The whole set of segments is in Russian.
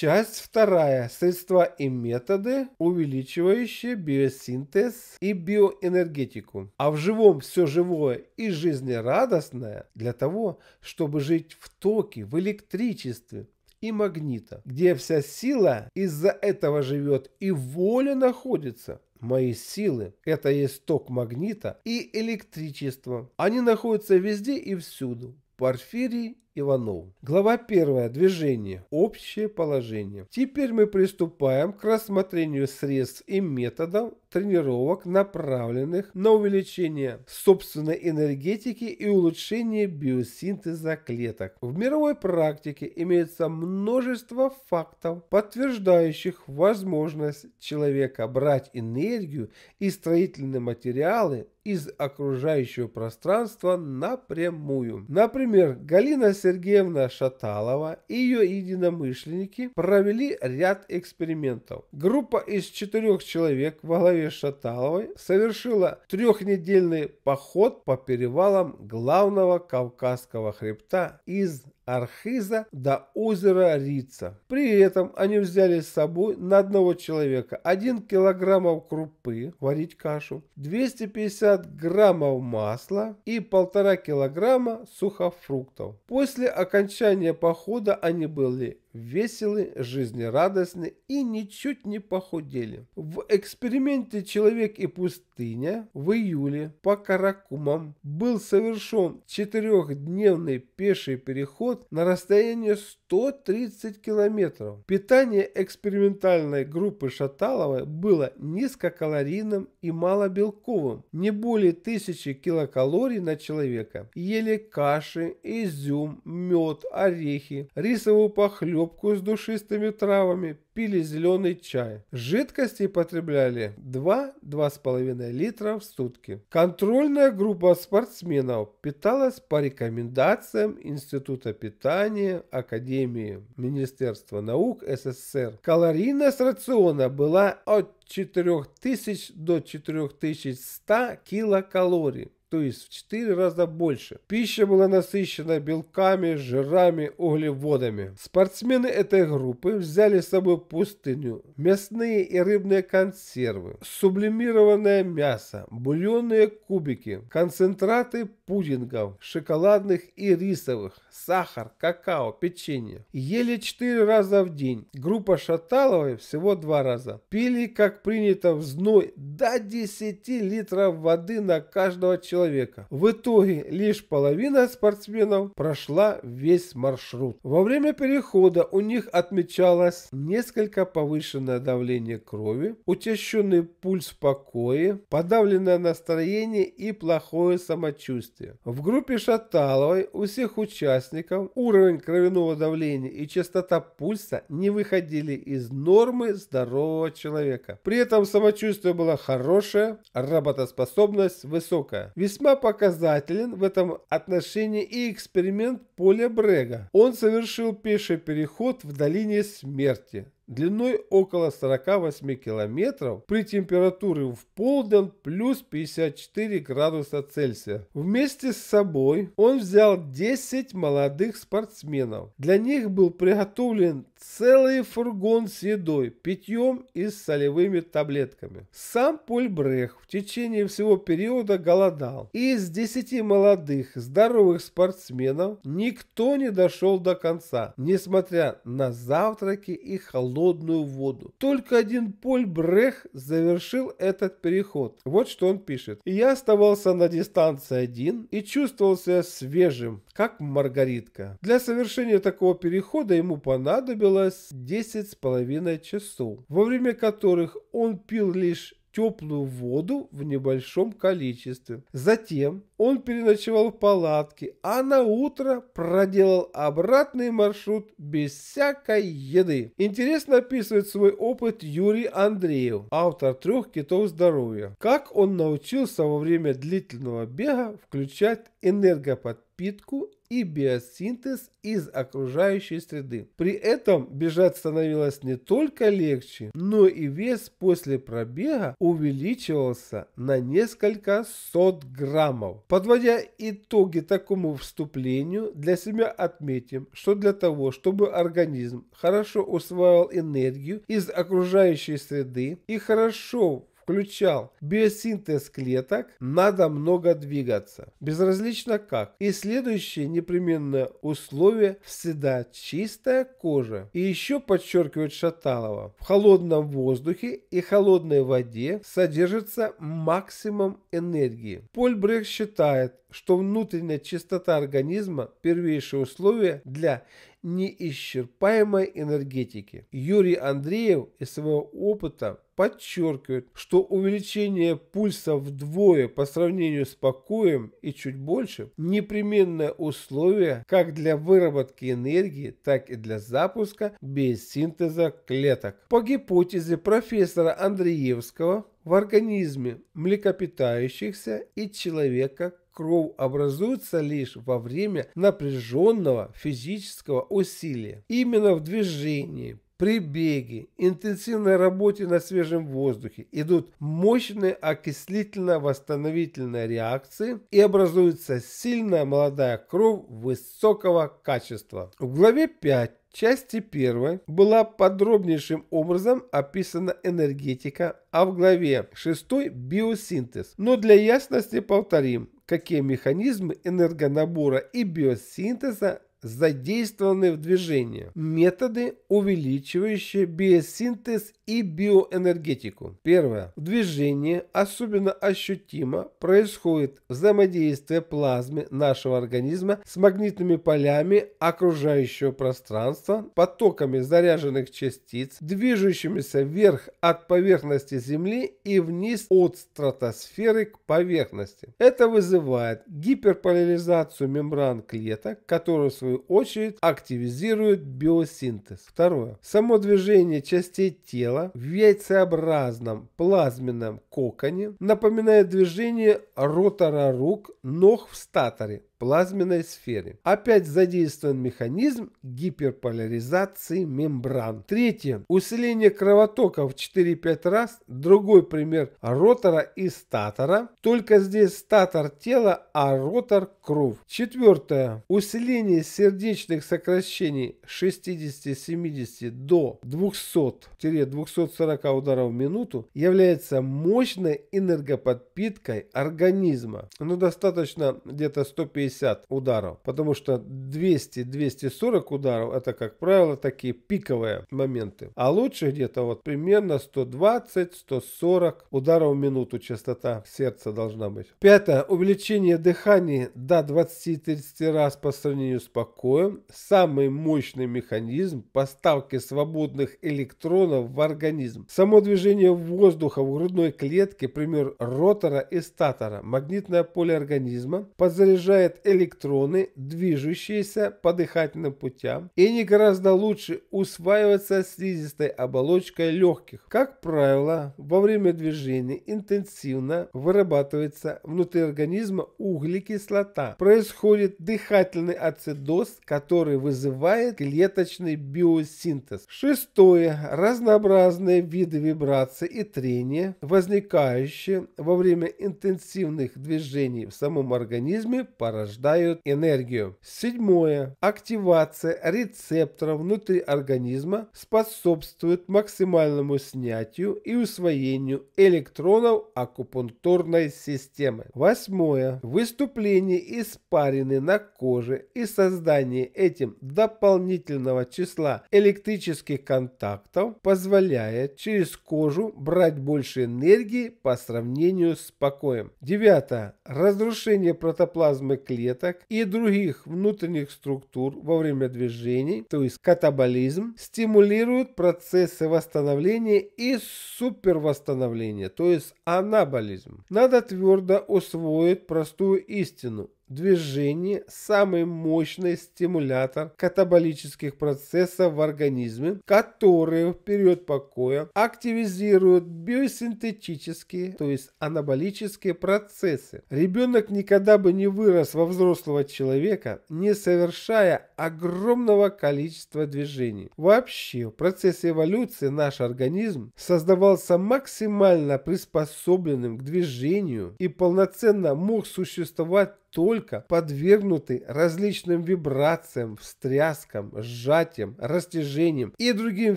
Часть вторая. Средства и методы, увеличивающие биосинтез и биоэнергетику. А в живом все живое и жизнерадостное для того, чтобы жить в токе, в электричестве, и магнита, где вся сила из-за этого живет и воля находится. Мои силы – это есть ток магнита и электричество. Они находятся везде и всюду. Порфирий Иванову. Глава 1. Движение. Общее положение. Теперь мы приступаем к рассмотрению средств и методов тренировок, направленных на увеличение собственной энергетики и улучшение биосинтеза клеток. В мировой практике имеется множество фактов, подтверждающих возможность человека брать энергию и строительные материалы из окружающего пространства напрямую. Например, Галина Сергеевна Сергеевна Шаталова и ее единомышленники провели ряд экспериментов. Группа из четырех человек во главе Шаталовой совершила трехнедельный поход по перевалам главного Кавказского хребта из Архиза до озера Рица. При этом они взяли с собой на одного человека 1 килограммов крупы, варить кашу, 250 граммов масла и 1,5 килограмма сухофруктов. После окончания похода они были веселы, жизнерадостны и ничуть не похудели. В эксперименте «Человек и пустыня» в июле по Каракумам был совершен четырехдневный пеший переход на расстояние 130 километров. Питание экспериментальной группы Шаталовой было низкокалорийным и малобелковым, не более 1000 килокалорий на человека. Ели каши, изюм, мед, орехи, рисовую похлебку, топку с душистыми травами, пили зеленый чай. Жидкости потребляли 2-2,5 литра в сутки. Контрольная группа спортсменов питалась по рекомендациям Института питания Академии Министерства наук СССР. Калорийность рациона была от 4000 до 4100 килокалорий то есть в 4 раза больше. Пища была насыщена белками, жирами, углеводами. Спортсмены этой группы взяли с собой пустыню, мясные и рыбные консервы, сублимированное мясо, бульонные кубики, концентраты пудингов, шоколадных и рисовых, сахар, какао, печенье. Ели 4 раза в день. Группа Шаталовой всего 2 раза. Пили, как принято, в зной до 10 литров воды на каждого человека человека. В итоге лишь половина спортсменов прошла весь маршрут. Во время перехода у них отмечалось несколько повышенное давление крови, учащенный пульс покоя, подавленное настроение и плохое самочувствие. В группе Шаталовой у всех участников уровень кровяного давления и частота пульса не выходили из нормы здорового человека. При этом самочувствие было хорошее, работоспособность высокая. Весьма показателен в этом отношении и эксперимент Поля Брега. Он совершил пеший переход в долине смерти длиной около 48 километров при температуре в полдень плюс 54 градуса Цельсия. Вместе с собой он взял 10 молодых спортсменов. Для них был приготовлен целый фургон с едой, питьем и солевыми таблетками. Сам Поль Брех в течение всего периода голодал. И из 10 молодых, здоровых спортсменов никто не дошел до конца, несмотря на завтраки и холодные холодную воду. Только один Поль Брех завершил этот переход. Вот что он пишет. «Я оставался на дистанции один и чувствовал себя свежим, как маргаритка. Для совершения такого перехода ему понадобилось 10 с половиной часов, во время которых он пил лишь теплую воду в небольшом количестве. Затем он переночевал в палатке, а на утро проделал обратный маршрут без всякой еды. Интересно описывает свой опыт Юрий Андреев, автор трех китов здоровья. Как он научился во время длительного бега включать энергоподпитку и биосинтез из окружающей среды. При этом бежать становилось не только легче, но и вес после пробега увеличивался на несколько сот граммов. Подводя итоги такому вступлению, для себя отметим, что для того, чтобы организм хорошо усваивал энергию из окружающей среды и хорошо включал биосинтез клеток, надо много двигаться, безразлично как. И следующее непременное условие – всегда чистая кожа. И еще подчеркивает Шаталова, в холодном воздухе и холодной воде содержится максимум энергии. Поль Брех считает, что внутренняя чистота организма – первейшее условие для неисчерпаемой энергетики. Юрий Андреев из своего опыта подчеркивает, что увеличение пульса вдвое по сравнению с покоем и чуть больше – непременное условие как для выработки энергии, так и для запуска биосинтеза клеток. По гипотезе профессора Андреевского, в организме млекопитающихся и человека Кровь образуется лишь во время напряженного физического усилия. Именно в движении, при беге, интенсивной работе на свежем воздухе идут мощные окислительно-восстановительные реакции и образуется сильная молодая кровь высокого качества. В главе 5 части 1 была подробнейшим образом описана энергетика, а в главе 6 биосинтез. Но для ясности повторим, какие механизмы энергонабора и биосинтеза задействованы в движении. Методы, увеличивающие биосинтез и биоэнергетику. Первое. В движении особенно ощутимо происходит взаимодействие плазмы нашего организма с магнитными полями окружающего пространства, потоками заряженных частиц, движущимися вверх от поверхности Земли и вниз от стратосферы к поверхности. Это вызывает гиперполяризацию мембран клеток, которую в свою очередь активизирует биосинтез. Второе. Само движение частей тела в яйцеобразном плазменном коконе напоминает движение ротора рук, ног в статоре плазменной сфере. Опять задействован механизм гиперполяризации мембран. Третье. Усиление кровотока в 4-5 раз. Другой пример ротора и статора. Только здесь статор тела, а ротор кровь. Четвертое. Усиление сердечных сокращений 60-70 до 200-240 ударов в минуту является мощной энергоподпиткой организма. Но ну, достаточно где-то 150 250 ударов, потому что 200-240 ударов это, как правило, такие пиковые моменты. А лучше где-то вот примерно 120-140 ударов в минуту частота сердца должна быть. Пятое. Увеличение дыхания до 20-30 раз по сравнению с покоем. Самый мощный механизм поставки свободных электронов в организм. Само движение воздуха в грудной клетке, пример ротора и статора, магнитное поле организма, подзаряжает электроны, движущиеся по дыхательным путям, и не гораздо лучше усваиваются слизистой оболочкой легких. Как правило, во время движения интенсивно вырабатывается внутри организма углекислота. Происходит дыхательный ацидоз, который вызывает клеточный биосинтез. Шестое. Разнообразные виды вибрации и трения, возникающие во время интенсивных движений в самом организме, поражают порождают энергию. Седьмое. Активация рецепторов внутри организма способствует максимальному снятию и усвоению электронов акупунктурной системы. Восьмое. Выступление испарины на коже и создание этим дополнительного числа электрических контактов позволяет через кожу брать больше энергии по сравнению с покоем. Девятое. Разрушение протоплазмы клеток клеток и других внутренних структур во время движений, то есть катаболизм, стимулирует процессы восстановления и супервосстановления, то есть анаболизм. Надо твердо усвоить простую истину. Движение – самый мощный стимулятор катаболических процессов в организме, которые в период покоя активизируют биосинтетические, то есть анаболические процессы. Ребенок никогда бы не вырос во взрослого человека, не совершая огромного количества движений. Вообще, в процессе эволюции наш организм создавался максимально приспособленным к движению и полноценно мог существовать только подвергнуты различным вибрациям, встряскам, сжатиям, растяжениям и другим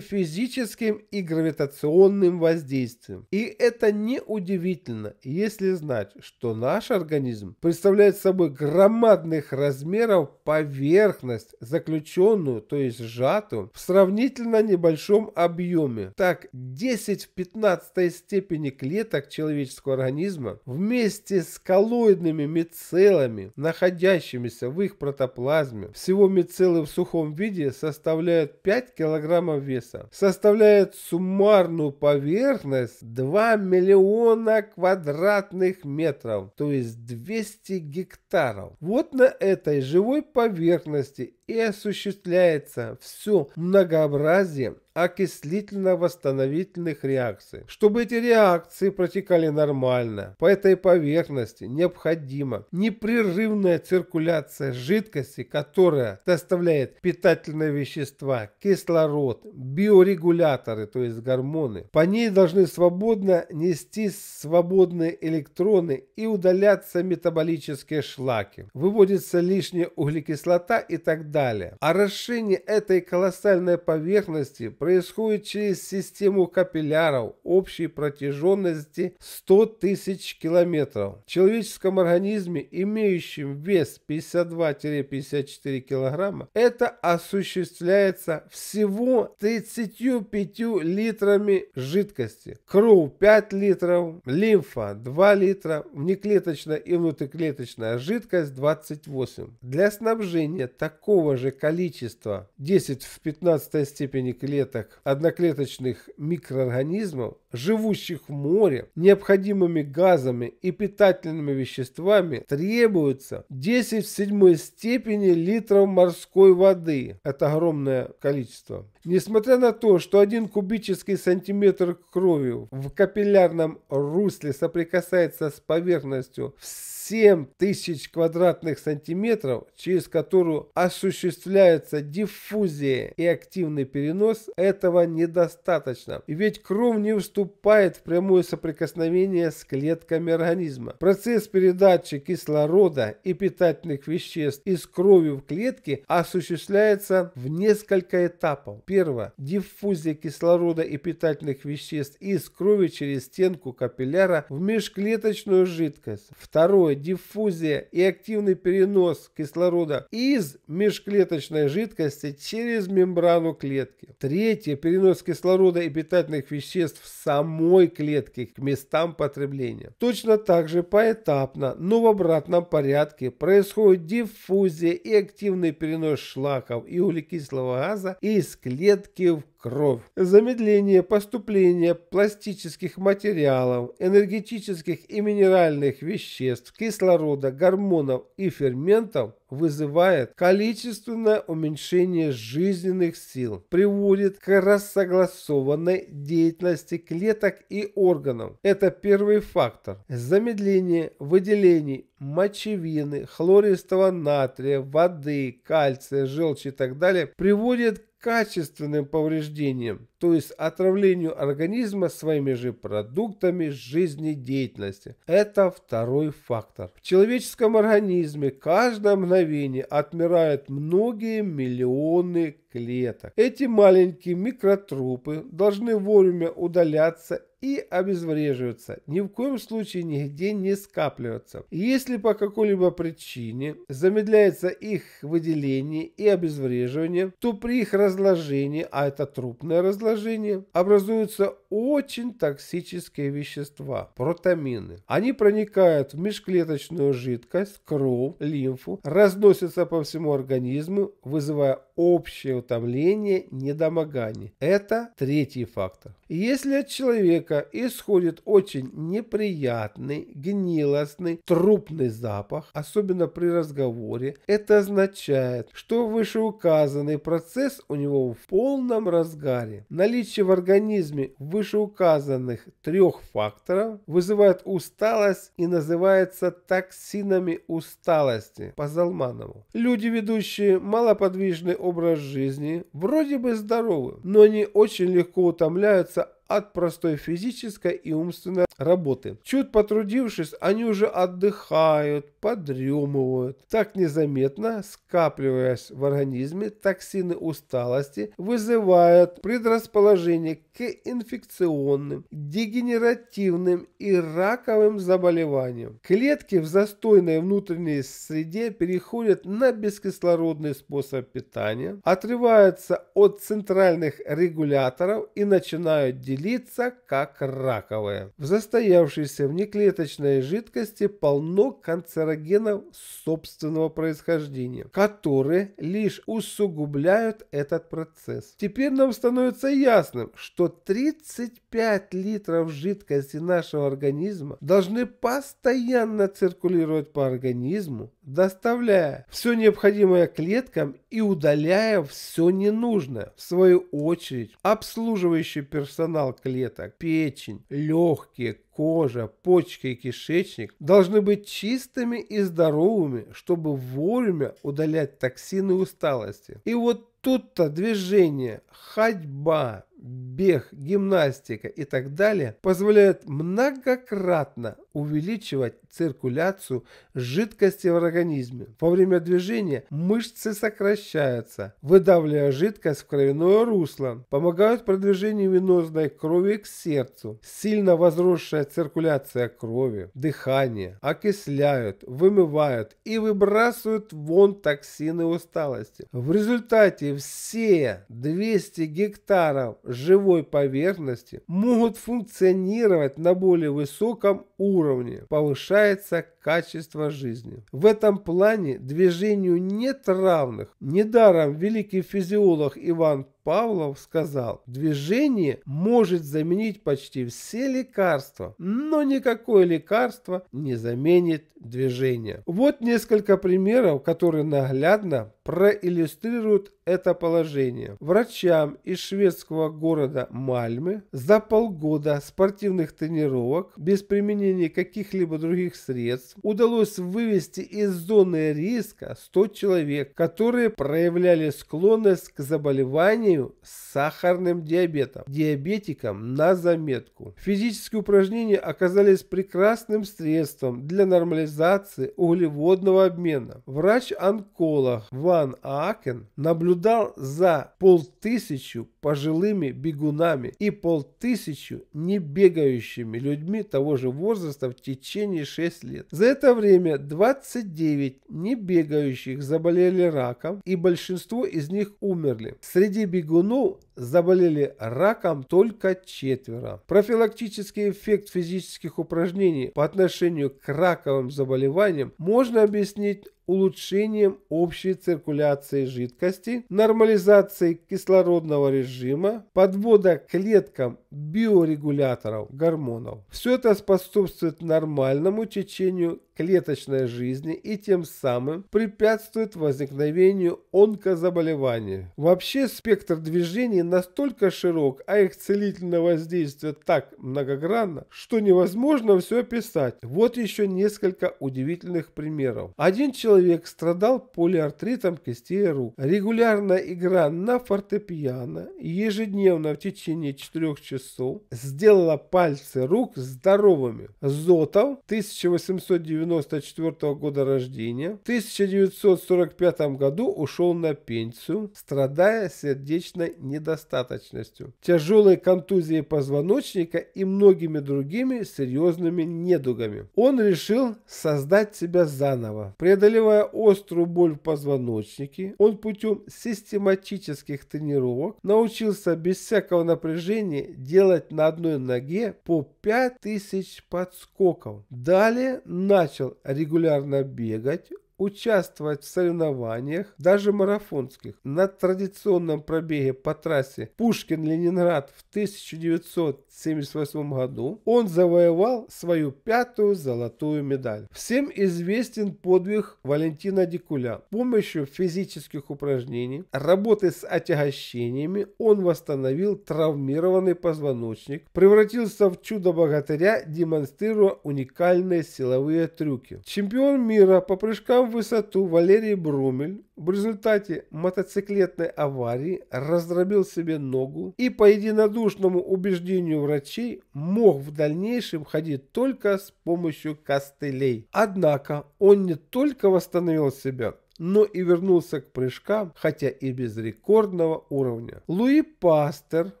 физическим и гравитационным воздействиям. И это неудивительно, если знать, что наш организм представляет собой громадных размеров поверхность, заключенную, то есть сжатую, в сравнительно небольшом объеме. Так, 10 в 15 степени клеток человеческого организма вместе с коллоидными мицеллами белками, находящимися в их протоплазме. Всего мицеллы в сухом виде составляют 5 килограммов веса, составляет суммарную поверхность 2 миллиона квадратных метров, то есть 200 гектаров. Вот на этой живой поверхности и осуществляется все многообразие окислительно-восстановительных реакций. Чтобы эти реакции протекали нормально, по этой поверхности необходима непрерывная циркуляция жидкости, которая доставляет питательные вещества, кислород, биорегуляторы, то есть гормоны. По ней должны свободно нести свободные электроны и удаляться метаболические шлаки. Выводится лишняя углекислота и так далее. Орошение этой колоссальной поверхности происходит через систему капилляров общей протяженности 100 тысяч километров. В человеческом организме, имеющем вес 52-54 килограмма, это осуществляется всего 35 литрами жидкости. Кровь 5 литров, лимфа 2 литра, внеклеточная и внутриклеточная жидкость 28. Для снабжения такого такого же количества 10 в 15 степени клеток одноклеточных микроорганизмов, живущих в море, необходимыми газами и питательными веществами требуется 10 в 7 степени литров морской воды. Это огромное количество. Несмотря на то, что один кубический сантиметр крови в капиллярном русле соприкасается с поверхностью в 7000 квадратных сантиметров, через которую осуществляется диффузия и активный перенос, этого недостаточно. Ведь кровь не вступает в прямое соприкосновение с клетками организма. Процесс передачи кислорода и питательных веществ из крови в клетки осуществляется в несколько этапов. Первое. Диффузия кислорода и питательных веществ из крови через стенку капилляра в межклеточную жидкость. Второе водяной, диффузия и активный перенос кислорода из межклеточной жидкости через мембрану клетки. Третье – перенос кислорода и питательных веществ в самой клетке к местам потребления. Точно так же поэтапно, но в обратном порядке происходит диффузия и активный перенос шлаков и углекислого газа из клетки в кровь, замедление поступления пластических материалов, энергетических и минеральных веществ, кислорода, гормонов и ферментов вызывает количественное уменьшение жизненных сил, приводит к рассогласованной деятельности клеток и органов. Это первый фактор. Замедление выделений мочевины, хлористого натрия, воды, кальция, желчи и так далее приводит к качественным повреждениям, то есть отравлению организма своими же продуктами жизнедеятельности. Это второй фактор. В человеческом организме каждое мгновение отмирают многие миллионы клеток. Эти маленькие микротрупы должны вовремя удаляться и обезвреживаться. Ни в коем случае нигде не скапливаться. Если по какой-либо причине замедляется их выделение и обезвреживание, то при их разложении, а это трупное разложение, образуются очень токсические вещества – протамины. Они проникают в межклеточную жидкость, кровь, лимфу, разносятся по всему организму, вызывая общее утомление, недомогание. Это третий фактор. Если от человека исходит очень неприятный, гнилостный, трупный запах, особенно при разговоре, это означает, что вышеуказанный процесс у него в полном разгаре. Наличие в организме вышеуказанных трех факторов вызывает усталость и называется токсинами усталости по Залманову. Люди, ведущие малоподвижный образ жизни, вроде бы здоровы, но они очень легко утомляются от простой физической и умственной работы. Чуть потрудившись, они уже отдыхают, подремывают. Так незаметно, скапливаясь в организме, токсины усталости вызывают предрасположение к инфекционным, дегенеративным и раковым заболеваниям. Клетки в застойной внутренней среде переходят на бескислородный способ питания, отрываются от центральных регуляторов и начинают делиться шевелится, как раковая. В застоявшейся внеклеточной жидкости полно канцерогенов собственного происхождения, которые лишь усугубляют этот процесс. Теперь нам становится ясным, что 35 литров жидкости нашего организма должны постоянно циркулировать по организму, доставляя все необходимое клеткам и удаляя все ненужное. В свою очередь, обслуживающий персонал клеток, печень, легкие, кожа, почки и кишечник должны быть чистыми и здоровыми, чтобы вовремя удалять токсины усталости. И вот тут-то движение, ходьба, бег, гимнастика и так далее позволяют многократно увеличивать циркуляцию жидкости в организме. Во время движения мышцы сокращаются, выдавливая жидкость в кровяное русло, помогают продвижению венозной крови к сердцу. Сильно возросшая улучшают циркуляция крови, дыхание, окисляют, вымывают и выбрасывают вон токсины усталости. В результате все 200 гектаров живой поверхности могут функционировать на более высоком уровне. Повышается качество жизни. В этом плане движению нет равных. Недаром великий физиолог Иван Павлов сказал, движение может заменить почти все лекарства, но никакое лекарство не заменит движение. Вот несколько примеров, которые наглядно проиллюстрируют это положение. Врачам из шведского города Мальмы за полгода спортивных тренировок без применения каких-либо других средств удалось вывести из зоны риска 100 человек, которые проявляли склонность к заболеванию с сахарным диабетом. Диабетикам на заметку. Физические упражнения оказались прекрасным средством для нормализации углеводного обмена. Врач-онколог в Иван Аакен наблюдал за полтысячу пожилыми бегунами и полтысячу небегающими людьми того же возраста в течение 6 лет. За это время 29 небегающих заболели раком и большинство из них умерли. Среди бегунов заболели раком только четверо. Профилактический эффект физических упражнений по отношению к раковым заболеваниям можно объяснить улучшением общей циркуляции жидкости, нормализацией кислородного режима, подвода клеткам биорегуляторов гормонов. Все это способствует нормальному течению клеточной жизни и тем самым препятствует возникновению онкозаболевания. Вообще спектр движений настолько широк, а их целительное воздействие так многогранно, что невозможно все описать. Вот еще несколько удивительных примеров. Один человек страдал полиартритом кистей рук. Регулярная игра на фортепиано ежедневно в течение 4 часов сделала пальцы рук здоровыми. Зотов 1890 1994 года рождения, в 1945 году ушел на пенсию, страдая сердечной недостаточностью, тяжелой контузией позвоночника и многими другими серьезными недугами. Он решил создать себя заново. Преодолевая острую боль в позвоночнике, он путем систематических тренировок научился без всякого напряжения делать на одной ноге по 5000 подскоков. Далее начал начал регулярно бегать, участвовать в соревнованиях, даже марафонских. На традиционном пробеге по трассе Пушкин-Ленинград в 1978 году он завоевал свою пятую золотую медаль. Всем известен подвиг Валентина Дикуля. С помощью физических упражнений, работы с отягощениями он восстановил травмированный позвоночник, превратился в чудо-богатыря, демонстрируя уникальные силовые трюки. Чемпион мира по прыжкам высоту Валерий Брумель в результате мотоциклетной аварии раздробил себе ногу и по единодушному убеждению врачей мог в дальнейшем ходить только с помощью костылей. Однако он не только восстановил себя, но и вернулся к прыжкам, хотя и без рекордного уровня. Луи Пастер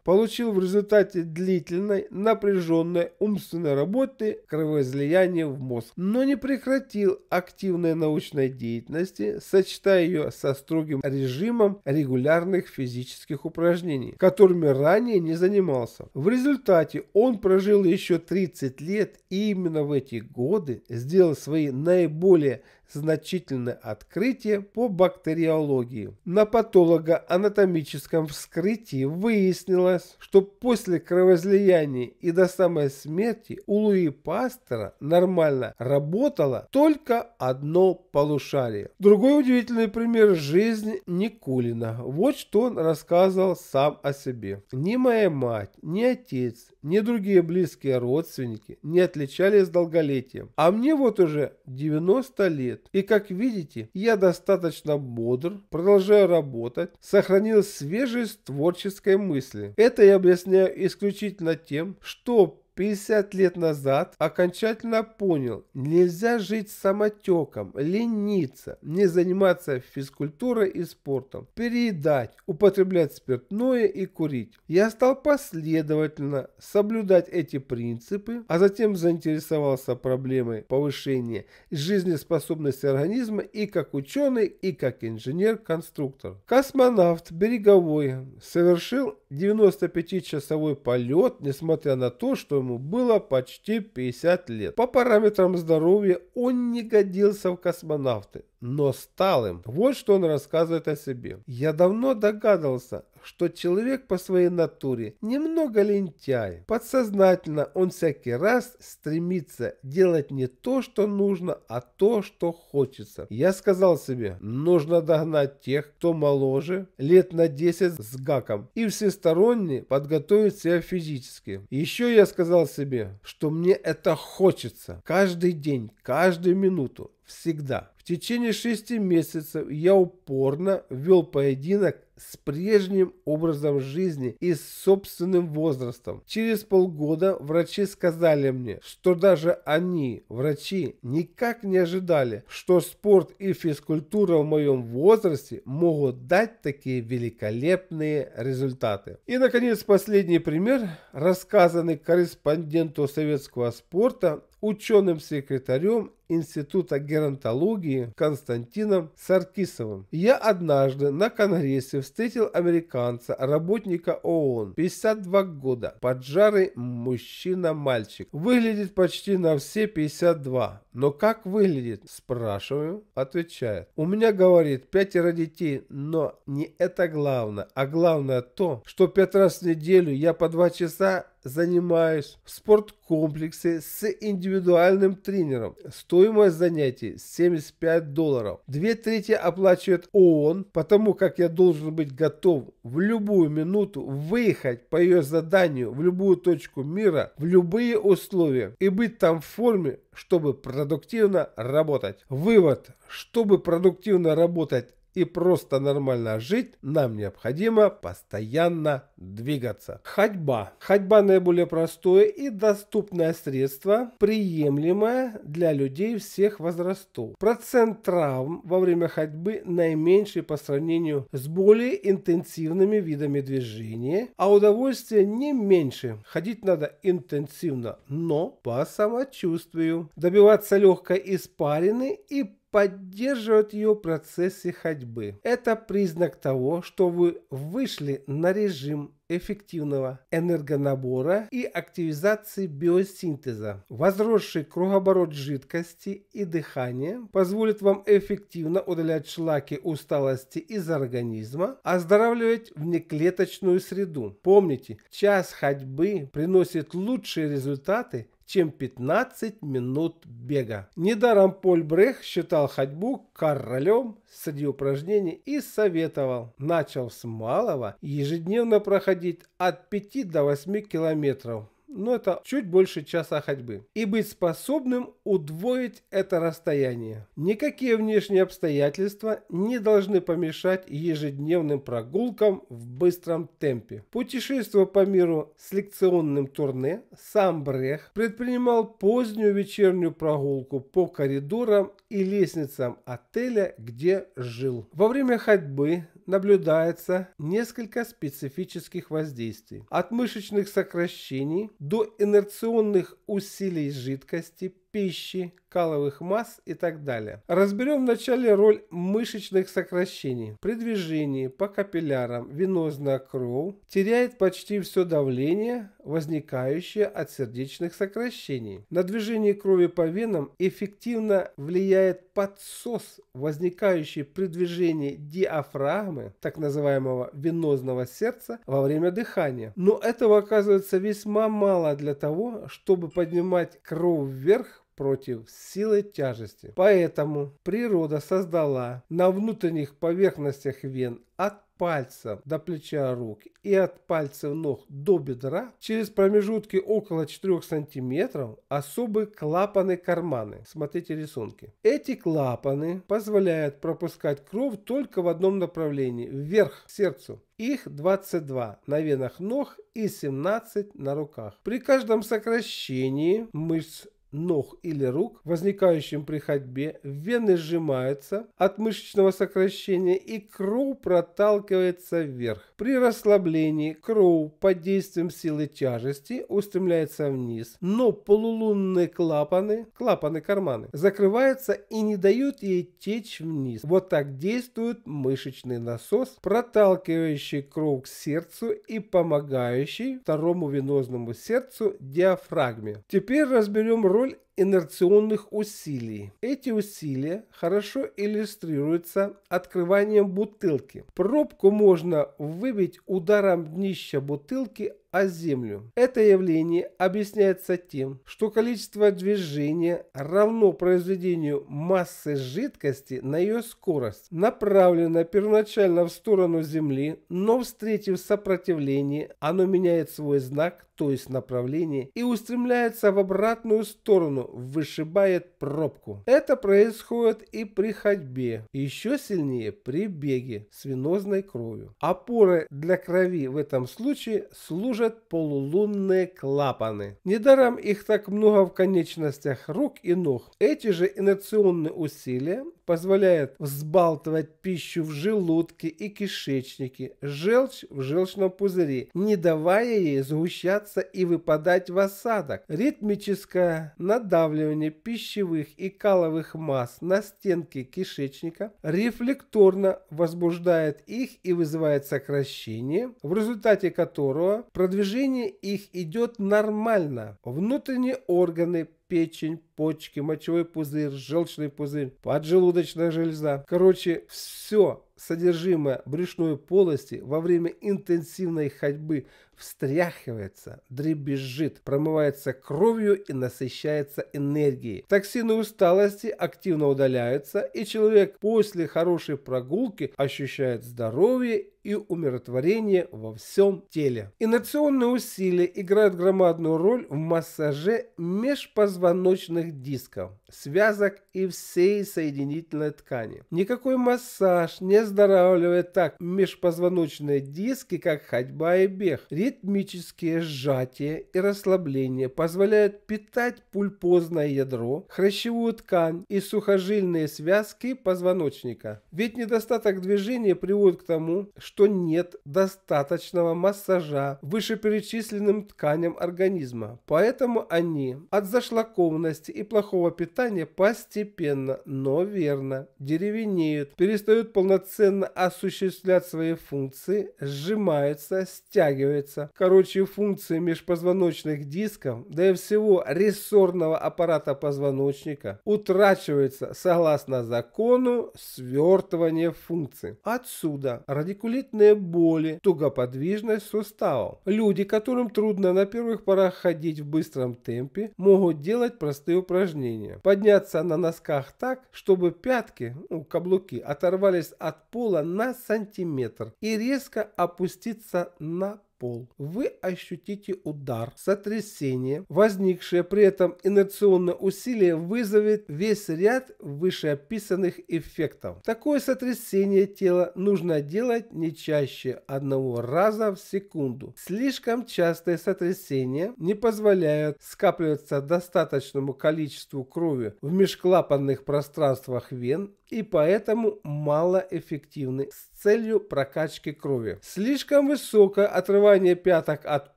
получил в результате длительной напряженной умственной работы кровоизлияние в мозг, но не прекратил активной научной деятельности, сочетая ее со строгим режимом регулярных физических упражнений, которыми ранее не занимался. В результате он прожил еще 30 лет и именно в эти годы сделал свои наиболее значительное открытие по бактериологии. На патологоанатомическом вскрытии выяснилось, что после кровоизлияния и до самой смерти у Луи Пастера нормально работало только одно полушарие. Другой удивительный пример жизни Никулина. Вот что он рассказывал сам о себе. Ни моя мать, ни отец, ни другие близкие родственники не отличались долголетием. А мне вот уже 90 лет. И как видите, я достаточно бодр, продолжаю работать, сохранил свежесть творческой мысли. Это я объясняю исключительно тем, что 50 лет назад окончательно понял, нельзя жить самотеком, лениться, не заниматься физкультурой и спортом, переедать, употреблять спиртное и курить. Я стал последовательно соблюдать эти принципы, а затем заинтересовался проблемой повышения жизнеспособности организма и как ученый, и как инженер-конструктор. Космонавт Береговой совершил 95-часовой полет, несмотря на то, что ему было почти 50 лет. По параметрам здоровья он не годился в космонавты но сталым. Вот что он рассказывает о себе. «Я давно догадывался, что человек по своей натуре немного лентяй. Подсознательно он всякий раз стремится делать не то, что нужно, а то, что хочется. Я сказал себе, нужно догнать тех, кто моложе, лет на 10 с гаком, и всесторонне подготовить себя физически. Еще я сказал себе, что мне это хочется. Каждый день, каждую минуту всегда. В течение шести месяцев я упорно вел поединок с прежним образом жизни и с собственным возрастом. Через полгода врачи сказали мне, что даже они, врачи, никак не ожидали, что спорт и физкультура в моем возрасте могут дать такие великолепные результаты. И, наконец, последний пример, рассказанный корреспонденту советского спорта, ученым-секретарем Института геронтологии и Константином Саркисовым. Я однажды на Конгрессе встретил американца, работника ООН, 52 года, поджарый мужчина-мальчик. Выглядит почти на все 52. Но как выглядит? Спрашиваю. Отвечает. У меня, говорит, пятеро детей, но не это главное, а главное то, что пять раз в неделю я по два часа занимаюсь в спорткомплексе с индивидуальным тренером. Стоимость занятий 75 долларов. Две трети оплачивает ООН, потому как я должен быть готов в любую минуту выехать по ее заданию в любую точку мира, в любые условия и быть там в форме, чтобы продуктивно работать. Вывод. Чтобы продуктивно работать и просто нормально жить, нам необходимо постоянно двигаться. Ходьба. Ходьба наиболее простое и доступное средство, приемлемое для людей всех возрастов. Процент травм во время ходьбы наименьший по сравнению с более интенсивными видами движения, а удовольствие не меньше. Ходить надо интенсивно, но по самочувствию. Добиваться легкой испарины и поддерживают ее в процессе ходьбы. Это признак того, что вы вышли на режим эффективного энергонабора и активизации биосинтеза. Возросший кругооборот жидкости и дыхания позволит вам эффективно удалять шлаки усталости из организма, оздоравливать внеклеточную среду. Помните, час ходьбы приносит лучшие результаты, чем 15 минут бега. Недаром Поль Брех считал ходьбу королем среди упражнений и советовал, начал с малого, ежедневно проходить от 5 до 8 километров но это чуть больше часа ходьбы, и быть способным удвоить это расстояние. Никакие внешние обстоятельства не должны помешать ежедневным прогулкам в быстром темпе. Путешествуя по миру с лекционным турне, сам Брех предпринимал позднюю вечернюю прогулку по коридорам и лестницам отеля, где жил. Во время ходьбы наблюдается несколько специфических воздействий. От мышечных сокращений до инерционных усилий жидкости пищи, каловых масс и так далее. Разберем вначале роль мышечных сокращений. При движении по капиллярам венозная кровь теряет почти все давление, возникающее от сердечных сокращений. На движение крови по венам эффективно влияет подсос, возникающий при движении диафрагмы, так называемого венозного сердца, во время дыхания. Но этого оказывается весьма мало для того, чтобы поднимать кровь вверх против силы тяжести. Поэтому природа создала на внутренних поверхностях вен от пальцев до плеча рук и от пальцев ног до бедра через промежутки около 4 см особые клапаны-карманы. Смотрите рисунки. Эти клапаны позволяют пропускать кровь только в одном направлении – вверх, к сердцу. Их 22 на венах ног и 17 на руках. При каждом сокращении мышц ног или рук, возникающим при ходьбе, вены сжимаются от мышечного сокращения и кровь проталкивается вверх. При расслаблении кровь под действием силы тяжести устремляется вниз, но полулунные клапаны, клапаны-карманы, закрываются и не дают ей течь вниз. Вот так действует мышечный насос, проталкивающий кровь к сердцу и помогающий второму венозному сердцу диафрагме. Теперь разберем роль роль инерционных усилий. Эти усилия хорошо иллюстрируются открыванием бутылки. Пробку можно выбить ударом днища бутылки о землю. Это явление объясняется тем, что количество движения равно произведению массы жидкости на ее скорость, направлено первоначально в сторону Земли, но встретив сопротивление, оно меняет свой знак то есть направлении, и устремляется в обратную сторону, вышибает пробку. Это происходит и при ходьбе, еще сильнее при беге с венозной кровью. Опоры для крови в этом случае служат полулунные клапаны. Недаром их так много в конечностях рук и ног. Эти же инерционные усилия позволяют взбалтывать пищу в желудке и кишечнике, желчь в желчном пузыре, не давая ей сгущаться разлагаться и выпадать в осадок. Ритмическое надавливание пищевых и каловых масс на стенки кишечника рефлекторно возбуждает их и вызывает сокращение, в результате которого продвижение их идет нормально. Внутренние органы, печень, почки, мочевой пузырь, желчный пузырь, поджелудочная железа. Короче, все содержимое брюшной полости во время интенсивной ходьбы встряхивается, дребезжит, промывается кровью и насыщается энергией. Токсины усталости активно удаляются, и человек после хорошей прогулки ощущает здоровье и умиротворение во всем теле. Инационные усилия играют громадную роль в массаже межпозвоночных нервных дисков, связок и всей соединительной ткани. Никакой массаж не оздоравливает так межпозвоночные диски, как ходьба и бег. Ритмические сжатия и расслабления позволяют питать пульпозное ядро, хрящевую ткань и сухожильные связки позвоночника. Ведь недостаток движения приводит к тому, что нет достаточного массажа вышеперечисленным тканям организма, поэтому они от зашлакованности и плохого питания постепенно, но верно деревенеют, перестают полноценно осуществлять свои функции, сжимаются, стягиваются. Короче, функции межпозвоночных дисков, да и всего рессорного аппарата позвоночника утрачиваются согласно закону свертывания функций. Отсюда радикулитные боли, тугоподвижность суставов. Люди, которым трудно на первых порах ходить в быстром темпе, могут делать простые упражнения. Подняться на носках так, чтобы пятки, ну, каблуки, оторвались от пола на сантиметр и резко опуститься на пол. Вы ощутите удар, сотрясение, возникшее при этом инерционное усилие вызовет весь ряд вышеописанных эффектов. Такое сотрясение тела нужно делать не чаще одного раза в секунду. Слишком частые сотрясения не позволяют скапливаться достаточному количеству крови в межклапанных пространствах вен и поэтому малоэффективны с целью прокачки крови. Слишком высокое отрывание Отрывание пяток от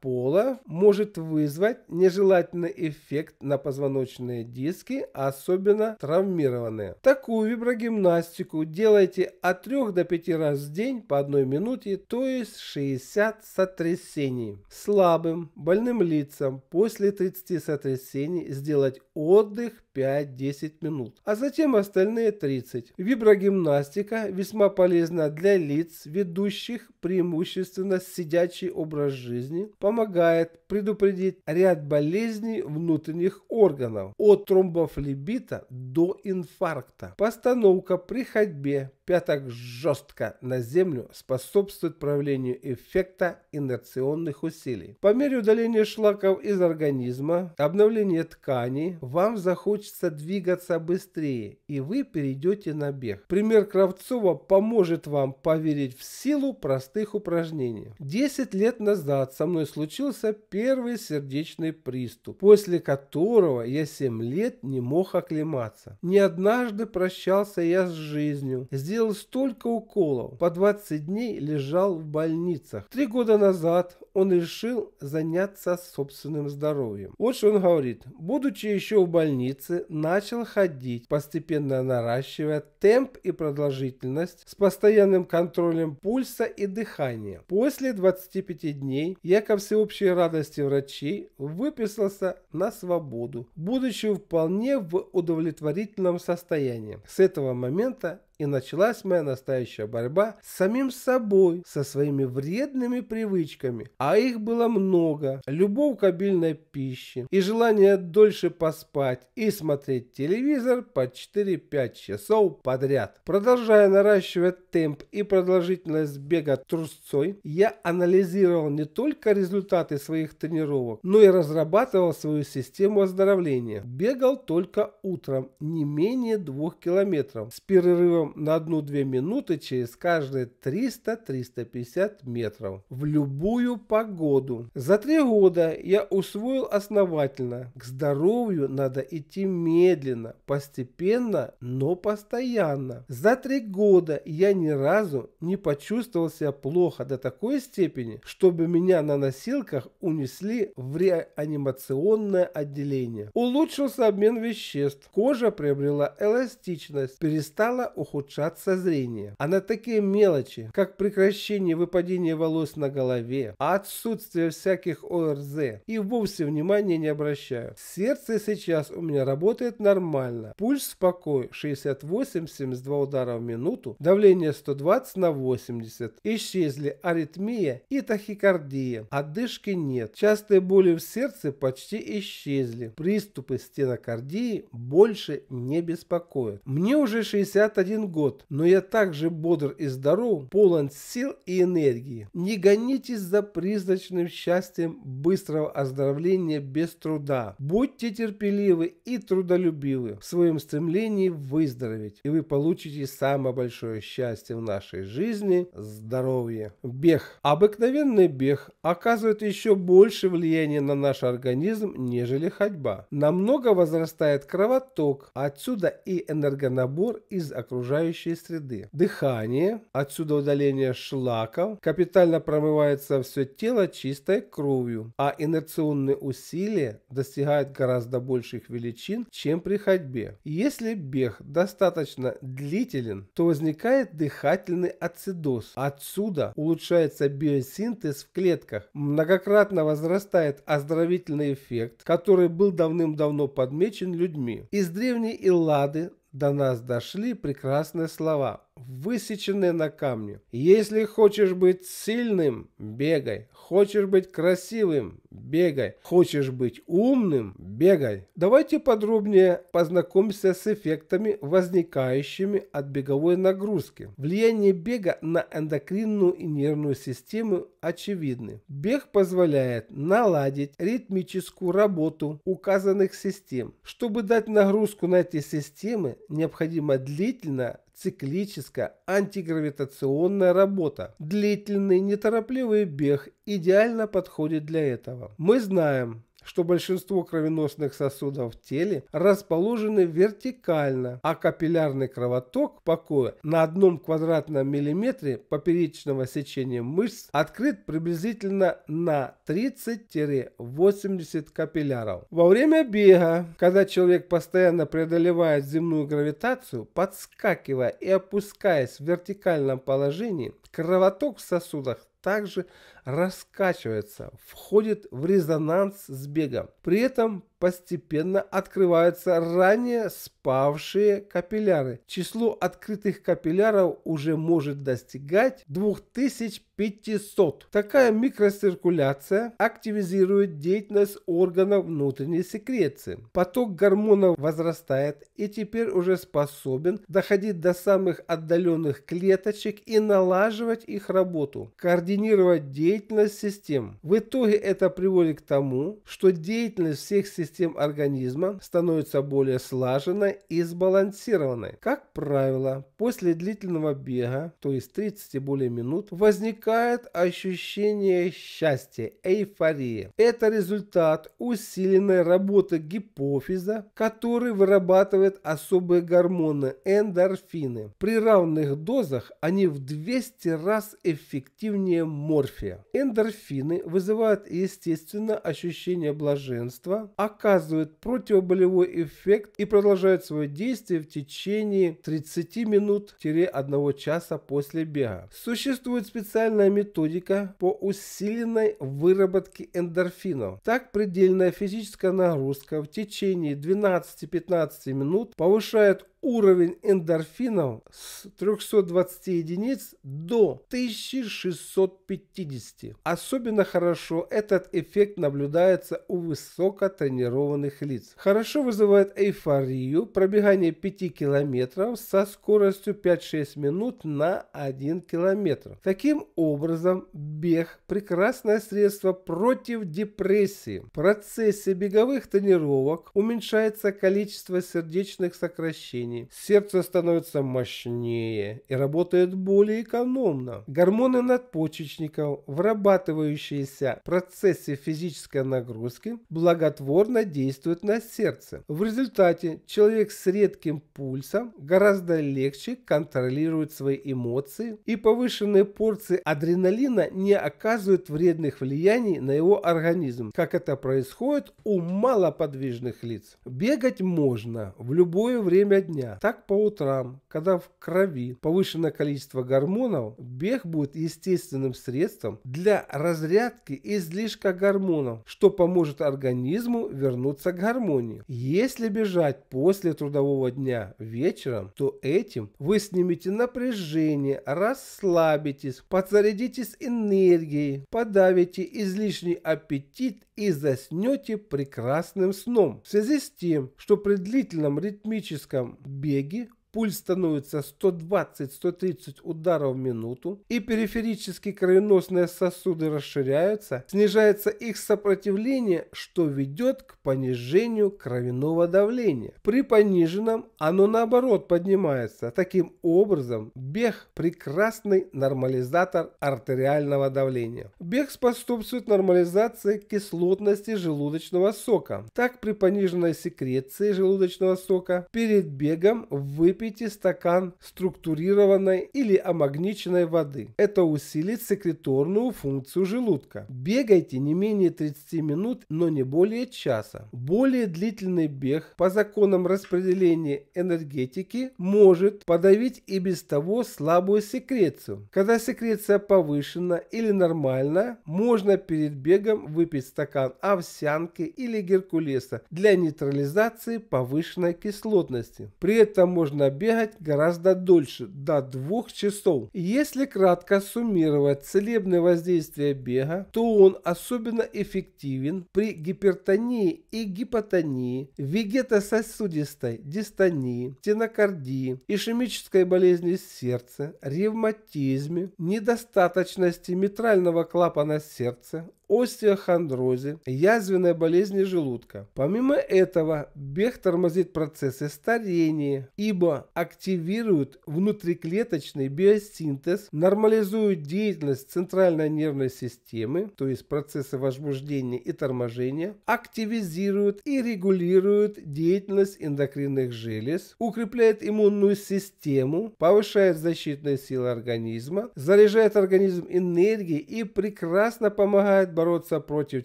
пола может вызвать нежелательный эффект на позвоночные диски, особенно травмированные. Такую виброгимнастику делайте от 3 до 5 раз в день по 1 минуте, то есть 60 сотрясений. Слабым, больным лицам после 30 сотрясений сделать отдых 5-10 минут, а затем остальные 30. Виброгимнастика весьма полезна для лиц, ведущих преимущественно сидячий образ образ жизни помогает предупредить ряд болезней внутренних органов от тромбофлебита до инфаркта. Постановка при ходьбе пяток жестко на землю способствует проявлению эффекта инерционных усилий. По мере удаления шлаков из организма, обновления тканей, вам захочется двигаться быстрее, и вы перейдете на бег. Пример Кравцова поможет вам поверить в силу простых упражнений. 10 лет назад со мной случился первый сердечный приступ, после которого я 7 лет не мог оклематься. Не однажды прощался я с жизнью. Здесь сделал столько уколов, по 20 дней лежал в больницах. Три года назад он решил заняться собственным здоровьем. Вот что он говорит. Будучи еще в больнице, начал ходить, постепенно наращивая темп и продолжительность с постоянным контролем пульса и дыхания. После 25 дней я ко всеобщей радости врачей выписался на свободу, будучи вполне в удовлетворительном состоянии. С этого момента и началась моя настоящая борьба с самим собой, со своими вредными привычками. А их было много. Любовь к обильной пище и желание дольше поспать и смотреть телевизор по 4-5 часов подряд. Продолжая наращивать темп и продолжительность бега трусцой, я анализировал не только результаты своих тренировок, но и разрабатывал свою систему оздоровления. Бегал только утром, не менее 2 километров, с перерывом на 1-2 минуты через каждые 300-350 метров в любую погоду. За три года я усвоил основательно, к здоровью надо идти медленно, постепенно, но постоянно. За три года я ни разу не почувствовал себя плохо до такой степени, чтобы меня на носилках унесли в реанимационное отделение. Улучшился обмен веществ, кожа приобрела эластичность, перестала уходить ухудшаться зрение, а на такие мелочи, как прекращение выпадения волос на голове, отсутствие всяких ОРЗ и вовсе внимания не обращаю. Сердце сейчас у меня работает нормально. Пульс спокой 68-72 удара в минуту, давление 120 на 80. Исчезли аритмия и тахикардия. Отдышки нет. Частые боли в сердце почти исчезли. Приступы стенокардии больше не беспокоят. Мне уже 61 год, но я также бодр и здоров, полон сил и энергии. Не гонитесь за призрачным счастьем быстрого оздоровления без труда. Будьте терпеливы и трудолюбивы в своем стремлении выздороветь, и вы получите самое большое счастье в нашей жизни – здоровье. Бег. Обыкновенный бег оказывает еще больше влияния на наш организм, нежели ходьба. Намного возрастает кровоток, отсюда и энергонабор из окружающей окружающей среды. Дыхание, отсюда удаление шлаков, капитально промывается все тело чистой кровью, а инерционные усилия достигают гораздо больших величин, чем при ходьбе. Если бег достаточно длителен, то возникает дыхательный ацидоз. Отсюда улучшается биосинтез в клетках, многократно возрастает оздоровительный эффект, который был давным-давно подмечен людьми. Из древней Эллады до нас дошли прекрасные слова высечены на камне. Если хочешь быть сильным, бегай. Хочешь быть красивым, бегай. Хочешь быть умным, бегай. Давайте подробнее познакомимся с эффектами, возникающими от беговой нагрузки. Влияние бега на эндокринную и нервную систему очевидны. Бег позволяет наладить ритмическую работу указанных систем. Чтобы дать нагрузку на эти системы, необходимо длительно циклическая антигравитационная работа. Длительный неторопливый бег идеально подходит для этого. Мы знаем, что большинство кровеносных сосудов в теле расположены вертикально, а капиллярный кровоток покоя на одном квадратном миллиметре поперечного сечения мышц открыт приблизительно на 30-80 капилляров. Во время бега, когда человек постоянно преодолевает земную гравитацию, подскакивая и опускаясь в вертикальном положении, кровоток в сосудах также раскачивается, входит в резонанс с бегом. При этом постепенно открываются ранее спавшие капилляры. Число открытых капилляров уже может достигать 2500. Такая микроциркуляция активизирует деятельность органов внутренней секреции. Поток гормонов возрастает и теперь уже способен доходить до самых отдаленных клеточек и налаживать их работу, координировать деятельность деятельность систем. В итоге это приводит к тому, что деятельность всех систем организма становится более слаженной и сбалансированной. Как правило, после длительного бега, то есть 30 и более минут, возникает ощущение счастья, эйфории. Это результат усиленной работы гипофиза, который вырабатывает особые гормоны – эндорфины. При равных дозах они в 200 раз эффективнее морфия. Эндорфины вызывают, естественно, ощущение блаженства, оказывают противоболевой эффект и продолжают свое действие в течение 30 минут-1 часа после бега. Существует специальная методика по усиленной выработке эндорфинов. Так, предельная физическая нагрузка в течение 12-15 минут повышает уровень эндорфинов с 320 единиц до 1650. Особенно хорошо этот эффект наблюдается у высокотренированных лиц. Хорошо вызывает эйфорию пробегание 5 километров со скоростью 5-6 минут на 1 километр. Таким образом, бег – прекрасное средство против депрессии. В процессе беговых тренировок уменьшается количество сердечных сокращений времени. Сердце становится мощнее и работает более экономно. Гормоны надпочечников, вырабатывающиеся в процессе физической нагрузки, благотворно действуют на сердце. В результате человек с редким пульсом гораздо легче контролирует свои эмоции и повышенные порции адреналина не оказывают вредных влияний на его организм, как это происходит у малоподвижных лиц. Бегать можно в любое время дня дня. Так по утрам, когда в крови повышенное количество гормонов, бег будет естественным средством для разрядки излишка гормонов, что поможет организму вернуться к гармонии. Если бежать после трудового дня вечером, то этим вы снимете напряжение, расслабитесь, подзарядитесь энергией, подавите излишний аппетит и заснете прекрасным сном. В связи с тем, что при длительном ритмическом biegi пульс становится 120-130 ударов в минуту, и периферические кровеносные сосуды расширяются, снижается их сопротивление, что ведет к понижению кровяного давления. При пониженном оно наоборот поднимается. Таким образом, бег – прекрасный нормализатор артериального давления. Бег способствует нормализации кислотности желудочного сока. Так при пониженной секреции желудочного сока перед бегом выпить выпейте стакан структурированной или амагниченной воды. Это усилит секреторную функцию желудка. Бегайте не менее 30 минут, но не более часа. Более длительный бег по законам распределения энергетики может подавить и без того слабую секрецию. Когда секреция повышена или нормальна, можно перед бегом выпить стакан овсянки или геркулеса для нейтрализации повышенной кислотности. При этом можно бегать гораздо дольше, до двух часов. Если кратко суммировать целебное воздействие бега, то он особенно эффективен при гипертонии и гипотонии, вегетососудистой дистонии, тенокардии, ишемической болезни сердца, ревматизме, недостаточности митрального клапана сердца, остеохондрозе, язвенной болезни желудка. Помимо этого, бег тормозит процессы старения, ибо активирует внутриклеточный биосинтез, нормализует деятельность центральной нервной системы, то есть процессы возбуждения и торможения, активизирует и регулирует деятельность эндокринных желез, укрепляет иммунную систему, повышает защитные силы организма, заряжает организм энергией и прекрасно помогает бороться бороться против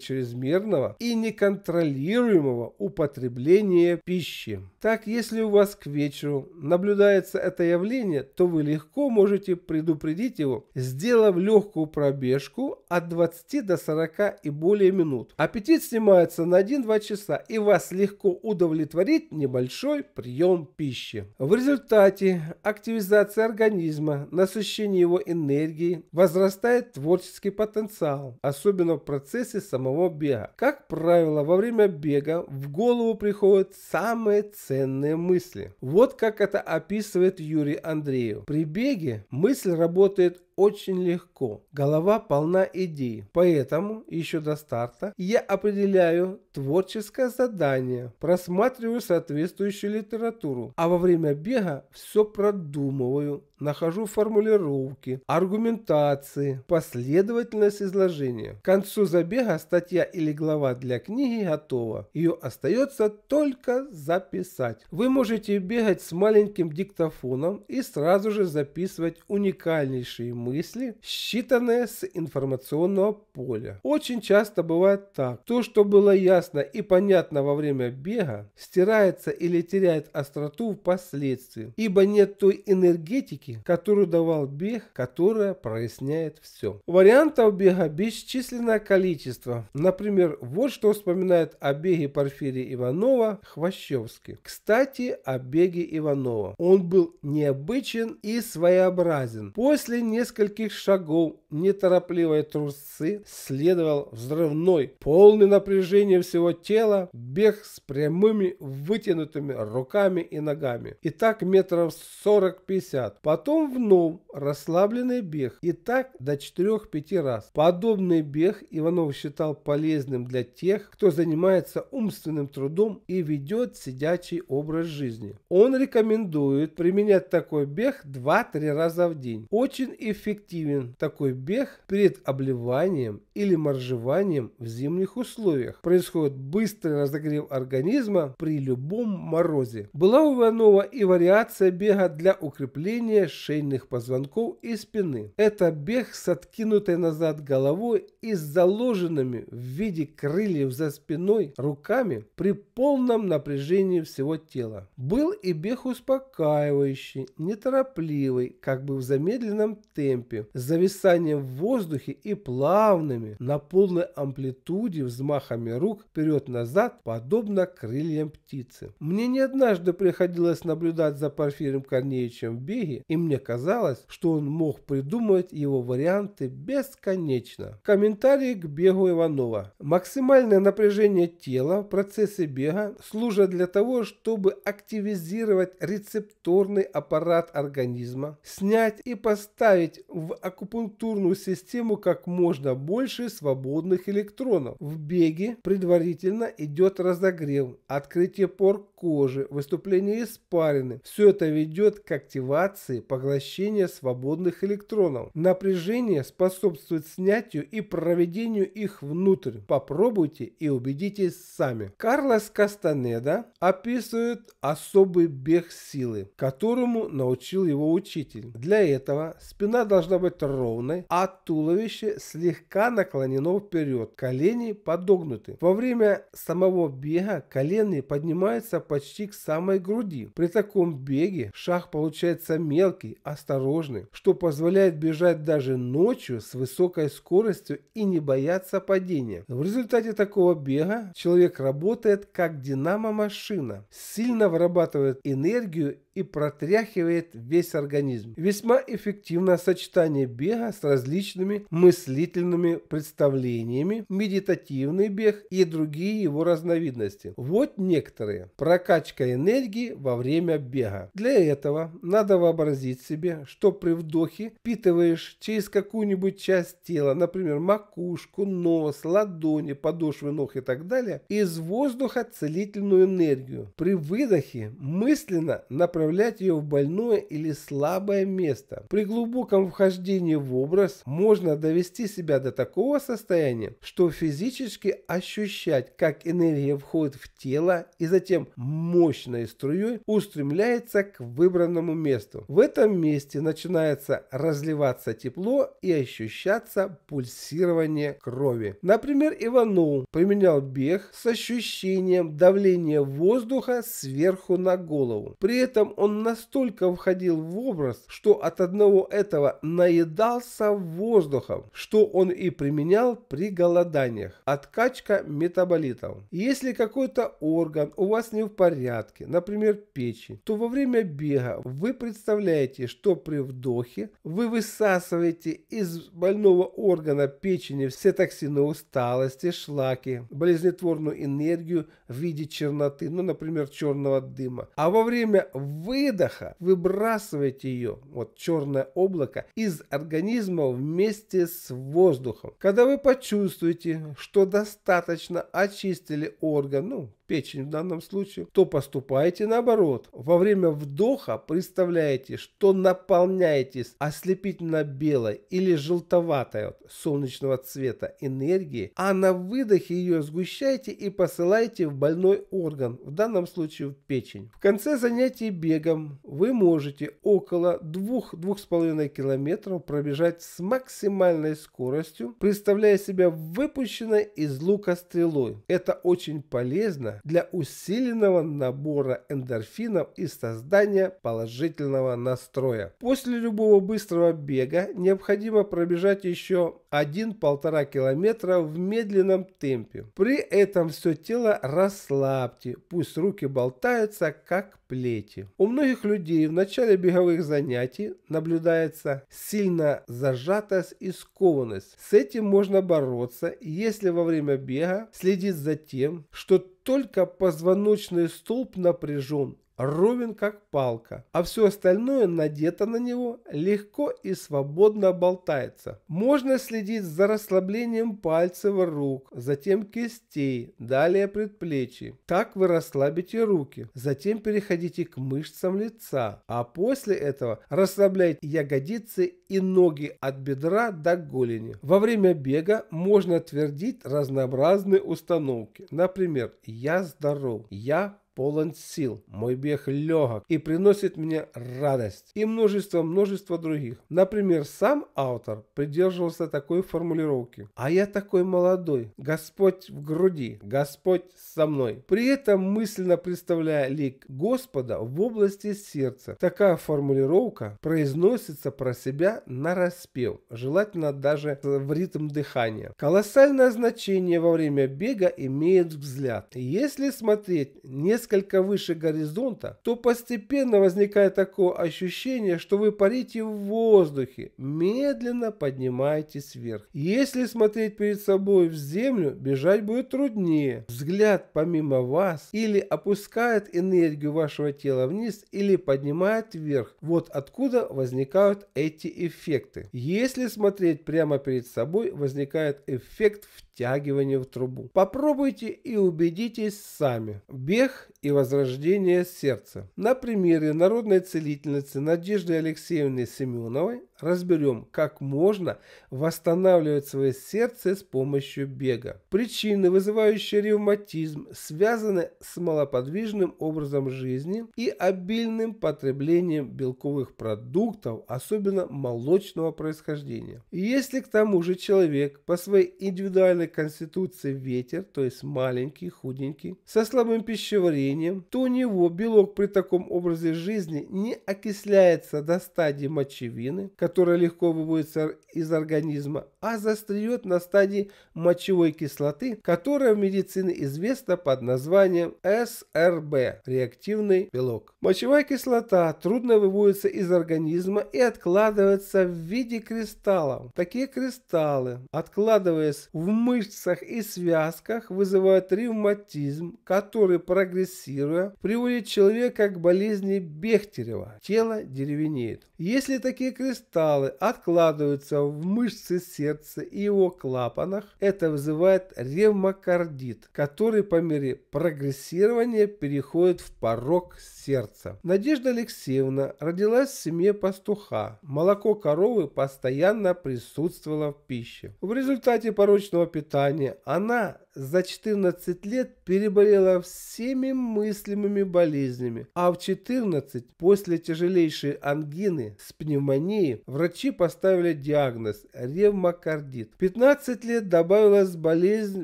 чрезмерного и неконтролируемого употребления пищи. Так, если у вас к вечеру наблюдается это явление, то вы легко можете предупредить его, сделав легкую пробежку от 20 до 40 и более минут. Аппетит снимается на 1-2 часа и вас легко удовлетворит небольшой прием пищи. В результате активизации организма, насыщение его энергией, возрастает творческий потенциал, особенно процессе самого бега. Как правило, во время бега в голову приходят самые ценные мысли. Вот как это описывает Юрий Андреев. При беге мысль работает очень легко. Голова полна идей. Поэтому еще до старта я определяю творческое задание, просматриваю соответствующую литературу, а во время бега все продумываю, нахожу формулировки, аргументации, последовательность изложения. К концу забега статья или глава для книги готова. Ее остается только записать. Вы можете бегать с маленьким диктофоном и сразу же записывать уникальнейшие мысли мысли, считанные с информационного поля. Очень часто бывает так. То, что было ясно и понятно во время бега, стирается или теряет остроту впоследствии, ибо нет той энергетики, которую давал бег, которая проясняет все. Вариантов бега бесчисленное количество. Например, вот что вспоминает о беге Порфирия Иванова Хвощевский. Кстати, о беге Иванова. Он был необычен и своеобразен. После нескольких нескольких шагов неторопливой трусцы следовал взрывной, полный напряжения всего тела, бег с прямыми вытянутыми руками и ногами. И так метров 40-50. Потом вновь расслабленный бег. И так до 4-5 раз. Подобный бег Иванов считал полезным для тех, кто занимается умственным трудом и ведет сидячий образ жизни. Он рекомендует применять такой бег 2-3 раза в день. Очень эффективно эффективен такой бег перед обливанием или моржеванием в зимних условиях. Происходит быстрый разогрев организма при любом морозе. Была у Иванова и вариация бега для укрепления шейных позвонков и спины. Это бег с откинутой назад головой и с заложенными в виде крыльев за спиной руками при полном напряжении всего тела. Был и бег успокаивающий, неторопливый, как бы в замедленном темпе темпе, с зависанием в воздухе и плавными, на полной амплитуде взмахами рук вперед-назад, подобно крыльям птицы. Мне не однажды приходилось наблюдать за Порфирием Корнеевичем в беге, и мне казалось, что он мог придумывать его варианты бесконечно. Комментарии к бегу Иванова. Максимальное напряжение тела в процессе бега служит для того, чтобы активизировать рецепторный аппарат организма, снять и поставить впихать в акупунктурную систему как можно больше свободных электронов. В беге предварительно идет разогрев, открытие пор кожи, выступление испарины. Все это ведет к активации поглощения свободных электронов. Напряжение способствует снятию и проведению их внутрь. Попробуйте и убедитесь сами. Карлос Кастанеда описывает особый бег силы, которому научил его учитель. Для этого спина должно быть ровной, а туловище слегка наклонено вперед, колени подогнуты. Во время самого бега колени поднимаются почти к самой груди. При таком беге шаг получается мелкий, осторожный, что позволяет бежать даже ночью с высокой скоростью и не бояться падения. В результате такого бега человек работает как динамо-машина, сильно вырабатывает энергию и протряхивает весь организм. Весьма эффективно сочетание бега с различными мыслительными представлениями, медитативный бег и другие его разновидности. Вот некоторые. Прокачка энергии во время бега. Для этого надо вообразить себе, что при вдохе впитываешь через какую-нибудь часть тела, например, макушку, нос, ладони, подошвы ног и так далее, из воздуха целительную энергию. При выдохе мысленно направляешь направлять ее в больное или слабое место. При глубоком вхождении в образ можно довести себя до такого состояния, что физически ощущать, как энергия входит в тело и затем мощной струей устремляется к выбранному месту. В этом месте начинается разливаться тепло и ощущаться пульсирование крови. Например, Иванов применял бег с ощущением давления воздуха сверху на голову. При этом он настолько входил в образ, что от одного этого наедался воздухом, что он и применял при голоданиях. Откачка метаболитов. Если какой-то орган у вас не в порядке, например печень, то во время бега вы представляете, что при вдохе вы высасываете из больного органа печени все токсины усталости, шлаки, болезнетворную энергию в виде черноты, ну, например, черного дыма. А во время выдоха выбрасываете ее, вот черное облако, из организма вместе с воздухом. Когда вы почувствуете, что достаточно очистили орган, ну, печень в данном случае, то поступаете наоборот. Во время вдоха представляете, что наполняетесь ослепительно-белой или желтоватой от солнечного цвета энергии, а на выдохе ее сгущаете и посылаете в больной орган, в данном случае в печень. В конце занятий бегом вы можете около 2-2,5 километров пробежать с максимальной скоростью, представляя себя выпущенной из лука стрелой. Это очень полезно, для усиленного набора эндорфинов и создания положительного настроя. После любого быстрого бега необходимо пробежать еще 1-1,5 километра в медленном темпе. При этом все тело расслабьте, пусть руки болтаются как плети. У многих людей в начале беговых занятий наблюдается сильно зажатость и скованность. С этим можно бороться, если во время бега следить за тем, что только позвоночный столб напряжен, ровен как палка, а все остальное надето на него легко и свободно болтается. Можно следить за расслаблением пальцев рук, затем кистей, далее предплечий. Так вы расслабите руки, затем переходите к мышцам лица, а после этого расслабляйте ягодицы и ноги от бедра до голени. Во время бега можно твердить разнообразные установки. Например, «Я здоров», «Я полон сил, мой бег легок и приносит мне радость и множество-множество других. Например, сам автор придерживался такой формулировки. А я такой молодой, Господь в груди, Господь со мной. При этом мысленно представляя лик Господа в области сердца. Такая формулировка произносится про себя на распев, желательно даже в ритм дыхания. Колоссальное значение во время бега имеет взгляд. Если смотреть не несколько выше горизонта, то постепенно возникает такое ощущение, что вы парите в воздухе, медленно поднимаетесь вверх. Если смотреть перед собой в землю, бежать будет труднее. Взгляд помимо вас или опускает энергию вашего тела вниз, или поднимает вверх. Вот откуда возникают эти эффекты. Если смотреть прямо перед собой, возникает эффект в втягивания в трубу. Попробуйте и убедитесь сами. Бег и возрождение сердца. На примере народной целительницы Надежды Алексеевны Семеновой разберем, как можно восстанавливать свое сердце с помощью бега. Причины, вызывающие ревматизм, связаны с малоподвижным образом жизни и обильным потреблением белковых продуктов, особенно молочного происхождения. Если к тому же человек по своей индивидуальной конституции ветер, то есть маленький, худенький, со слабым пищеварением, то у него белок при таком образе жизни не окисляется до стадии мочевины, которая легко выводится из организма, а застреет на стадии мочевой кислоты, которая в медицине известна под названием СРБ – реактивный белок. Мочевая кислота трудно выводится из организма и откладывается в виде кристаллов. Такие кристаллы, откладываясь в мышцы, мышцах и связках вызывают ревматизм, который, прогрессируя, приводит человека к болезни Бехтерева. Тело деревенеет. Если такие кристаллы откладываются в мышцы сердца и его клапанах, это вызывает ревмокардит, который по мере прогрессирования переходит в порог сердца. Надежда Алексеевна родилась в семье пастуха. Молоко коровы постоянно присутствовало в пище. В результате порочного питания воспитание, она за 14 лет переболела всеми мыслимыми болезнями, а в 14 после тяжелейшей ангины с пневмонией врачи поставили диагноз ревмокардит. В 15 лет добавилась болезнь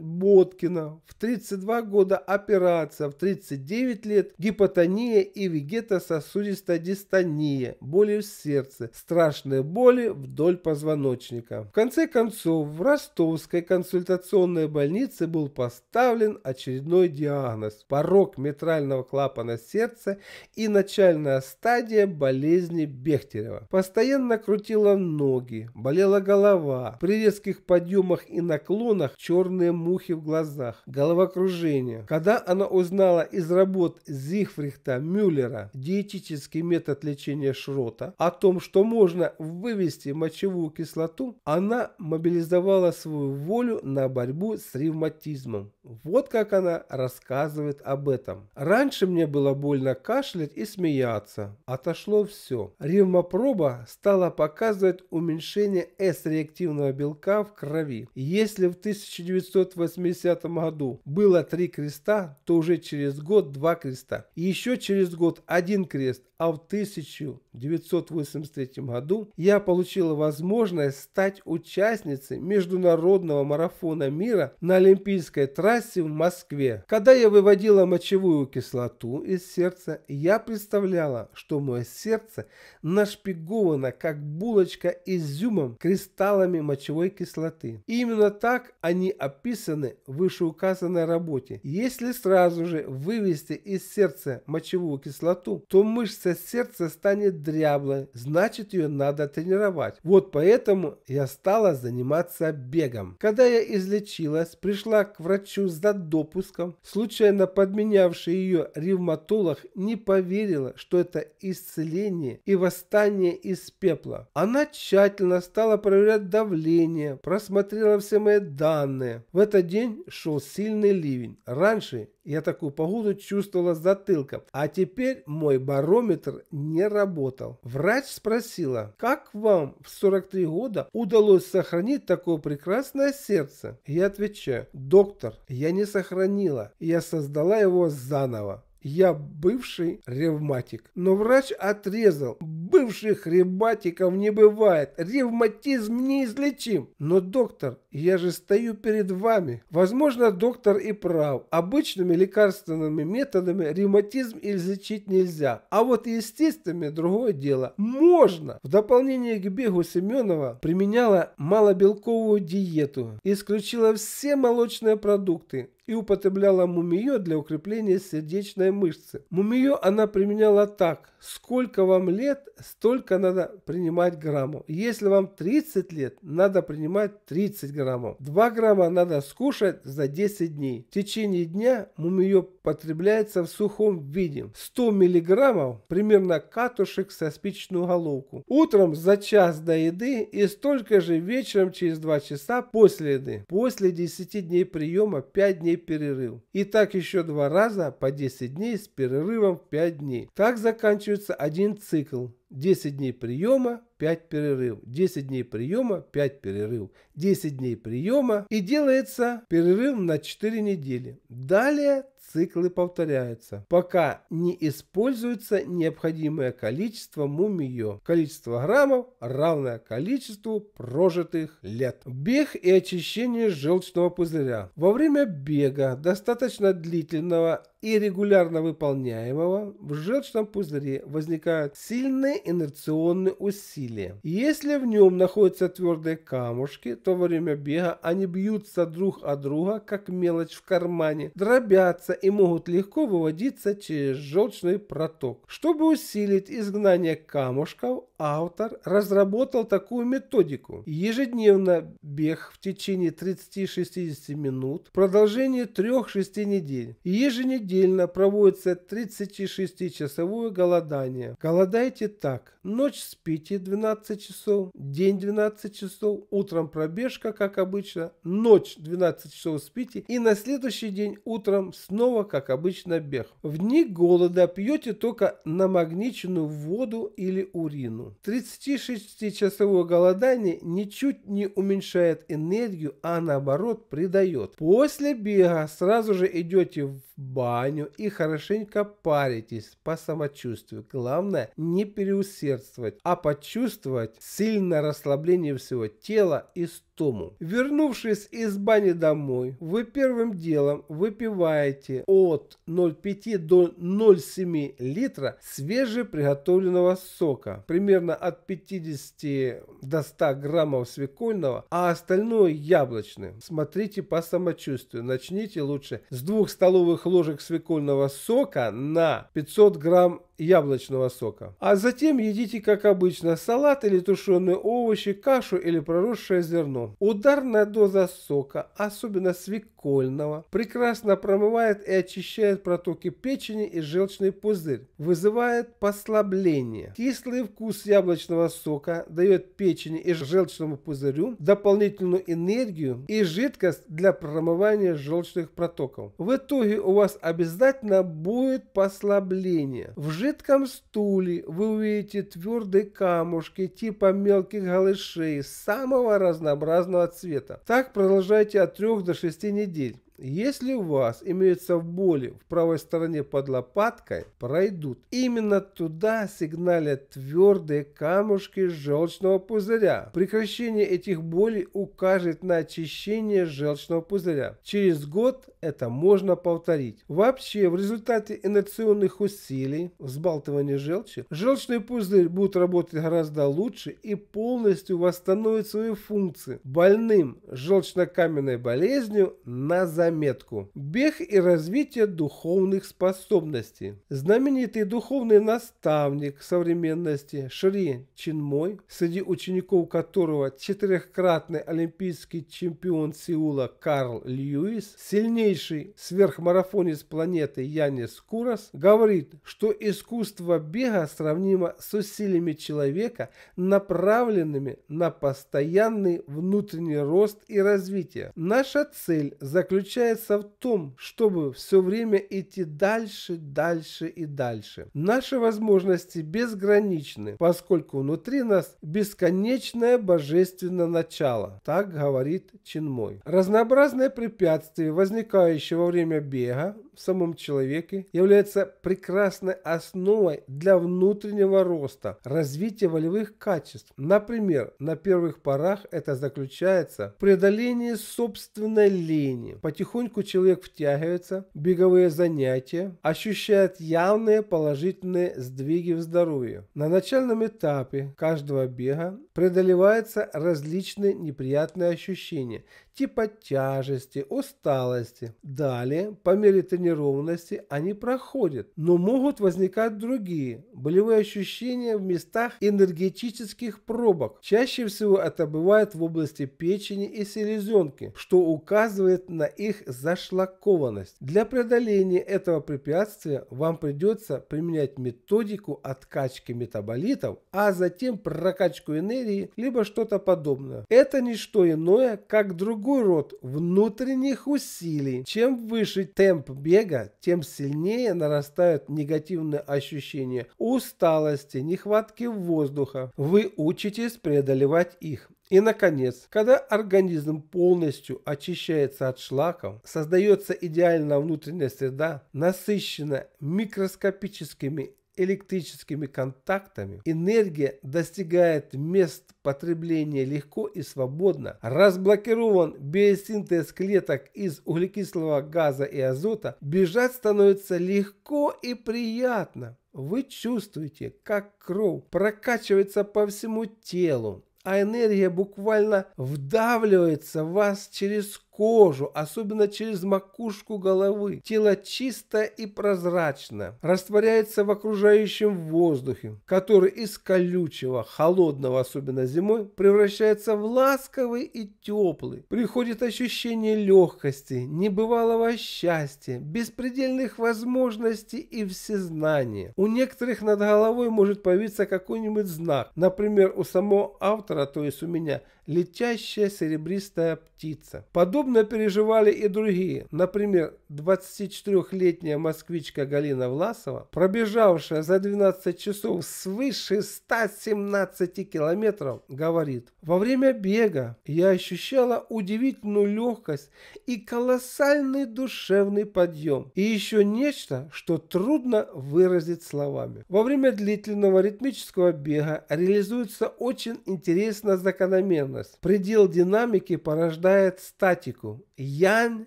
Боткина, в 32 года операция, в 39 лет гипотония и вегетососудистая дистония, боли в сердце, страшные боли вдоль позвоночника. В конце концов, в Ростовской консультационной больнице был поставлен очередной диагноз – порог метрального клапана сердца и начальная стадия болезни Бехтерева. Постоянно крутила ноги, болела голова, при резких подъемах и наклонах черные мухи в глазах, головокружение. Когда она узнала из работ Зигфрида Мюллера диетический метод лечения шрота о том, что можно вывести мочевую кислоту, она мобилизовала свою волю на борьбу с ревматизмом астигматизмом. Вот как она рассказывает об этом. Раньше мне было больно кашлять и смеяться. Отошло все. Ревмопроба стала показывать уменьшение С-реактивного белка в крови. Если в 1980 году было три креста, то уже через год два креста. Еще через год один крест, а в 1983 году я получила возможность стать участницей международного марафона мира на Олимпийской трассе в Москве. Когда я выводила мочевую кислоту из сердца, я представляла, что мое сердце нашпиговано как булочка изюмом кристаллами мочевой кислоты. И именно так они описаны в вышеуказанной работе. Если сразу же вывести из сердца мочевую кислоту, то мышцы мышца сердца станет дряблой, значит ее надо тренировать. Вот поэтому я стала заниматься бегом. Когда я излечилась, пришла к врачу за допуском. Случайно подменявший ее ревматолог не поверила, что это исцеление и восстание из пепла. Она тщательно стала проверять давление, просмотрела все мои данные. В этот день шел сильный ливень. Раньше я такую погоду чувствовала затылком, а теперь мой барометр не работал. Врач спросила, как вам в 43 года удалось сохранить такое прекрасное сердце? Я отвечаю, доктор, я не сохранила, я создала его заново. Я бывший ревматик. Но врач отрезал. Бывших ревматиков не бывает. Ревматизм неизлечим. Но, доктор, я же стою перед вами. Возможно, доктор и прав. Обычными лекарственными методами ревматизм излечить нельзя. А вот естественными другое дело. Можно. В дополнение к бегу Семенова применяла малобелковую диету. Исключила все молочные продукты и употребляла мумиё для укрепления сердечной мышцы. Мумиё она применяла так. Сколько вам лет, столько надо принимать граммов. Если вам 30 лет, надо принимать 30 граммов. 2 грамма надо скушать за 10 дней. В течение дня мумиё потребляется в сухом виде. 100 миллиграммов, примерно катушек со спичную головку. Утром за час до еды и столько же вечером через 2 часа после еды. После 10 дней приема 5 дней дней перерыв. И так еще два раза по 10 дней с перерывом в 5 дней. Так заканчивается один цикл. 10 дней приема, 5 перерыв. 10 дней приема, 5 перерыв. 10 дней приема и делается перерыв на 4 недели. Далее циклы повторяются, пока не используется необходимое количество мумиё. Количество граммов равное количеству прожитых лет. Бег и очищение желчного пузыря. Во время бега, достаточно длительного и регулярно выполняемого, в желчном пузыре возникают сильные инерционные усилия. Если в нем находятся твердые камушки, то во время бега они бьются друг от друга, как мелочь в кармане, дробятся и могут легко выводиться через желчный проток. Чтобы усилить изгнание камушков, автор разработал такую методику. Ежедневно бег в течение 30-60 минут в продолжении 3-6 недель. Еженедельно проводится 36-часовое голодание. Голодайте так. Ночь спите 12 часов, день 12 часов, утром пробежка, как обычно, ночь 12 часов спите и на следующий день утром снова, как обычно, бег. В дни голода пьете только намагниченную воду или урину сторону. 36-часовое голодание ничуть не уменьшает энергию, а наоборот придает. После бега сразу же идете в баню и хорошенько паритесь по самочувствию. Главное не переусердствовать, а почувствовать сильное расслабление всего тела и стороны тому. Вернувшись из бани домой, вы первым делом выпиваете от 0,5 до 0,7 литра свежеприготовленного сока, примерно от 50 до 100 граммов свекольного, а остальное яблочное. Смотрите по самочувствию. Начните лучше с 2 столовых ложек свекольного сока на 500 грамм яблочного сока. А затем едите, как обычно, салат или тушеные овощи, кашу или проросшее зерно. Ударная доза сока, особенно свекольного, прекрасно промывает и очищает протоки печени и желчный пузырь, вызывает послабление. Кислый вкус яблочного сока дает печени и желчному пузырю дополнительную энергию и жидкость для промывания желчных протоков. В итоге у вас обязательно будет послабление в желудке жидком стуле вы увидите твердые камушки типа мелких галышей самого разнообразного цвета. Так продолжайте от 3 до 6 недель. Если у вас имеются боли в правой стороне под лопаткой, пройдут. Именно туда сигналят твердые камушки желчного пузыря. Прекращение этих болей укажет на очищение желчного пузыря. Через год это можно повторить. Вообще, в результате инерционных усилий, взбалтывания желчи, желчный пузырь будет работать гораздо лучше и полностью восстановит свои функции. Больным желчнокаменной болезнью на назовем заметку. Бег и развитие духовных способностей. Знаменитый духовный наставник современности Шри Чинмой, среди учеников которого четырехкратный олимпийский чемпион Сеула Карл Льюис, сильнейший сверхмарафонец планеты Янис Курас, говорит, что искусство бега сравнимо с усилиями человека, направленными на постоянный внутренний рост и развитие. Наша цель заключается заключается в том, чтобы все время идти дальше, дальше и дальше. Наши возможности безграничны, поскольку внутри нас бесконечное божественное начало, так говорит Чинмой. Разнообразные препятствия, возникающие во время бега, в самом человеке является прекрасной основой для внутреннего роста, развития волевых качеств. Например, на первых порах это заключается в преодолении собственной лени. Потихоньку человек втягивается в беговые занятия, ощущает явные положительные сдвиги в здоровье. На начальном этапе каждого бега преодолеваются различные неприятные ощущения, типа тяжести, усталости. Далее, по мере тренированности, они проходят, но могут возникать другие болевые ощущения в местах энергетических пробок. Чаще всего это бывает в области печени и селезенки, что указывает на их зашлакованность. Для преодоления этого препятствия вам придется применять методику откачки метаболитов, а затем прокачку энергии, либо что-то подобное. Это не что иное, как другой другой внутренних усилий. Чем выше темп бега, тем сильнее нарастают негативные ощущения усталости, нехватки воздуха. Вы учитесь преодолевать их. И, наконец, когда организм полностью очищается от шлаков, создается идеальная внутренняя среда, насыщенная микроскопическими электрическими контактами энергия достигает мест потребления легко и свободно. Разблокирован биосинтез клеток из углекислого газа и азота. Бежать становится легко и приятно. Вы чувствуете, как кровь прокачивается по всему телу, а энергия буквально вдавливается в вас через кожу, особенно через макушку головы. Тело чисто и прозрачно, растворяется в окружающем воздухе, который из колючего, холодного, особенно зимой, превращается в ласковый и теплый. Приходит ощущение легкости, небывалого счастья, беспредельных возможностей и всезнания. У некоторых над головой может появиться какой-нибудь знак, например, у самого автора, то есть у меня – летящая серебристая птица. Подобно переживали и другие. Например, 24-летняя москвичка Галина Власова, пробежавшая за 12 часов свыше 117 километров, говорит, во время бега я ощущала удивительную легкость и колоссальный душевный подъем. И еще нечто, что трудно выразить словами. Во время длительного ритмического бега реализуется очень интересно закономерно поверхность. Предел динамики порождает статику. Янь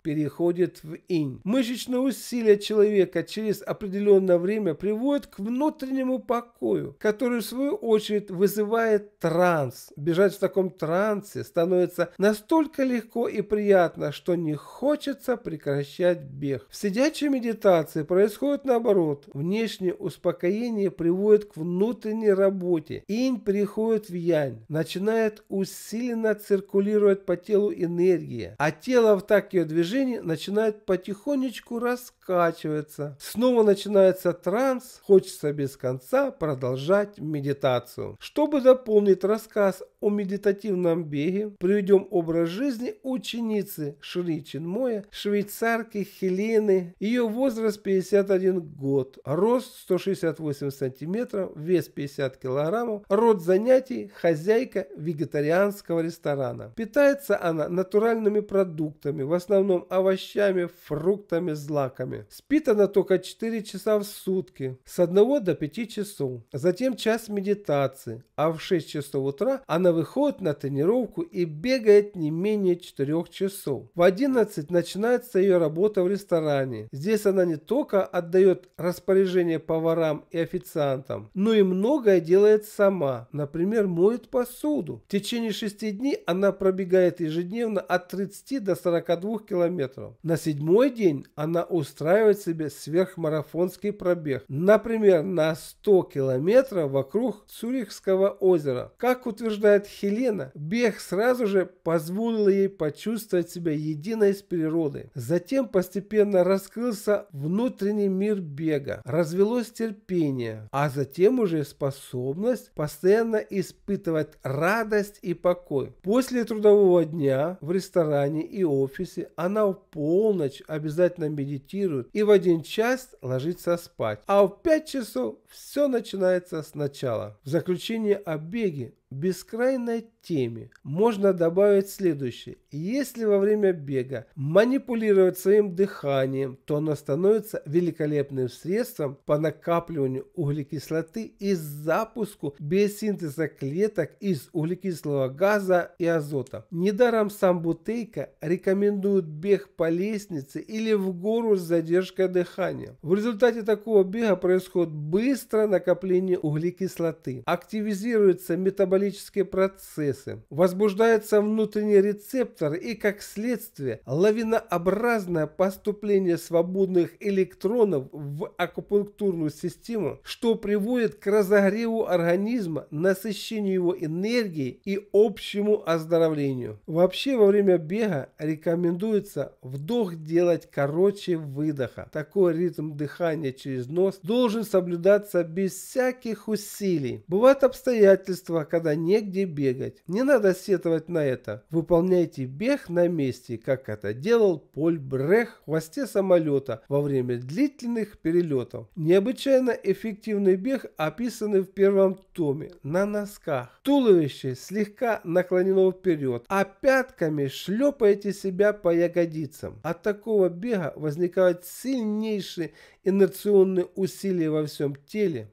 переходит в инь. Мышечное усилие человека через определенное время приводит к внутреннему покою, который в свою очередь вызывает транс. Бежать в таком трансе становится настолько легко и приятно, что не хочется прекращать бег. В сидячей медитации происходит наоборот. Внешнее успокоение приводит к внутренней работе. Инь переходит в янь, начинает усиливать усиленно циркулирует по телу энергия, а тело в такт ее движения начинает потихонечку раскачиваться. Снова начинается транс, хочется без конца продолжать медитацию. Чтобы дополнить рассказ о медитативном беге «Приведем образ жизни» ученицы Шри Чинмоя, швейцарки Хелены. Ее возраст 51 год, рост 168 сантиметров, вес 50 килограммов, род занятий – хозяйка вегетарианского ресторана. Питается она натуральными продуктами, в основном овощами, фруктами, злаками. Спит она только 4 часа в сутки, с 1 до 5 часов. Затем час медитации, а в 6 часов утра она на выход на тренировку и бегает не менее 4 часов. В 11 начинается ее работа в ресторане. Здесь она не только отдает распоряжение поварам и официантам, но и многое делает сама. Например, моет посуду. В течение 6 дней она пробегает ежедневно от 30 до 42 километров. На седьмой день она устраивает себе сверхмарафонский пробег. Например, на 100 километров вокруг Цюрихского озера. Как утверждает умирает Хелена, бег сразу же позволил ей почувствовать себя единой с природой. Затем постепенно раскрылся внутренний мир бега, развелось терпение, а затем уже способность постоянно испытывать радость и покой. После трудового дня в ресторане и офисе она в полночь обязательно медитирует и в один час ложится спать, а в 5 часов все начинается сначала. В заключение о беге бескрайной теме можно добавить следующее. Если во время бега манипулировать своим дыханием, то оно становится великолепным средством по накапливанию углекислоты и запуску биосинтеза клеток из углекислого газа и азота. Недаром сам Бутейко рекомендует бег по лестнице или в гору с задержкой дыхания. В результате такого бега происходит быстрое накопление углекислоты, активизируется метаболизм метаболические процессы, возбуждается внутренний рецептор и, как следствие, лавинообразное поступление свободных электронов в акупунктурную систему, что приводит к разогреву организма, насыщению его энергией и общему оздоровлению. Вообще во время бега рекомендуется вдох делать короче выдоха. Такой ритм дыхания через нос должен соблюдаться без всяких усилий. Бывают обстоятельства, когда когда негде бегать. Не надо сетовать на это. Выполняйте бег на месте, как это делал Поль Брех в хвосте самолета во время длительных перелетов. Необычайно эффективный бег описанный в первом томе на носках. Туловище слегка наклонено вперед, а пятками шлепаете себя по ягодицам. От такого бега возникают сильнейшие инерционные усилия во всем теле,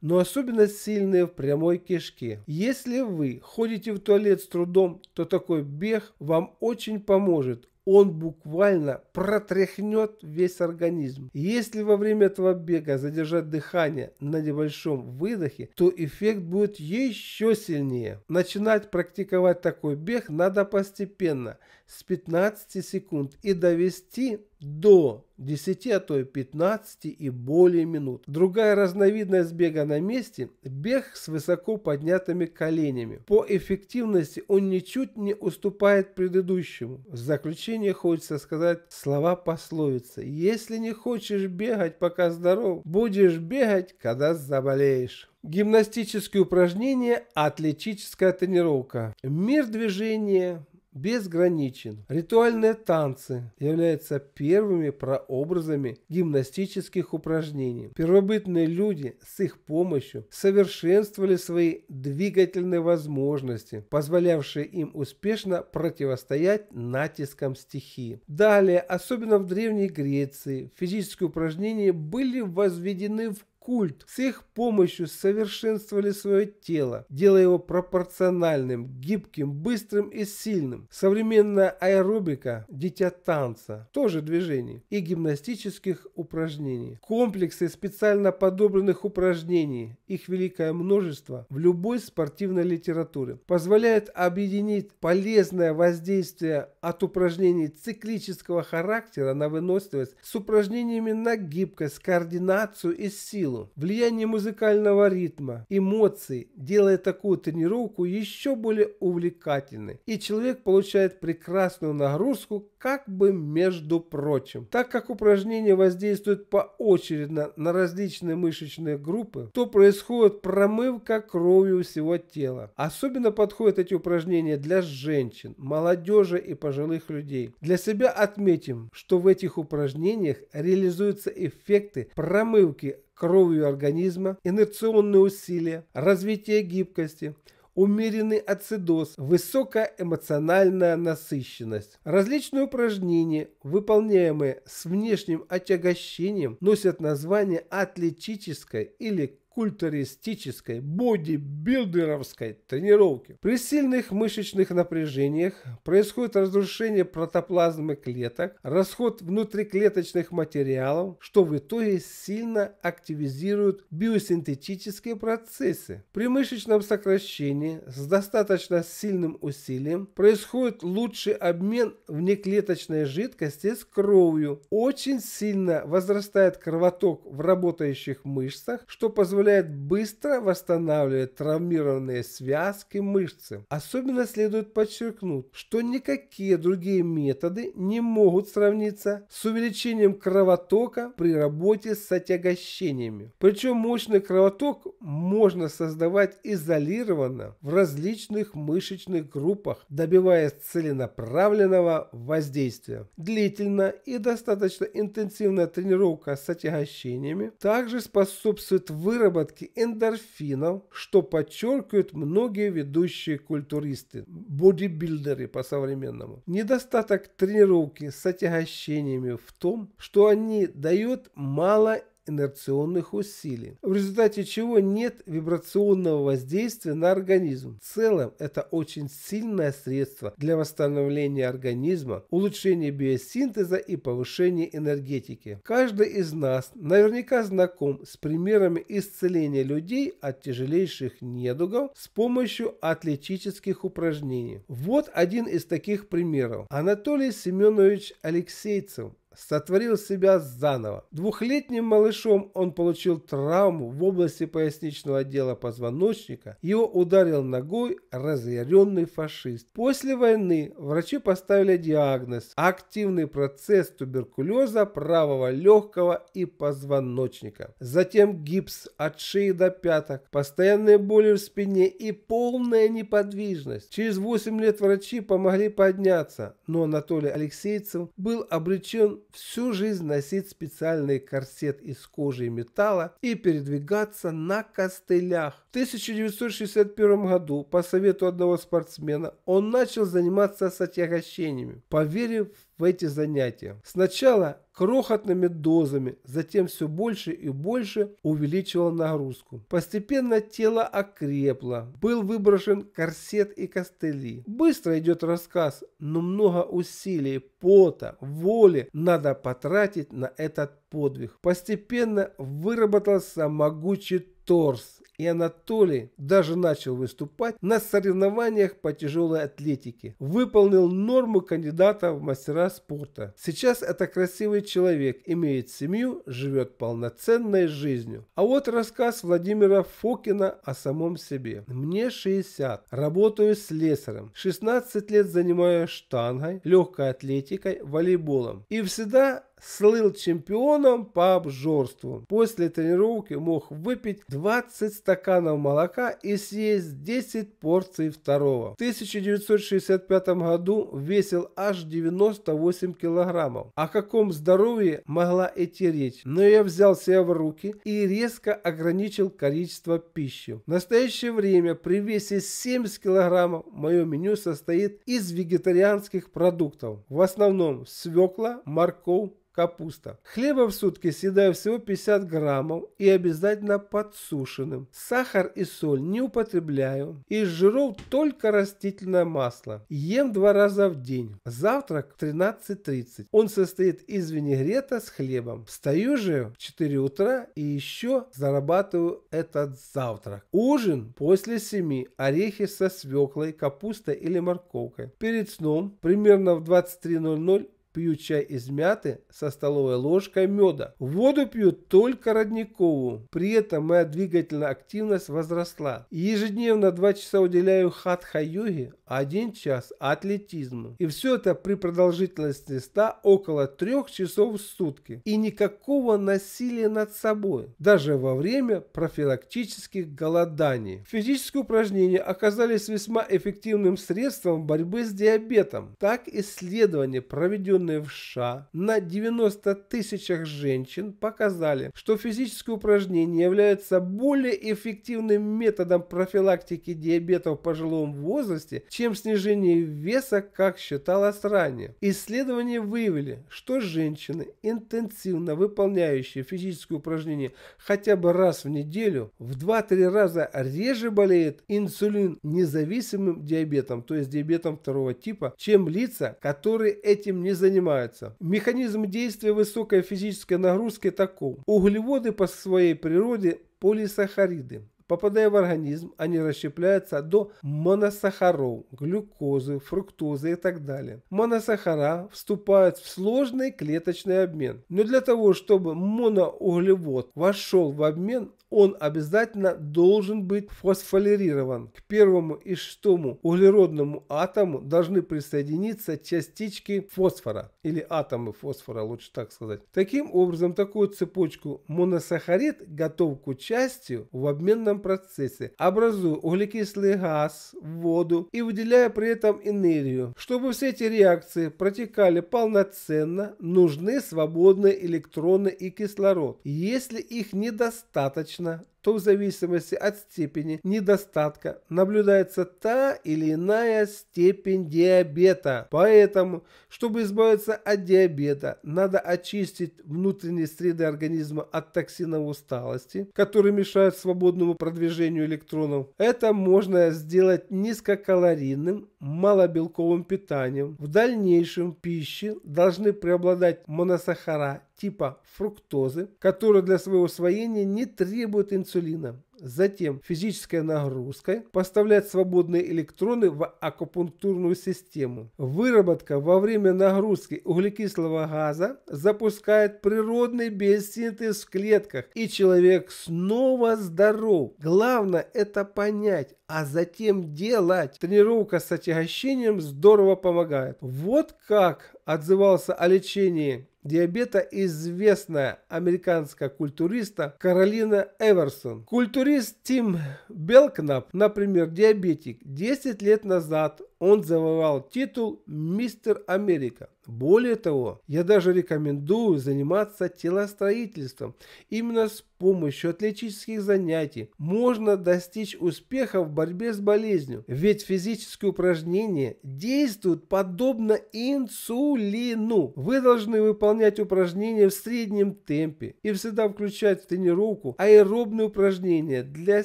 но особенно сильные в прямой кишке. Если вы ходите в туалет с трудом, то такой бег вам очень поможет. Он буквально протряхнет весь организм. Если во время этого бега задержать дыхание на небольшом выдохе, то эффект будет еще сильнее. Начинать практиковать такой бег надо постепенно – с 15 секунд и довести до 10, а то и 15 и более минут. Другая разновидность бега на месте – бег с высоко поднятыми коленями. По эффективности он ничуть не уступает предыдущему. В заключение хочется сказать слова пословицы. Если не хочешь бегать, пока здоров, будешь бегать, когда заболеешь. Гимнастические упражнения, атлетическая тренировка. Мир движения, безграничен. Ритуальные танцы являются первыми прообразами гимнастических упражнений. Первобытные люди с их помощью совершенствовали свои двигательные возможности, позволявшие им успешно противостоять натискам стихии. Далее, особенно в Древней Греции, физические упражнения были возведены в культ с их помощью совершенствовали свое тело, делая его пропорциональным, гибким, быстрым и сильным. Современная аэробика – дитя танца, тоже движений и гимнастических упражнений. Комплексы специально подобранных упражнений, их великое множество в любой спортивной литературе, позволяют объединить полезное воздействие от упражнений циклического характера на выносливость с упражнениями на гибкость, координацию и силу, силу. Влияние музыкального ритма, эмоций делает такую тренировку еще более увлекательной. И человек получает прекрасную нагрузку, как бы между прочим. Так как упражнения воздействуют поочередно на различные мышечные группы, то происходит промывка кровью всего тела. Особенно подходят эти упражнения для женщин, молодежи и пожилых людей. Для себя отметим, что в этих упражнениях реализуются эффекты промывки кровью организма, инерционные усилия, развитие гибкости, умеренный ацидоз, высокая эмоциональная насыщенность. Различные упражнения, выполняемые с внешним отягощением, носят название атлетической или культуристической, бодибилдеровской тренировки. При сильных мышечных напряжениях происходит разрушение протоплазмы клеток, расход внутриклеточных материалов, что в итоге сильно активизирует биосинтетические процессы. При мышечном сокращении с достаточно сильным усилием происходит лучший обмен внеклеточной жидкости с кровью. Очень сильно возрастает кровоток в работающих мышцах, что позволяет позволяет быстро восстанавливать травмированные связки мышцы. Особенно следует подчеркнуть, что никакие другие методы не могут сравниться с увеличением кровотока при работе с отягощениями. Причем мощный кровоток можно создавать изолированно в различных мышечных группах, добиваясь целенаправленного воздействия. Длительно и достаточно интенсивная тренировка с отягощениями также способствует выработке выработки эндорфинов, что подчеркивают многие ведущие культуристы, бодибилдеры по-современному. Недостаток тренировки с отягощениями в том, что они дают мало инерционных усилий, в результате чего нет вибрационного воздействия на организм. В целом это очень сильное средство для восстановления организма, улучшения биосинтеза и повышения энергетики. Каждый из нас наверняка знаком с примерами исцеления людей от тяжелейших недугов с помощью атлетических упражнений. Вот один из таких примеров. Анатолий Семенович Алексейцев сотворил себя заново. Двухлетним малышом он получил травму в области поясничного отдела позвоночника. Его ударил ногой разъяренный фашист. После войны врачи поставили диагноз «активный процесс туберкулеза правого легкого и позвоночника». Затем гипс от шеи до пяток, постоянные боли в спине и полная неподвижность. Через 8 лет врачи помогли подняться, но Анатолий Алексеевцев был обречен всю жизнь носить специальный корсет из кожи и металла и передвигаться на костылях. В 1961 году по совету одного спортсмена он начал заниматься с отягощениями, поверив в эти занятия. Сначала крохотными дозами, затем все больше и больше увеличивал нагрузку. Постепенно тело окрепло, был выброшен корсет и костыли. Быстро идет рассказ, но много усилий, пота, воли надо потратить на этот подвиг. Постепенно выработался могучий торс, и Анатолий даже начал выступать на соревнованиях по тяжелой атлетике. Выполнил норму кандидата в мастера спорта. Сейчас это красивый человек, имеет семью, живет полноценной жизнью. А вот рассказ Владимира Фокина о самом себе. Мне 60, работаю с лесарем, 16 лет занимаюсь штангой, легкой атлетикой, волейболом. И всегда слыл чемпионом по обжорству. После тренировки мог выпить 20 стаканов молока и съесть 10 порций второго. В 1965 году весил аж 98 килограммов. О каком здоровье могла идти речь, но я взял себя в руки и резко ограничил количество пищи. В настоящее время при весе 70 килограммов мое меню состоит из вегетарианских продуктов. В основном свекла, морковь, капуста. Хлеба в сутки съедаю всего 50 граммов и обязательно подсушенным. Сахар и соль не употребляю. Из жиров только растительное масло. Ем два раза в день. Завтрак 13.30. Он состоит из винегрета с хлебом. Встаю же в 4 утра и еще зарабатываю этот завтрак. Ужин после 7. Орехи со свеклой, капустой или морковкой. Перед сном примерно в 23.00 Пьют чай из мяты со столовой ложкой меда. Воду пьют только родниковую. При этом моя двигательная активность возросла. Ежедневно 2 часа уделяю хатха-йоге, 1 час атлетизма. И все это при продолжительности 100 около 3 часов в сутки. И никакого насилия над собой, даже во время профилактических голоданий. Физические упражнения оказались весьма эффективным средством борьбы с диабетом. Так исследования, проведенные в США на 90 тысячах женщин, показали, что физические упражнения являются более эффективным методом профилактики диабета в пожилом возрасте, чем снижение веса, как считалось ранее. Исследования выявили, что женщины, интенсивно выполняющие физические упражнения хотя бы раз в неделю, в 2-3 раза реже болеют инсулин независимым диабетом, то есть диабетом второго типа, чем лица, которые этим не занимаются. Механизм действия высокой физической нагрузки таков. Углеводы по своей природе полисахариды попадая в организм, они расщепляются до моносахаров, глюкозы, фруктозы и так далее. Моносахара вступают в сложный клеточный обмен. Но для того, чтобы моноуглевод вошел в обмен, он обязательно должен быть фосфорилирован. К первому и шестому углеродному атому должны присоединиться частички фосфора или атомы фосфора, лучше так сказать. Таким образом, такую цепочку моносахарид готов к участию в обменном процессе, образуя углекислый газ, воду и выделяя при этом энергию. Чтобы все эти реакции протекали полноценно, нужны свободные электроны и кислород. Если их недостаточно, Отлично то в зависимости от степени недостатка наблюдается та или иная степень диабета. Поэтому, чтобы избавиться от диабета, надо очистить внутренние среды организма от токсинов усталости, которые мешают свободному продвижению электронов. Это можно сделать низкокалорийным, малобелковым питанием. В дальнейшем пище должны преобладать моносахара типа фруктозы, которые для своего усвоения не требуют инсулина инсулина. Затем физическая нагрузка поставляет свободные электроны в акупунктурную систему. Выработка во время нагрузки углекислого газа запускает природный биосинтез в клетках, и человек снова здоров. Главное это понять, а затем делать. Тренировка с отягощением здорово помогает. Вот как отзывался о лечении диабета известная американская культуриста Каролина Эверсон. Культурист Тим Белкнап, например, диабетик, 10 лет назад он завоевал титул «Мистер Америка». Более того, я даже рекомендую заниматься телостроительством. Именно с помощью атлетических занятий можно достичь успеха в борьбе с болезнью, ведь физические упражнения действуют подобно инсулину. Вы должны выполнять упражнения в среднем темпе и всегда включать в тренировку аэробные упражнения для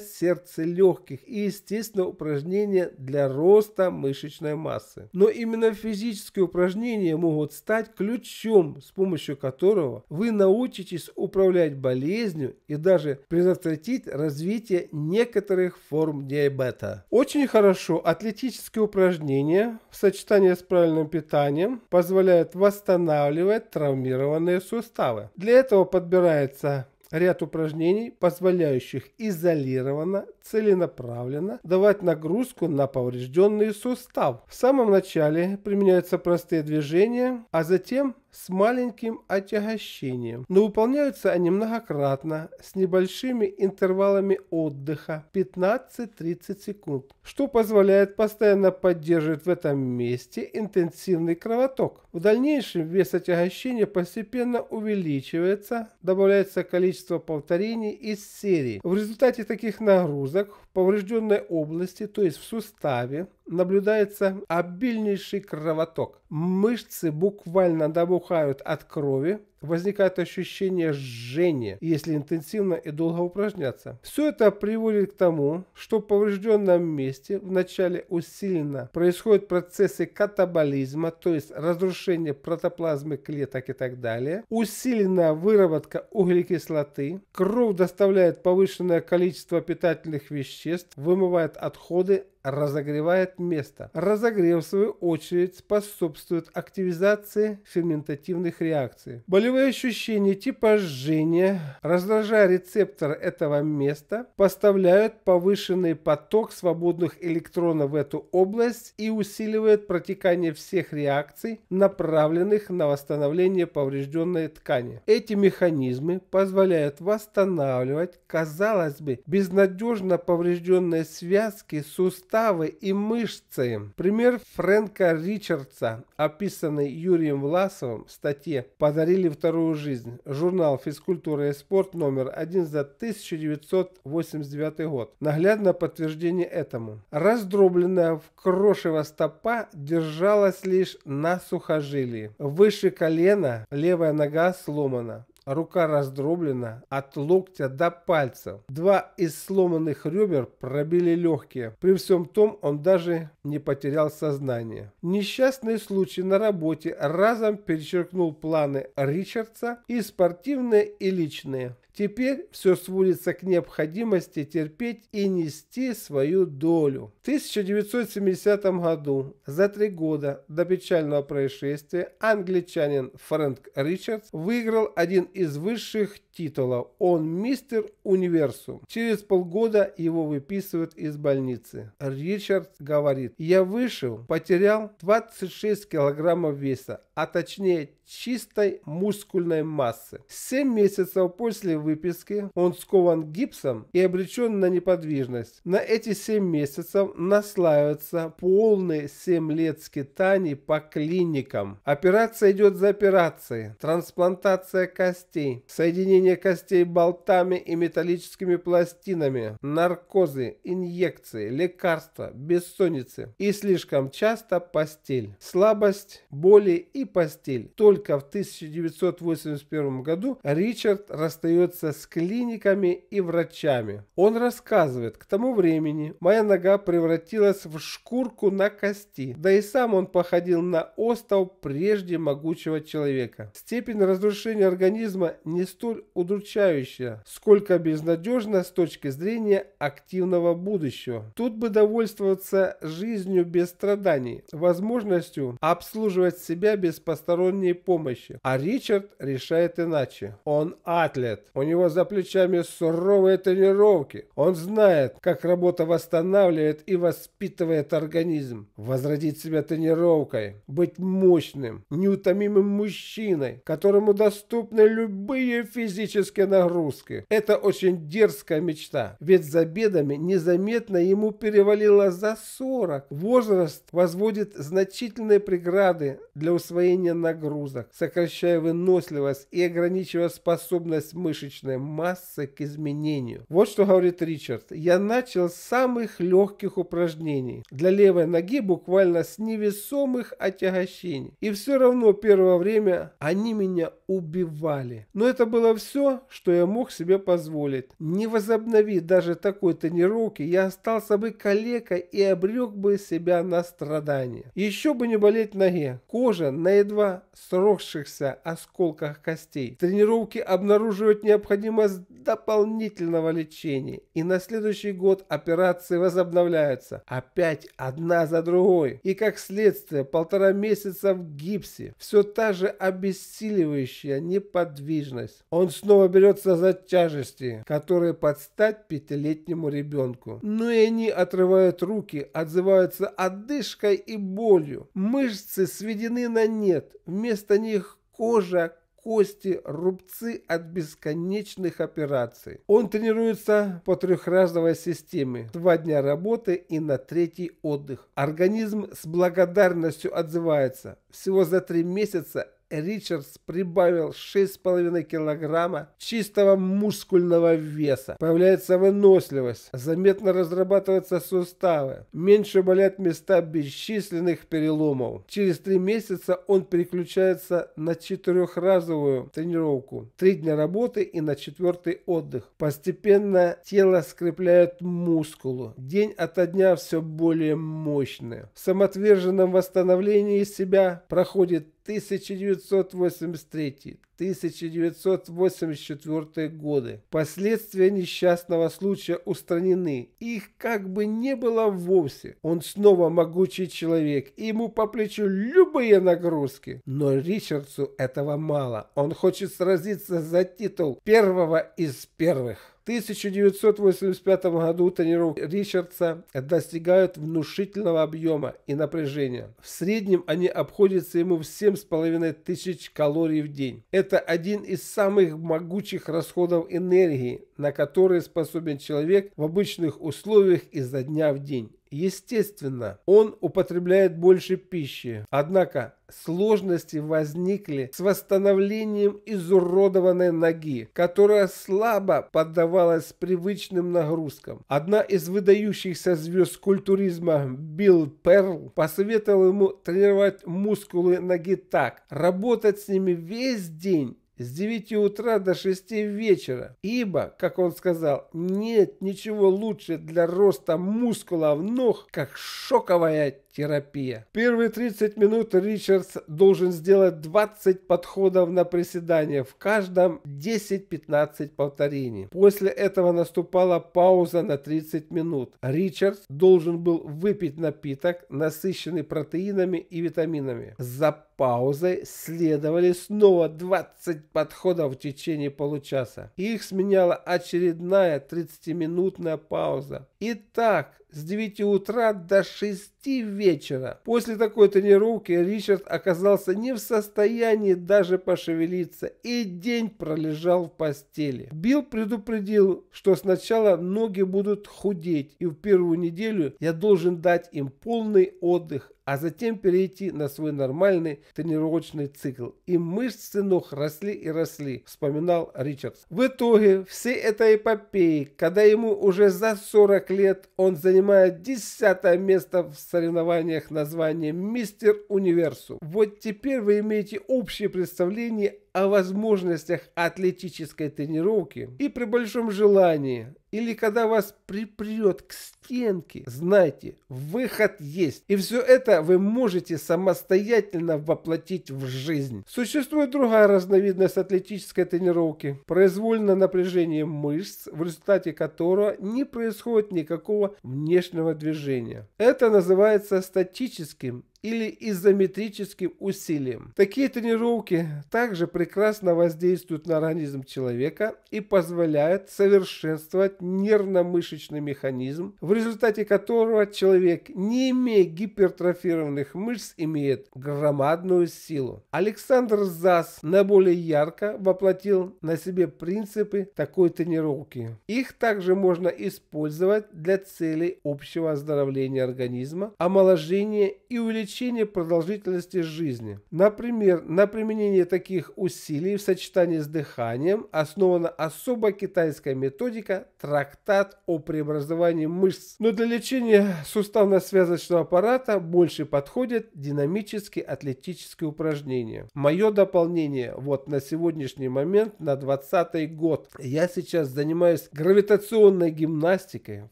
сердца легких и, естественно, упражнения для роста мышц мышечной массы. Но именно физические упражнения могут стать ключом, с помощью которого вы научитесь управлять болезнью и даже предотвратить развитие некоторых форм диабета. Очень хорошо атлетические упражнения в сочетании с правильным питанием позволяют восстанавливать травмированные суставы. Для этого подбирается Ряд упражнений, позволяющих изолированно, целенаправленно давать нагрузку на поврежденный сустав. В самом начале применяются простые движения, а затем с маленьким отягощением, но выполняются они многократно с небольшими интервалами отдыха 15-30 секунд, что позволяет постоянно поддерживать в этом месте интенсивный кровоток. В дальнейшем вес отягощения постепенно увеличивается, добавляется количество повторений из серии. В результате таких нагрузок в поврежденной области, то есть в суставе, наблюдается обильнейший кровоток. Мышцы буквально набухают от крови, возникает ощущение жжения, если интенсивно и долго упражняться. Все это приводит к тому, что в поврежденном месте вначале усиленно происходят процессы катаболизма, то есть разрушение протоплазмы клеток и так далее, усиленная выработка углекислоты, кровь доставляет повышенное количество питательных веществ, вымывает отходы, разогревает место. Разогрев, в свою очередь, способствует активизации ферментативных реакций. Болевые ощущения типа жжения, раздражая рецептор этого места, поставляют повышенный поток свободных электронов в эту область и усиливают протекание всех реакций, направленных на восстановление поврежденной ткани. Эти механизмы позволяют восстанавливать, казалось бы, безнадежно поврежденные связки суставов суставы и мышцы. Пример Фрэнка Ричардса, описанный Юрием Власовым в статье «Подарили вторую жизнь. Журнал «Физкультура и спорт» номер один за 1989 год». Наглядное подтверждение этому. Раздробленная в крошево стопа держалась лишь на сухожилии. Выше колена левая нога сломана рука раздроблена от локтя до пальца. Два из сломанных ребер пробили легкие. При всем том он даже не потерял сознание. Несчастный случай на работе разом перечеркнул планы Ричардса и спортивные, и личные. Теперь все сводится к необходимости терпеть и нести свою долю. В 1970 году, за три года до печального происшествия, англичанин Фрэнк Ричардс выиграл один из высших титула. Он мистер универсум. Через полгода его выписывают из больницы. Ричард говорит, я вышел, потерял 26 килограммов веса, а точнее чистой мускульной массы. 7 месяцев после выписки он скован гипсом и обречен на неподвижность. На эти 7 месяцев наслаиваются полные 7 лет скитаний по клиникам. Операция идет за операцией. Трансплантация костей, соединение Замене костей болтами и металлическими пластинами, наркозы, инъекции, лекарства, бессонницы и слишком часто постель. Слабость, боли и постель. Только в 1981 году Ричард расстается с клиниками и врачами. Он рассказывает, к тому времени моя нога превратилась в шкурку на кости, да и сам он походил на остов прежде могучего человека. Степень разрушения организма не столь удручающе, сколько безнадежно с точки зрения активного будущего. Тут бы довольствоваться жизнью без страданий, возможностью обслуживать себя без посторонней помощи. А Ричард решает иначе. Он атлет, у него за плечами суровые тренировки. Он знает, как работа восстанавливает и воспитывает организм. Возродить себя тренировкой, быть мощным, неутомимым мужчиной, которому доступны любые физические физической нагрузки. Это очень дерзкая мечта, ведь за бедами незаметно ему перевалило за 40. Возраст возводит значительные преграды для усвоения нагрузок, сокращая выносливость и ограничивая способность мышечной массы к изменению. Вот что говорит Ричард. Я начал с самых легких упражнений. Для левой ноги буквально с невесомых отягощений. И все равно первое время они меня убивали. Но это было все все, что я мог себе позволить. Не возобнови даже такой тренировки, я остался бы калека и обрек бы себя на страдания. Еще бы не болеть ноге. Кожа на едва сросшихся осколках костей. Тренировки обнаруживают необходимость дополнительного лечения. И на следующий год операции возобновляются. Опять одна за другой. И как следствие полтора месяца в гипсе. Все та же обессиливающая неподвижность. Он снова снова берется за тяжести, которые под стать пятилетнему ребенку. Но и они отрывают руки, отзываются отдышкой и болью. Мышцы сведены на нет, вместо них кожа, кости, рубцы от бесконечных операций. Он тренируется по трехразовой системе. Два дня работы и на третий отдых. Организм с благодарностью отзывается. Всего за три месяца Ричардс прибавил 6,5 килограмма чистого мускульного веса. Появляется выносливость, заметно разрабатываются суставы, меньше болят места бесчисленных переломов. Через три месяца он переключается на четырехразовую тренировку. Три дня работы и на четвертый отдых. Постепенно тело скрепляет мускулу. День ото дня все более мощное. В самоотверженном восстановлении себя проходит 1983, 1984 годы. Последствия несчастного случая устранены. Их как бы не было вовсе. Он снова могучий человек, и ему по плечу любые нагрузки. Но Ричардсу этого мало. Он хочет сразиться за титул первого из первых. в 1985 году тренировки Ричардса достигают внушительного объема и напряжения. В среднем они обходятся ему в 7,5 тысяч калорий в день это один из самых могучих расходов энергии, на которые способен человек в обычных условиях изо дня в день. Естественно, он употребляет больше пищи, однако сложности возникли с восстановлением изуродованной ноги, которая слабо поддавалась привычным нагрузкам. Одна из выдающихся звезд культуризма Билл Перл посоветовал ему тренировать мускулы ноги так, работать с ними весь день с 9 утра до 6 вечера, ибо, как он сказал, нет ничего лучше для роста мускулов ног, как шоковая терапия. Первые 30 минут Ричардс должен сделать 20 подходов на приседания, в каждом 10-15 повторений. После этого наступала пауза на 30 минут. Ричардс должен был выпить напиток, насыщенный протеинами и витаминами. За паузой следовали снова 20 подходов в течение получаса. Их сменяла очередная 30-минутная пауза. Итак, с 9 утра до 6 вечера. После такой тренировки Ричард оказался не в состоянии даже пошевелиться и день пролежал в постели. Билл предупредил, что сначала ноги будут худеть и в первую неделю я должен дать им полный отдых, а затем перейти на свой нормальный тренировочный цикл. И мышцы ног росли и росли, вспоминал Ричардс. В итоге всей этой эпопеи, когда ему уже за 40 лет, он занимает 10 место в соревнованиях названием «Мистер Универсум». Вот теперь вы имеете общее представление о возможностях атлетической тренировки и при большом желании или когда вас припрет к стенке, знайте, выход есть. И все это вы можете самостоятельно воплотить в жизнь. Существует другая разновидность атлетической тренировки. Произвольное напряжение мышц, в результате которого не происходит никакого внешнего движения. Это называется статическим или изометрическим усилием. Такие тренировки также прекрасно воздействуют на организм человека и позволяют совершенствовать нервно-мышечный механизм, в результате которого человек, не имея гипертрофированных мышц, имеет громадную силу. Александр Зас наиболее ярко воплотил на себе принципы такой тренировки. Их также можно использовать для целей общего оздоровления организма, омоложения и увеличения увеличение продолжительности жизни. Например, на применение таких усилий в сочетании с дыханием основана особая китайская методика трактат о преобразовании мышц. Но для лечения суставно-связочного аппарата больше подходят динамические атлетические упражнения. Мое дополнение вот на сегодняшний момент, на 20 год. Я сейчас занимаюсь гравитационной гимнастикой, в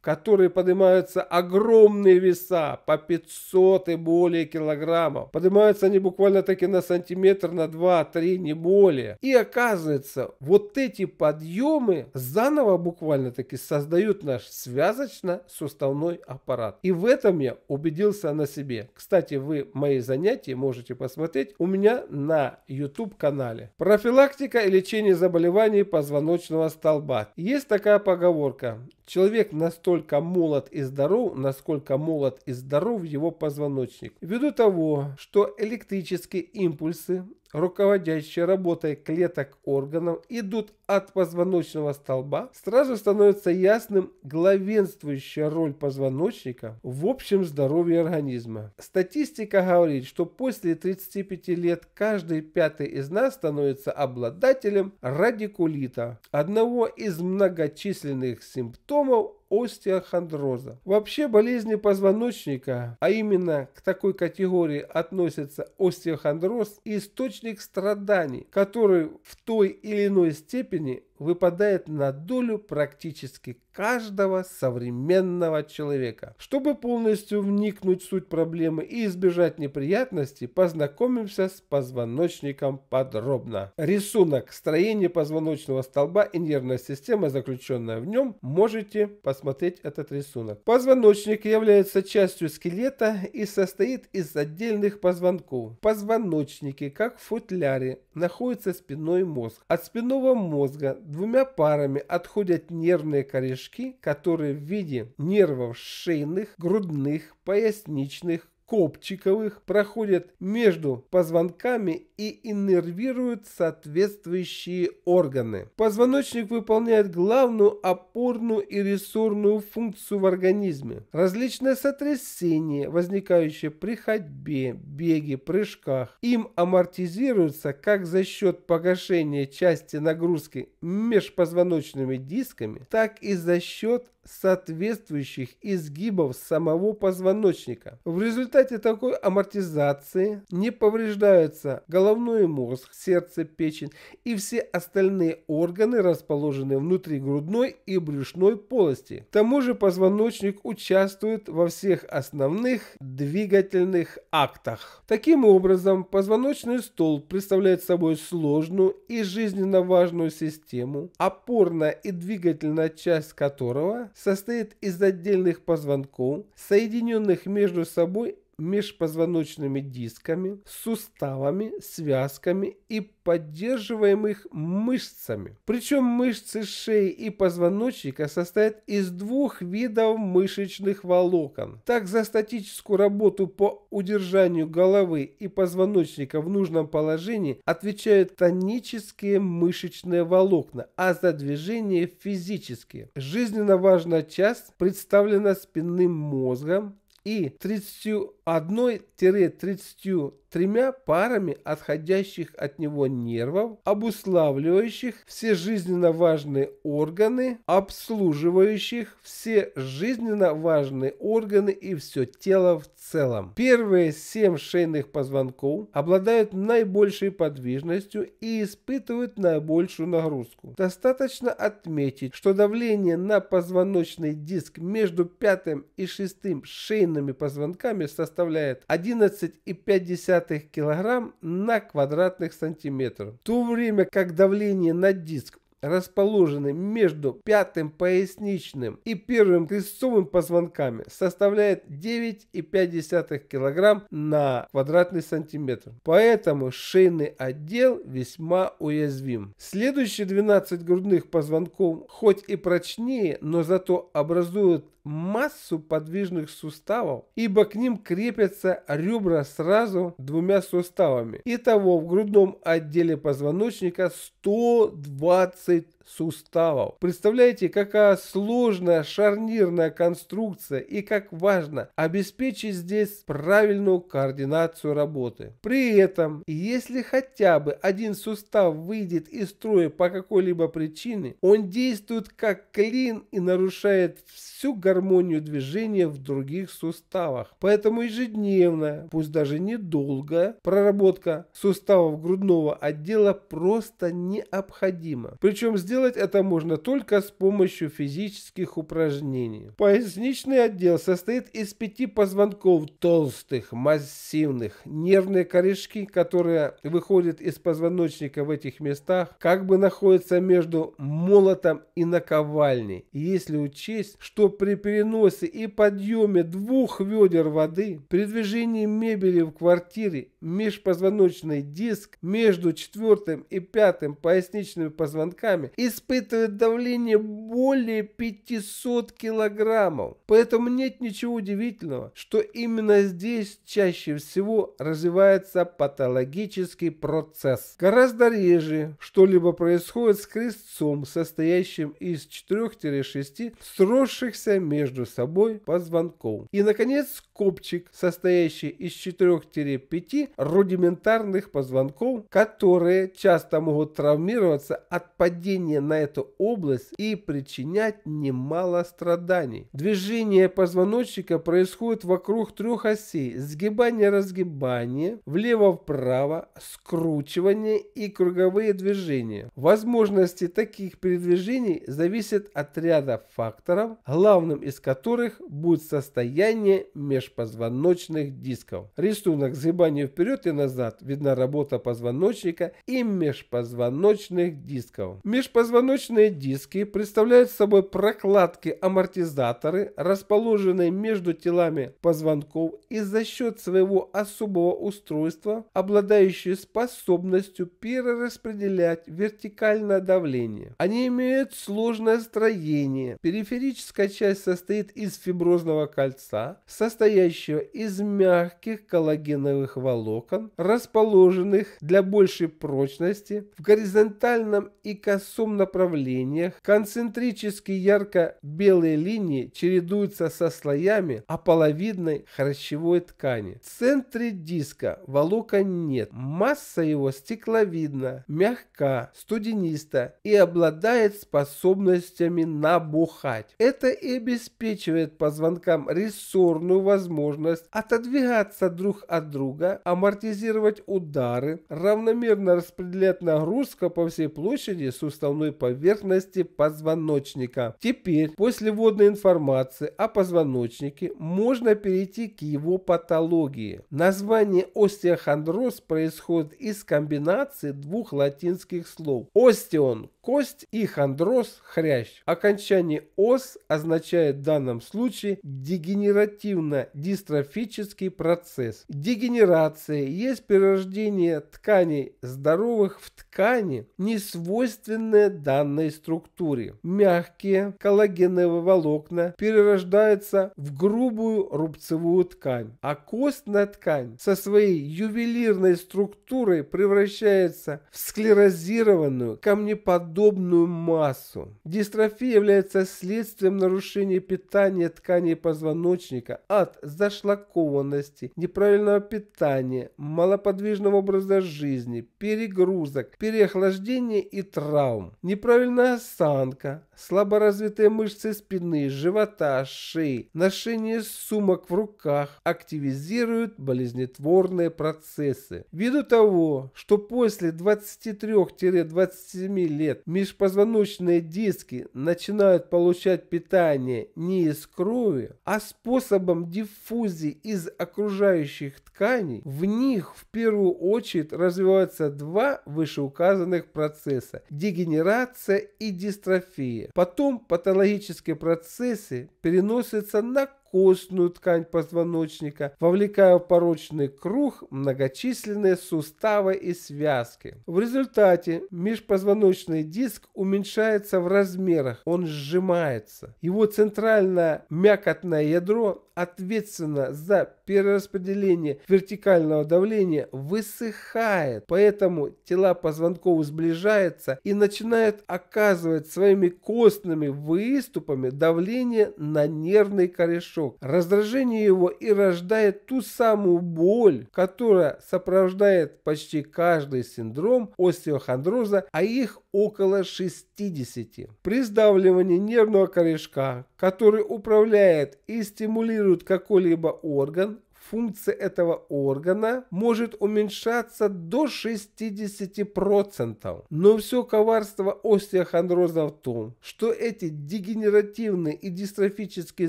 которой поднимаются огромные веса по 500 и более более килограммов. Поднимаются они буквально-таки на сантиметр, на 2-3, не более. И оказывается, вот эти подъемы заново буквально-таки создают наш связочно-суставной аппарат. И в этом я убедился на себе. Кстати, вы мои занятия можете посмотреть у меня на YouTube-канале. Профилактика и лечение заболеваний позвоночного столба. Есть такая поговорка. Человек настолько молод и здоров, насколько молод и здоров его позвоночник. Ввиду того, что электрические импульсы руководящей работой клеток органов идут от позвоночного столба, сразу становится ясным главенствующая роль позвоночника в общем здоровье организма. Статистика говорит, что после 35 лет каждый пятый из нас становится обладателем радикулита, одного из многочисленных симптомов остеохондроза. Вообще болезни позвоночника, а именно к такой категории относится остеохондроз, источник страданий, который в той или иной степени выпадает на долю практически каждого современного человека. Чтобы полностью вникнуть в суть проблемы и избежать неприятностей, познакомимся с позвоночником подробно. Рисунок строения позвоночного столба и нервная система, заключенная в нем, можете посмотреть этот рисунок. Позвоночник является частью скелета и состоит из отдельных позвонков. Позвоночники, как в футляре, находится спиной мозг. От спинного мозга двумя парами отходят нервные корешки, которые в виде нервов шейных, грудных, поясничных, копчиковых проходят между позвонками и иннервируют соответствующие органы. Позвоночник выполняет главную опорную и рессорную функцию в организме. Различные сотрясения, возникающие при ходьбе, беге, прыжках, им амортизируются как за счет погашения части нагрузки межпозвоночными дисками, так и за счет соответствующих изгибов самого позвоночника. В результате такой амортизации не повреждаются головной мозг, сердце, печень и все остальные органы, расположенные внутри грудной и брюшной полости. К тому же позвоночник участвует во всех основных двигательных актах. Таким образом, позвоночный столб представляет собой сложную и жизненно важную систему, опорная и двигательная часть которого состоит из отдельных позвонков, соединенных между собой межпозвоночными дисками, суставами, связками и поддерживаемых мышцами. Причем мышцы шеи и позвоночника состоят из двух видов мышечных волокон. Так за статическую работу по удержанию головы и позвоночника в нужном положении отвечают тонические мышечные волокна, а за движение физические. Жизненно важная часть представлена спинным мозгом, и 31-33 парами отходящих от него нервов, обуславливающих все жизненно важные органы, обслуживающих все жизненно важные органы и все тело в целом. Первые 7 шейных позвонков обладают наибольшей подвижностью и испытывают наибольшую нагрузку. Достаточно отметить, что давление на позвоночный диск между пятым и шестым шейным длинными позвонками составляет 11,5 кг на квадратных сантиметров, в то время как давление на диск расположены между пятым поясничным и первым крестцовым позвонками, составляет 9,5 кг на квадратный сантиметр. Поэтому шейный отдел весьма уязвим. Следующие 12 грудных позвонков хоть и прочнее, но зато образуют массу подвижных суставов, ибо к ним крепятся ребра сразу двумя суставами. Итого в грудном отделе позвоночника 120 they суставов. Представляете, какая сложная шарнирная конструкция и как важно обеспечить здесь правильную координацию работы. При этом, если хотя бы один сустав выйдет из строя по какой-либо причине, он действует как клин и нарушает всю гармонию движения в других суставах. Поэтому ежедневная, пусть даже недолгая, проработка суставов грудного отдела просто необходима. Причем здесь сделать это можно только с помощью физических упражнений. Поясничный отдел состоит из пяти позвонков толстых, массивных, нервные корешки, которые выходят из позвоночника в этих местах, как бы находятся между молотом и наковальней. если учесть, что при переносе и подъеме двух ведер воды, при движении мебели в квартире, межпозвоночный диск между четвертым и пятым поясничными позвонками и испытывает давление более 500 килограммов. Поэтому нет ничего удивительного, что именно здесь чаще всего развивается патологический процесс. Гораздо реже что-либо происходит с крестцом, состоящим из 4-6 сросшихся между собой позвонков. И, наконец, копчик, состоящий из 4-5 рудиментарных позвонков, которые часто могут травмироваться от падения влияние на эту область и причинять немало страданий. Движение позвоночника происходит вокруг трех осей – сгибание-разгибание, влево-вправо, скручивание и круговые движения. Возможности таких передвижений зависят от ряда факторов, главным из которых будет состояние межпозвоночных дисков. Рисунок сгибания вперед и назад видна работа позвоночника и межпозвоночных дисков. Межпозвоночных Позвоночные диски представляют собой прокладки-амортизаторы, расположенные между телами позвонков и за счет своего особого устройства, обладающие способностью перераспределять вертикальное давление. Они имеют сложное строение. Периферическая часть состоит из фиброзного кольца, состоящего из мягких коллагеновых волокон, расположенных для большей прочности в горизонтальном и косом направлениях, концентрические ярко-белые линии чередуются со слоями ополовидной хрящевой ткани. В центре диска волокон нет, масса его стекловидна, мягка, студениста и обладает способностями набухать. Это и обеспечивает позвонкам рессорную возможность отодвигаться друг от друга, амортизировать удары, равномерно распределять нагрузку по всей площади суставной брюшной поверхности позвоночника. Теперь, после вводной информации о позвоночнике, можно перейти к его патологии. Название остеохондроз происходит из комбинации двух латинских слов. Остеон кость и хондроз – хрящ. Окончание ос означает в данном случае дегенеративно-дистрофический процесс. Дегенерация есть перерождение тканей здоровых в ткани, не свойственные данной структуре. Мягкие коллагеновые волокна перерождаются в грубую рубцевую ткань, а костная ткань со своей ювелирной структурой превращается в склерозированную камнеподобную подобную массу. Дистрофия является следствием нарушения питания тканей позвоночника от зашлакованности, неправильного питания, малоподвижного образа жизни, перегрузок, переохлаждения и травм. Неправильная осанка, слаборазвитые мышцы спины, живота, шеи, ношение сумок в руках активизируют болезнетворные процессы. Ввиду того, что после 23-27 лет межпозвоночные диски начинают получать питание не из крови, а способом диффузии из окружающих тканей, в них в первую очередь развиваются два вышеуказанных процесса – дегенерация и дистрофия. Потом патологические процессы переносятся на костную ткань позвоночника, вовлекая в порочный круг многочисленные суставы и связки. В результате межпозвоночный диск уменьшается в размерах, он сжимается. Его центральное мякотное ядро ответственно за перераспределение вертикального давления высыхает, поэтому тела позвонков сближаются и начинают оказывать своими костными выступами давление на нервный корешок ветерок. Раздражение его и рождает ту самую боль, которая сопровождает почти каждый синдром остеохондроза, а их около 60. При сдавливании нервного корешка, который управляет и стимулирует какой-либо орган, функция этого органа может уменьшаться до 60%. Но все коварство остеохондроза в том, что эти дегенеративные и дистрофические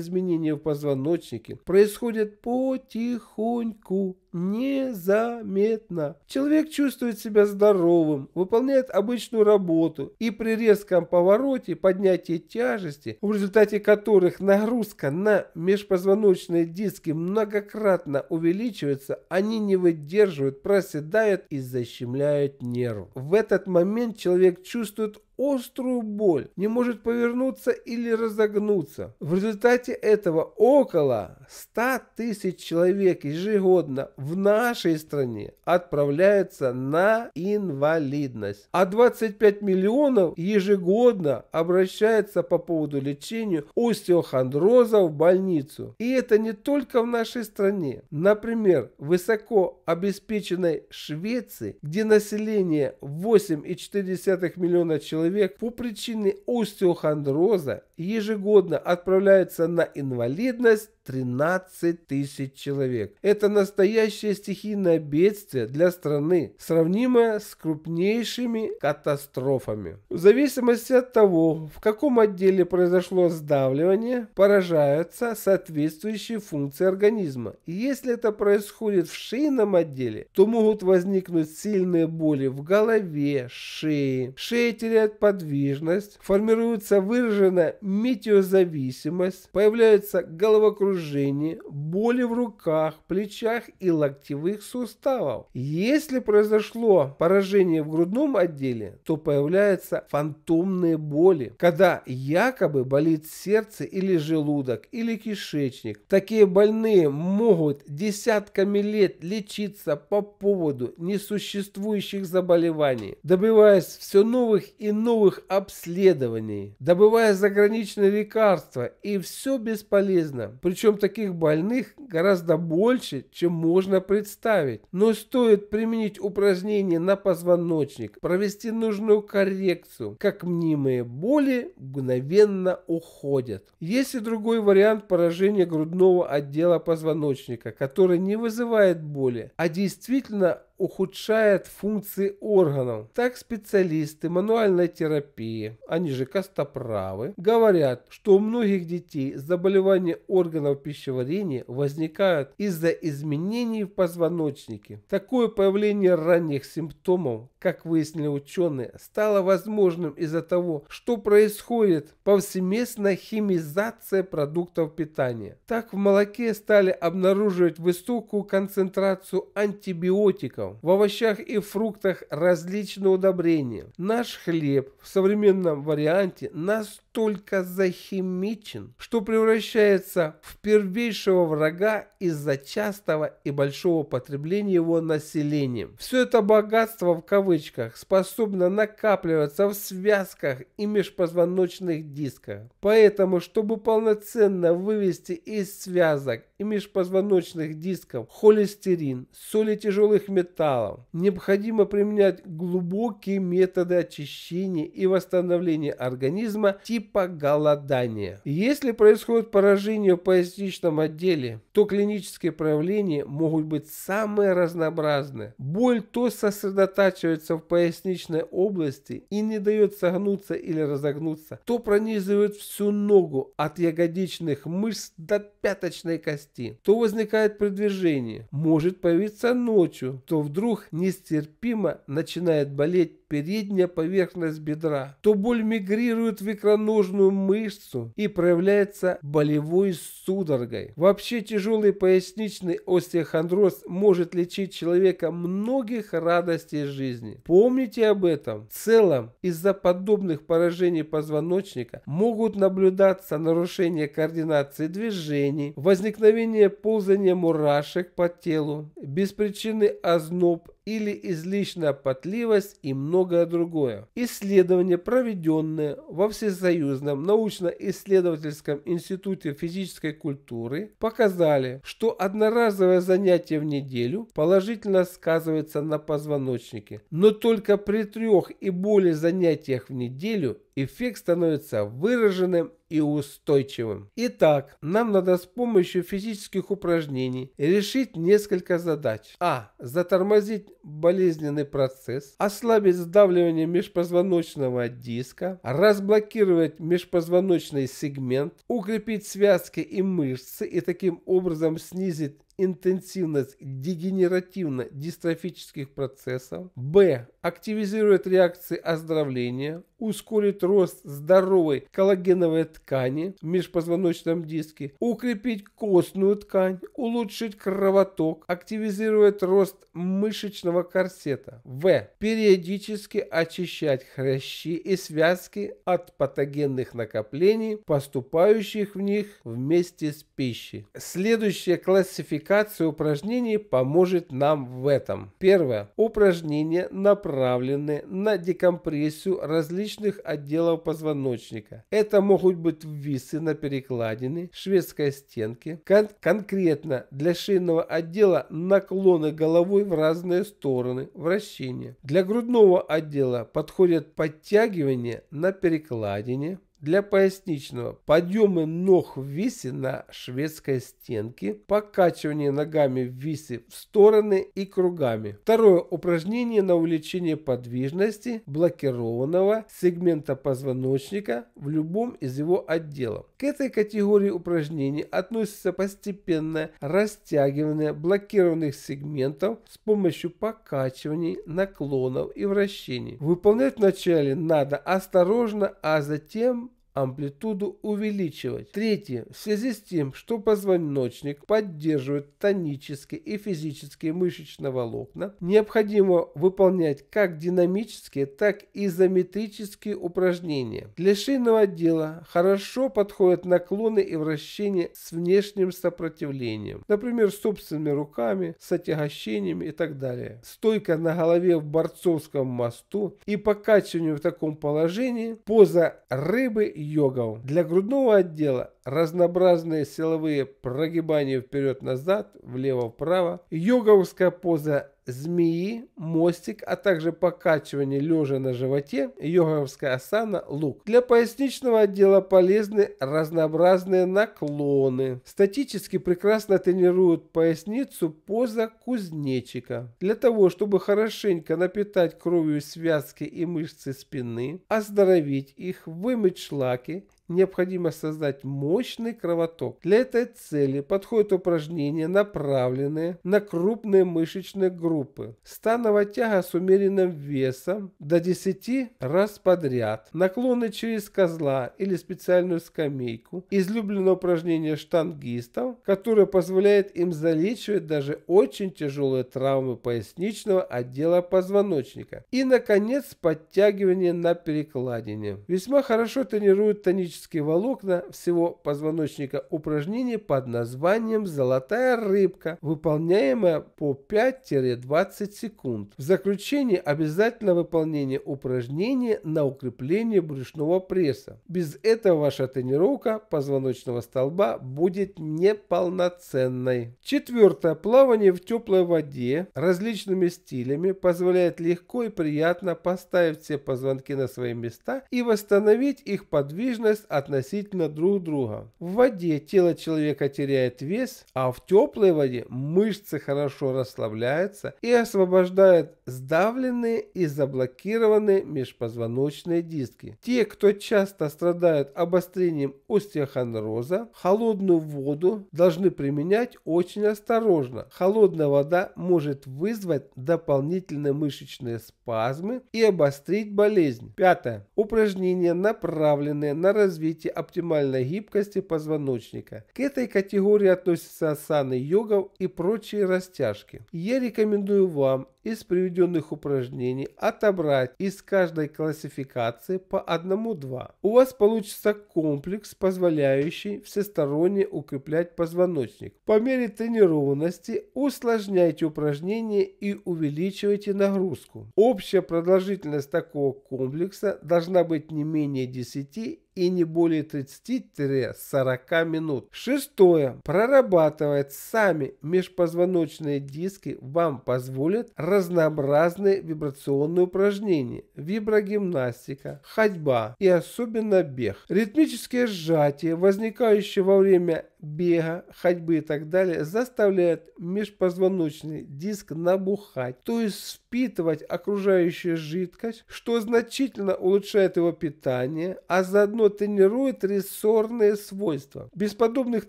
изменения в позвоночнике происходят потихоньку, незаметно. Человек чувствует себя здоровым, выполняет обычную работу и при резком повороте, поднятии тяжести, в результате которых нагрузка на межпозвоночные диски многократно регулярно увеличиваются, они не выдерживают, проседают и защемляют нерв. В этот момент человек чувствует острую боль, не может повернуться или разогнуться. В результате этого около 100 тысяч человек ежегодно в нашей стране отправляются на инвалидность, а 25 миллионов ежегодно обращаются по поводу лечения остеохондроза в больницу. И это не только в нашей стране. Например, в высокообеспеченной Швеции, где население 8,4 миллиона человек человек по причине остеохондроза ежегодно отправляется на инвалидность 13 тысяч человек. Это настоящее стихийное бедствие для страны, сравнимое с крупнейшими катастрофами. В зависимости от того, в каком отделе произошло сдавливание, поражаются соответствующие функции организма. И если это происходит в шейном отделе, то могут возникнуть сильные боли в голове, шее. Шея теряет подвижность, формируется выраженная метеозависимость, появляются головокружения головокружение, боли в руках, плечах и локтевых суставов. Если произошло поражение в грудном отделе, то появляются фантомные боли, когда якобы болит сердце или желудок, или кишечник. Такие больные могут десятками лет лечиться по поводу несуществующих заболеваний, добиваясь все новых и новых обследований, добывая заграничные лекарства и все бесполезно. Причем причем таких больных гораздо больше, чем можно представить. Но стоит применить упражнение на позвоночник, провести нужную коррекцию, как мнимые боли мгновенно уходят. Есть и другой вариант поражения грудного отдела позвоночника, который не вызывает боли, а действительно ухудшает функции органов. Так специалисты мануальной терапии, они же костоправы, говорят, что у многих детей заболевания органов пищеварения возникают из-за изменений в позвоночнике. Такое появление ранних симптомов как выяснили ученые, стало возможным из-за того, что происходит повсеместная химизация продуктов питания. Так в молоке стали обнаруживать высокую концентрацию антибиотиков, в овощах и фруктах различные удобрения. Наш хлеб в современном варианте настолько настолько захимичен, что превращается в первейшего врага из-за частого и большого потребления его населением. Все это богатство в кавычках способно накапливаться в связках и межпозвоночных дисках. Поэтому, чтобы полноценно вывести из связок и межпозвоночных дисков, холестерин, соли тяжелых металлов. Необходимо применять глубокие методы очищения и восстановления организма типа голодания. Если происходит поражение в поясничном отделе, то клинические проявления могут быть самые разнообразные. Боль то сосредотачивается в поясничной области и не дает согнуться или разогнуться, то пронизывает всю ногу от ягодичных мышц до пяточной кости расти, то возникает при движении, может появиться ночью, то вдруг нестерпимо начинает болеть передняя поверхность бедра, то боль мигрирует в икроножную мышцу и проявляется болевой судорогой. Вообще тяжелый поясничный остеохондроз может лечить человека многих радостей жизни. Помните об этом. В целом, из-за подобных поражений позвоночника могут наблюдаться нарушения координации движений, возникновение ползания мурашек по телу, беспричинный озноб или излишняя потливость и многое другое. Исследования, проведенные во Всесоюзном научно-исследовательском институте физической культуры, показали, что одноразовое занятие в неделю положительно сказывается на позвоночнике, но только при трех и более занятиях в неделю эффект становится выраженным и устойчивым. Итак, нам надо с помощью физических упражнений решить несколько задач. А. Затормозить болезненный процесс, ослабить сдавливание межпозвоночного диска, разблокировать межпозвоночный сегмент, укрепить связки и мышцы и таким образом снизить интенсивность дегенеративно-дистрофических процессов, б. активизирует реакции оздоровления, ускорит рост здоровой коллагеновой ткани в межпозвоночном диске, укрепить костную ткань, улучшить кровоток, активизирует рост мышечного корсета, в. периодически очищать хрящи и связки от патогенных накоплений, поступающих в них вместе с пищей. Следующая классификация Модификация упражнений поможет нам в этом. Первое. Упражнения направлены на декомпрессию различных отделов позвоночника. Это могут быть висы на перекладине, шведской стенке. Кон конкретно для шейного отдела наклоны головой в разные стороны, вращения. Для грудного отдела подходят подтягивания на перекладине, для поясничного – подъемы ног в висе на шведской стенке, покачивание ногами в висе в стороны и кругами. Второе упражнение на увеличение подвижности блокированного сегмента позвоночника в любом из его отделов. К этой категории упражнений относится постепенное растягивание блокированных сегментов с помощью покачиваний, наклонов и вращений. Выполнять вначале надо осторожно, а затем амплитуду увеличивать. Третье. В связи с тем, что позвоночник поддерживает тонические и физические мышечные волокна, необходимо выполнять как динамические, так и изометрические упражнения. Для шейного отдела хорошо подходят наклоны и вращения с внешним сопротивлением, например, собственными руками, с отягощениями и так далее. Стойка на голове в борцовском мосту и покачивание в таком положении, поза рыбы йогау. Для грудного отдела разнообразные силовые прогибания вперед-назад, влево-вправо, йоговская поза змеи, мостик, а также покачивание лежа на животе, йоговская асана, лук. Для поясничного отдела полезны разнообразные наклоны. Статически прекрасно тренируют поясницу поза кузнечика. Для того, чтобы хорошенько напитать кровью связки и мышцы спины, оздоровить их, вымыть шлаки необходимо создать мощный кровоток. Для этой цели подходят упражнения, направленные на крупные мышечные группы. Становая тяга с умеренным весом до 10 раз подряд. Наклоны через козла или специальную скамейку. Излюбленное упражнение штангистов, которое позволяет им залечивать даже очень тяжелые травмы поясничного отдела позвоночника. И, наконец, подтягивание на перекладине. Весьма хорошо тренирует тоническую механические волокна всего позвоночника упражнение под названием «Золотая рыбка», выполняемое по 5-20 секунд. В заключение обязательно выполнение упражнения на укрепление брюшного пресса. Без этого ваша тренировка позвоночного столба будет неполноценной. Четвертое. Плавание в теплой воде различными стилями позволяет легко и приятно поставить все позвонки на свои места и восстановить их подвижность относительно друг друга. В воде тело человека теряет вес, а в теплой воде мышцы хорошо расслабляются и освобождают сдавленные и заблокированные межпозвоночные диски. Те, кто часто страдают обострением остеохондроза, холодную воду должны применять очень осторожно. Холодная вода может вызвать дополнительные мышечные спазмы и обострить болезнь. Пятое. Упражнения, направленные на развитие развитии оптимальной гибкости позвоночника. К этой категории относятся осаны, йогов и прочие растяжки. Я рекомендую вам из приведенных упражнений отобрать из каждой классификации по одному-два. У вас получится комплекс, позволяющий всесторонне укреплять позвоночник. По мере тренированности усложняйте упражнения и увеличивайте нагрузку. Общая продолжительность такого комплекса должна быть не менее 10 и не более 30-40 минут. Шестое. Прорабатывать сами межпозвоночные диски вам позволят разнообразные вибрационные упражнения, виброгимнастика, ходьба и особенно бег. Ритмические сжатия, возникающие во время бега, ходьбы и так далее заставляет межпозвоночный диск набухать, то есть впитывать окружающую жидкость, что значительно улучшает его питание, а заодно тренирует рессорные свойства. Без подобных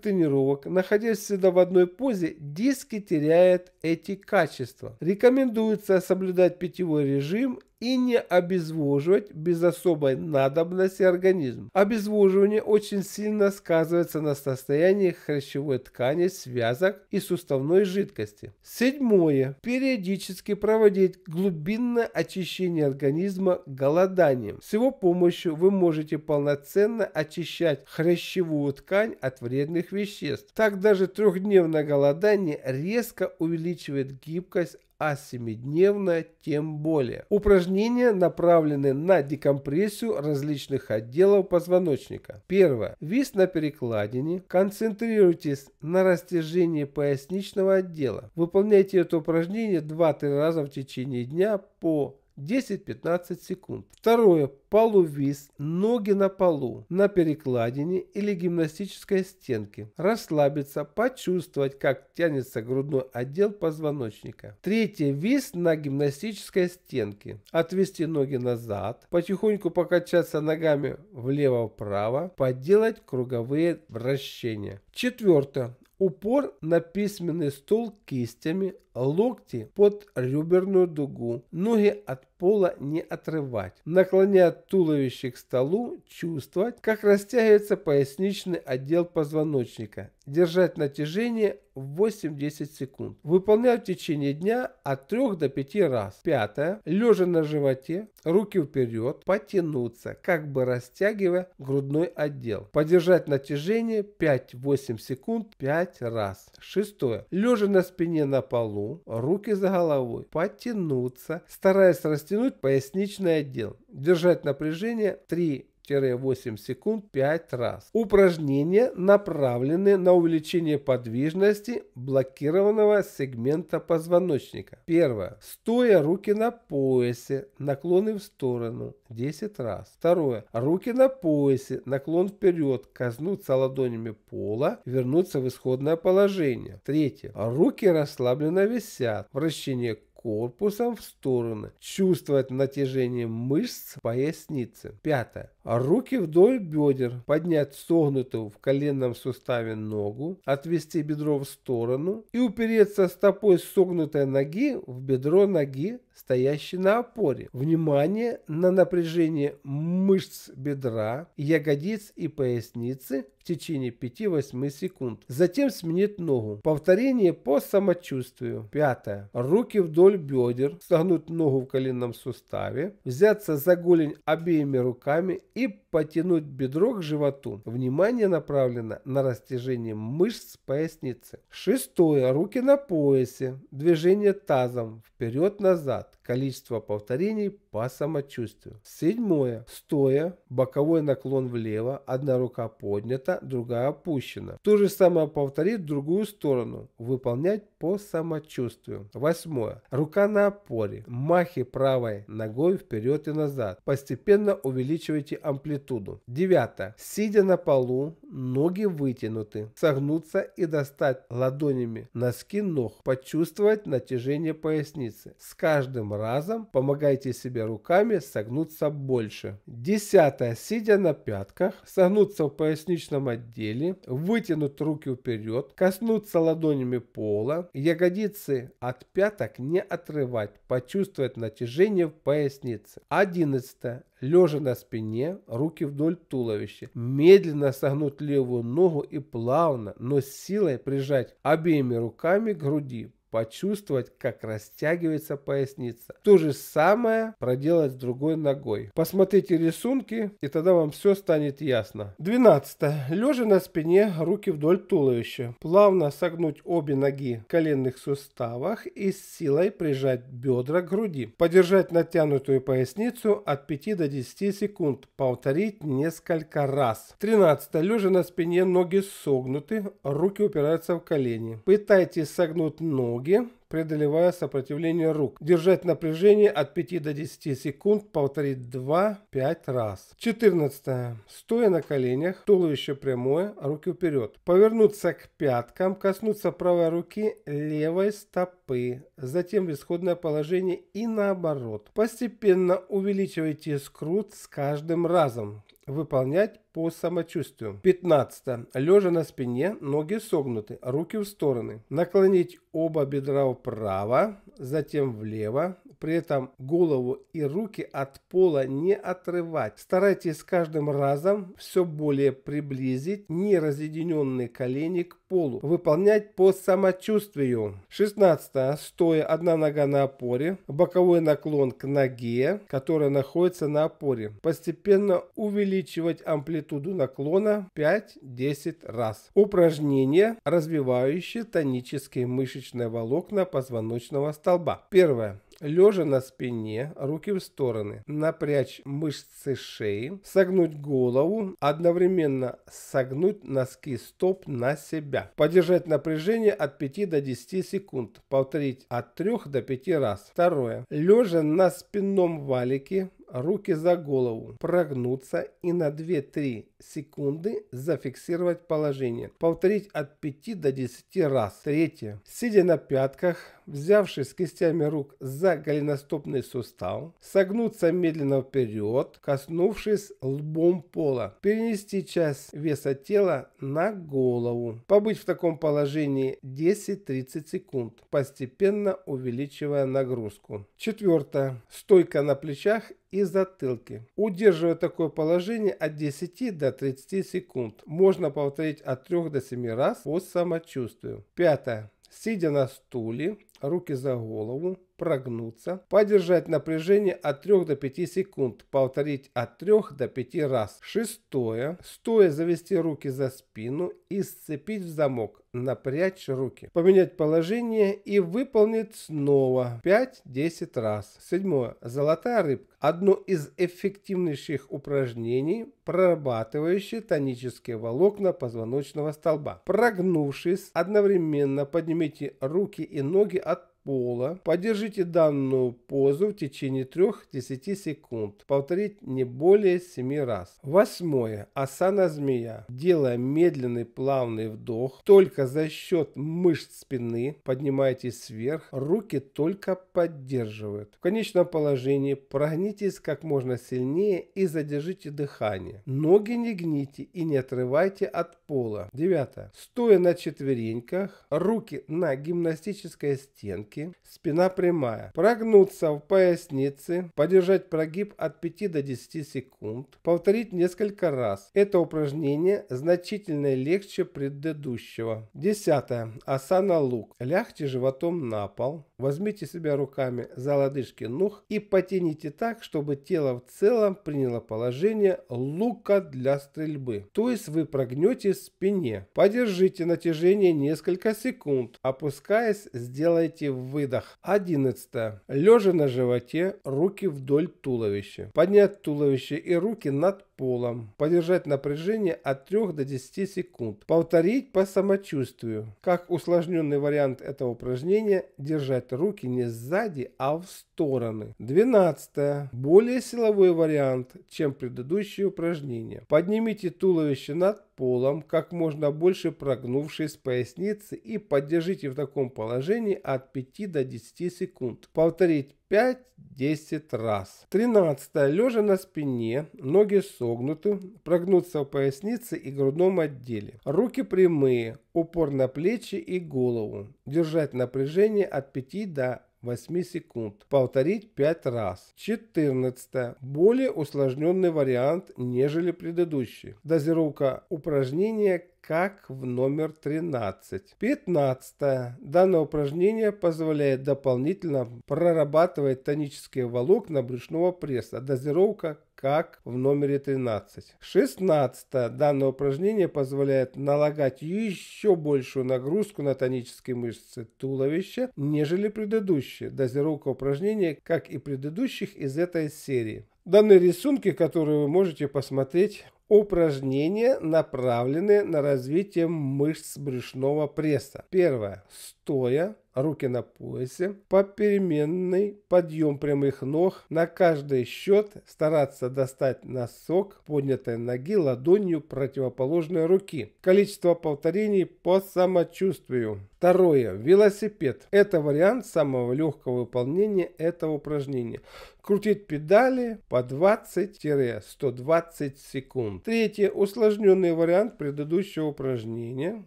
тренировок, находясь всегда в одной позе, диски теряют эти качества. Рекомендуется соблюдать питьевой режим и не обезвоживать без особой надобности организм. Обезвоживание очень сильно сказывается на состоянии хрящевой ткани, связок и суставной жидкости. Седьмое. Периодически проводить глубинное очищение организма голоданием. С его помощью вы можете полноценно очищать хрящевую ткань от вредных веществ. Так даже трехдневное голодание резко увеличивает гибкость а 7 тем более. Упражнения направлены на декомпрессию различных отделов позвоночника. Первое. Вис на перекладине. Концентрируйтесь на растяжении поясничного отдела. Выполняйте это упражнение 2-3 раза в течение дня по 10-15 секунд. Второе. Полувис, ноги на полу, на перекладине или гимнастической стенке. Расслабиться, почувствовать, как тянется грудной отдел позвоночника. Третье. Вис на гимнастической стенке. Отвести ноги назад, потихоньку покачаться ногами влево-вправо, поделать круговые вращения. Четвертое. Упор на письменный стол кистями, локти под реберную дугу, ноги от пола не отрывать, наклонять туловище к столу, чувствовать, как растягивается поясничный отдел позвоночника, держать натяжение 8-10 секунд. выполнять в течение дня от 3 до 5 раз. Пятое. Лежа на животе, руки вперед, потянуться, как бы растягивая грудной отдел. Подержать натяжение 5-8 секунд 5 раз. Шестое. Лежа на спине на полу, руки за головой, подтянуться, стараясь растянуть поясничный отдел. Держать напряжение 3 6-8 секунд 5 раз. Упражнения направлены на увеличение подвижности блокированного сегмента позвоночника. Первое. Стоя руки на поясе, наклоны в сторону 10 раз. Второе. Руки на поясе, наклон вперед, коснуться ладонями пола, вернуться в исходное положение. Третье. Руки расслабленно висят, вращение корпусом в стороны, чувствовать натяжение мышц поясницы. Пятое руки вдоль бедер, поднять согнутую в коленном суставе ногу, отвести бедро в сторону и упереться стопой согнутой ноги в бедро ноги, стоящей на опоре. Внимание на напряжение мышц бедра, ягодиц и поясницы в течение 5-8 секунд. Затем сменить ногу. Повторение по самочувствию. Пятое. Руки вдоль бедер, согнуть ногу в коленном суставе, взяться за голень обеими руками и потянуть бедро к животу. Внимание направлено на растяжение мышц поясницы. Шестое. Руки на поясе. Движение тазом вперед-назад. Количество повторений по самочувствию. Седьмое. Стоя. Боковой наклон влево. Одна рука поднята, другая опущена. То же самое повторить в другую сторону. Выполнять по самочувствию. Восьмое. Рука на опоре. Махи правой ногой вперед и назад. Постепенно увеличивайте амплитуду амплитуду. Девятое. Сидя на полу, ноги вытянуты, согнуться и достать ладонями носки ног, почувствовать натяжение поясницы. С каждым разом помогайте себе руками согнуться больше. Десятое. Сидя на пятках, согнуться в поясничном отделе, вытянуть руки вперед, коснуться ладонями пола, ягодицы от пяток не отрывать, почувствовать натяжение в пояснице. Одиннадцатое лежа на спине, руки вдоль туловища, медленно согнуть левую ногу и плавно, но с силой прижать обеими руками к груди, почувствовать, как растягивается поясница. То же самое проделать с другой ногой. Посмотрите рисунки, и тогда вам все станет ясно. 12. Лежа на спине, руки вдоль туловища. Плавно согнуть обе ноги в коленных суставах и с силой прижать бедра к груди. Подержать натянутую поясницу от 5 до 10 секунд. Повторить несколько раз. 13. Лежа на спине, ноги согнуты, руки упираются в колени. Пытайтесь согнуть ноги drugi преодолевая сопротивление рук. Держать напряжение от 5 до 10 секунд, повторить 2-5 раз. 14. Стоя на коленях, туловище прямое, руки вперед. Повернуться к пяткам, коснуться правой руки левой стопы, затем в исходное положение и наоборот. Постепенно увеличивайте скрут с каждым разом. Выполнять по самочувствию. 15. Лежа на спине, ноги согнуты, руки в стороны. Наклонить оба бедра вправо, затем влево, при этом голову и руки от пола не отрывать. Старайтесь с каждым разом все более приблизить неразъединенные колени к полу. Выполнять по самочувствию. 16. Стоя одна нога на опоре, боковой наклон к ноге, которая находится на опоре. Постепенно увеличивать амплитуду наклона 5-10 раз. Упражнение, развивающее тонические мышечные волокна позвоночного столба. Первое. Лежа на спине, руки в стороны, напрячь мышцы шеи, согнуть голову, одновременно согнуть носки стоп на себя. Подержать напряжение от 5 до 10 секунд, повторить от 3 до 5 раз. Второе. Лежа на спинном валике, руки за голову, прогнуться и на 2-3 секунды зафиксировать положение. Повторить от 5 до 10 раз. Третье. Сидя на пятках, взявшись кистями рук за голеностопный сустав, согнуться медленно вперед, коснувшись лбом пола, перенести часть веса тела на голову, побыть в таком положении 10-30 секунд, постепенно увеличивая нагрузку. Четвертое. Стойка на плечах и затылке. Удерживая такое положение от 10 до 30 секунд, можно повторить от 3 до 7 раз по самочувствию. Пятое. Сидя на стуле, руки за голову, прогнуться, подержать напряжение от 3 до 5 секунд, повторить от 3 до 5 раз. Шестое. Стоя завести руки за спину и сцепить в замок, напрячь руки. Поменять положение и выполнить снова 5-10 раз. Седьмое. Золотая рыбка. Одно из эффективнейших упражнений, прорабатывающее тонические волокна позвоночного столба. Прогнувшись, одновременно поднимите руки и ноги пола. Поддержите данную позу в течение 3-10 секунд. Повторить не более 7 раз. Восьмое. Асана змея. Делая медленный плавный вдох, только за счет мышц спины поднимайтесь вверх, руки только поддерживают. В конечном положении прогнитесь как можно сильнее и задержите дыхание. Ноги не гните и не отрывайте от пола. Девятое. Стоя на четвереньках, руки на гимнастической стенке, коленки, спина прямая. Прогнуться в пояснице, подержать прогиб от 5 до 10 секунд, повторить несколько раз. Это упражнение значительно легче предыдущего. Десятое. Асана лук. Лягте животом на пол, возьмите себя руками за лодыжки ног и потяните так, чтобы тело в целом приняло положение лука для стрельбы. То есть вы прогнете спине. Подержите натяжение несколько секунд. Опускаясь, сделайте выдох. 11. Лежа на животе, руки вдоль туловища. Поднять туловище и руки над полом. Подержать напряжение от 3 до 10 секунд. Повторить по самочувствию. Как усложненный вариант этого упражнения, держать руки не сзади, а в стороны. 12. Более силовой вариант, чем предыдущие упражнения. Поднимите туловище над полом, как можно больше прогнувшись поясницы и поддержите в таком положении от 5 до 10 секунд. Повторить 5-10 раз. 13. Лежа на спине, ноги согнуты, прогнуться в пояснице и грудном отделе. Руки прямые, упор на плечи и голову. Держать напряжение от 5 до 8 секунд. Повторить 5 раз. 14. Более усложненный вариант, нежели предыдущий. Дозировка упражнения как в номер 13. 15. Данное упражнение позволяет дополнительно прорабатывать тонические волокна брюшного пресса. Дозировка как в номере 13. 16. Данное упражнение позволяет налагать еще большую нагрузку на тонические мышцы туловища, нежели предыдущие. Дозировка упражнения, как и предыдущих из этой серии. Данные рисунки, которые вы можете посмотреть, Упражнения направлены на развитие мышц брюшного пресса. Первое. Стоя руки на поясе, попеременный подъем прямых ног, на каждый счет стараться достать носок поднятой ноги ладонью противоположной руки. Количество повторений по самочувствию. Второе. Велосипед. Это вариант самого легкого выполнения этого упражнения. Крутить педали по 20-120 секунд. Третье. Усложненный вариант предыдущего упражнения.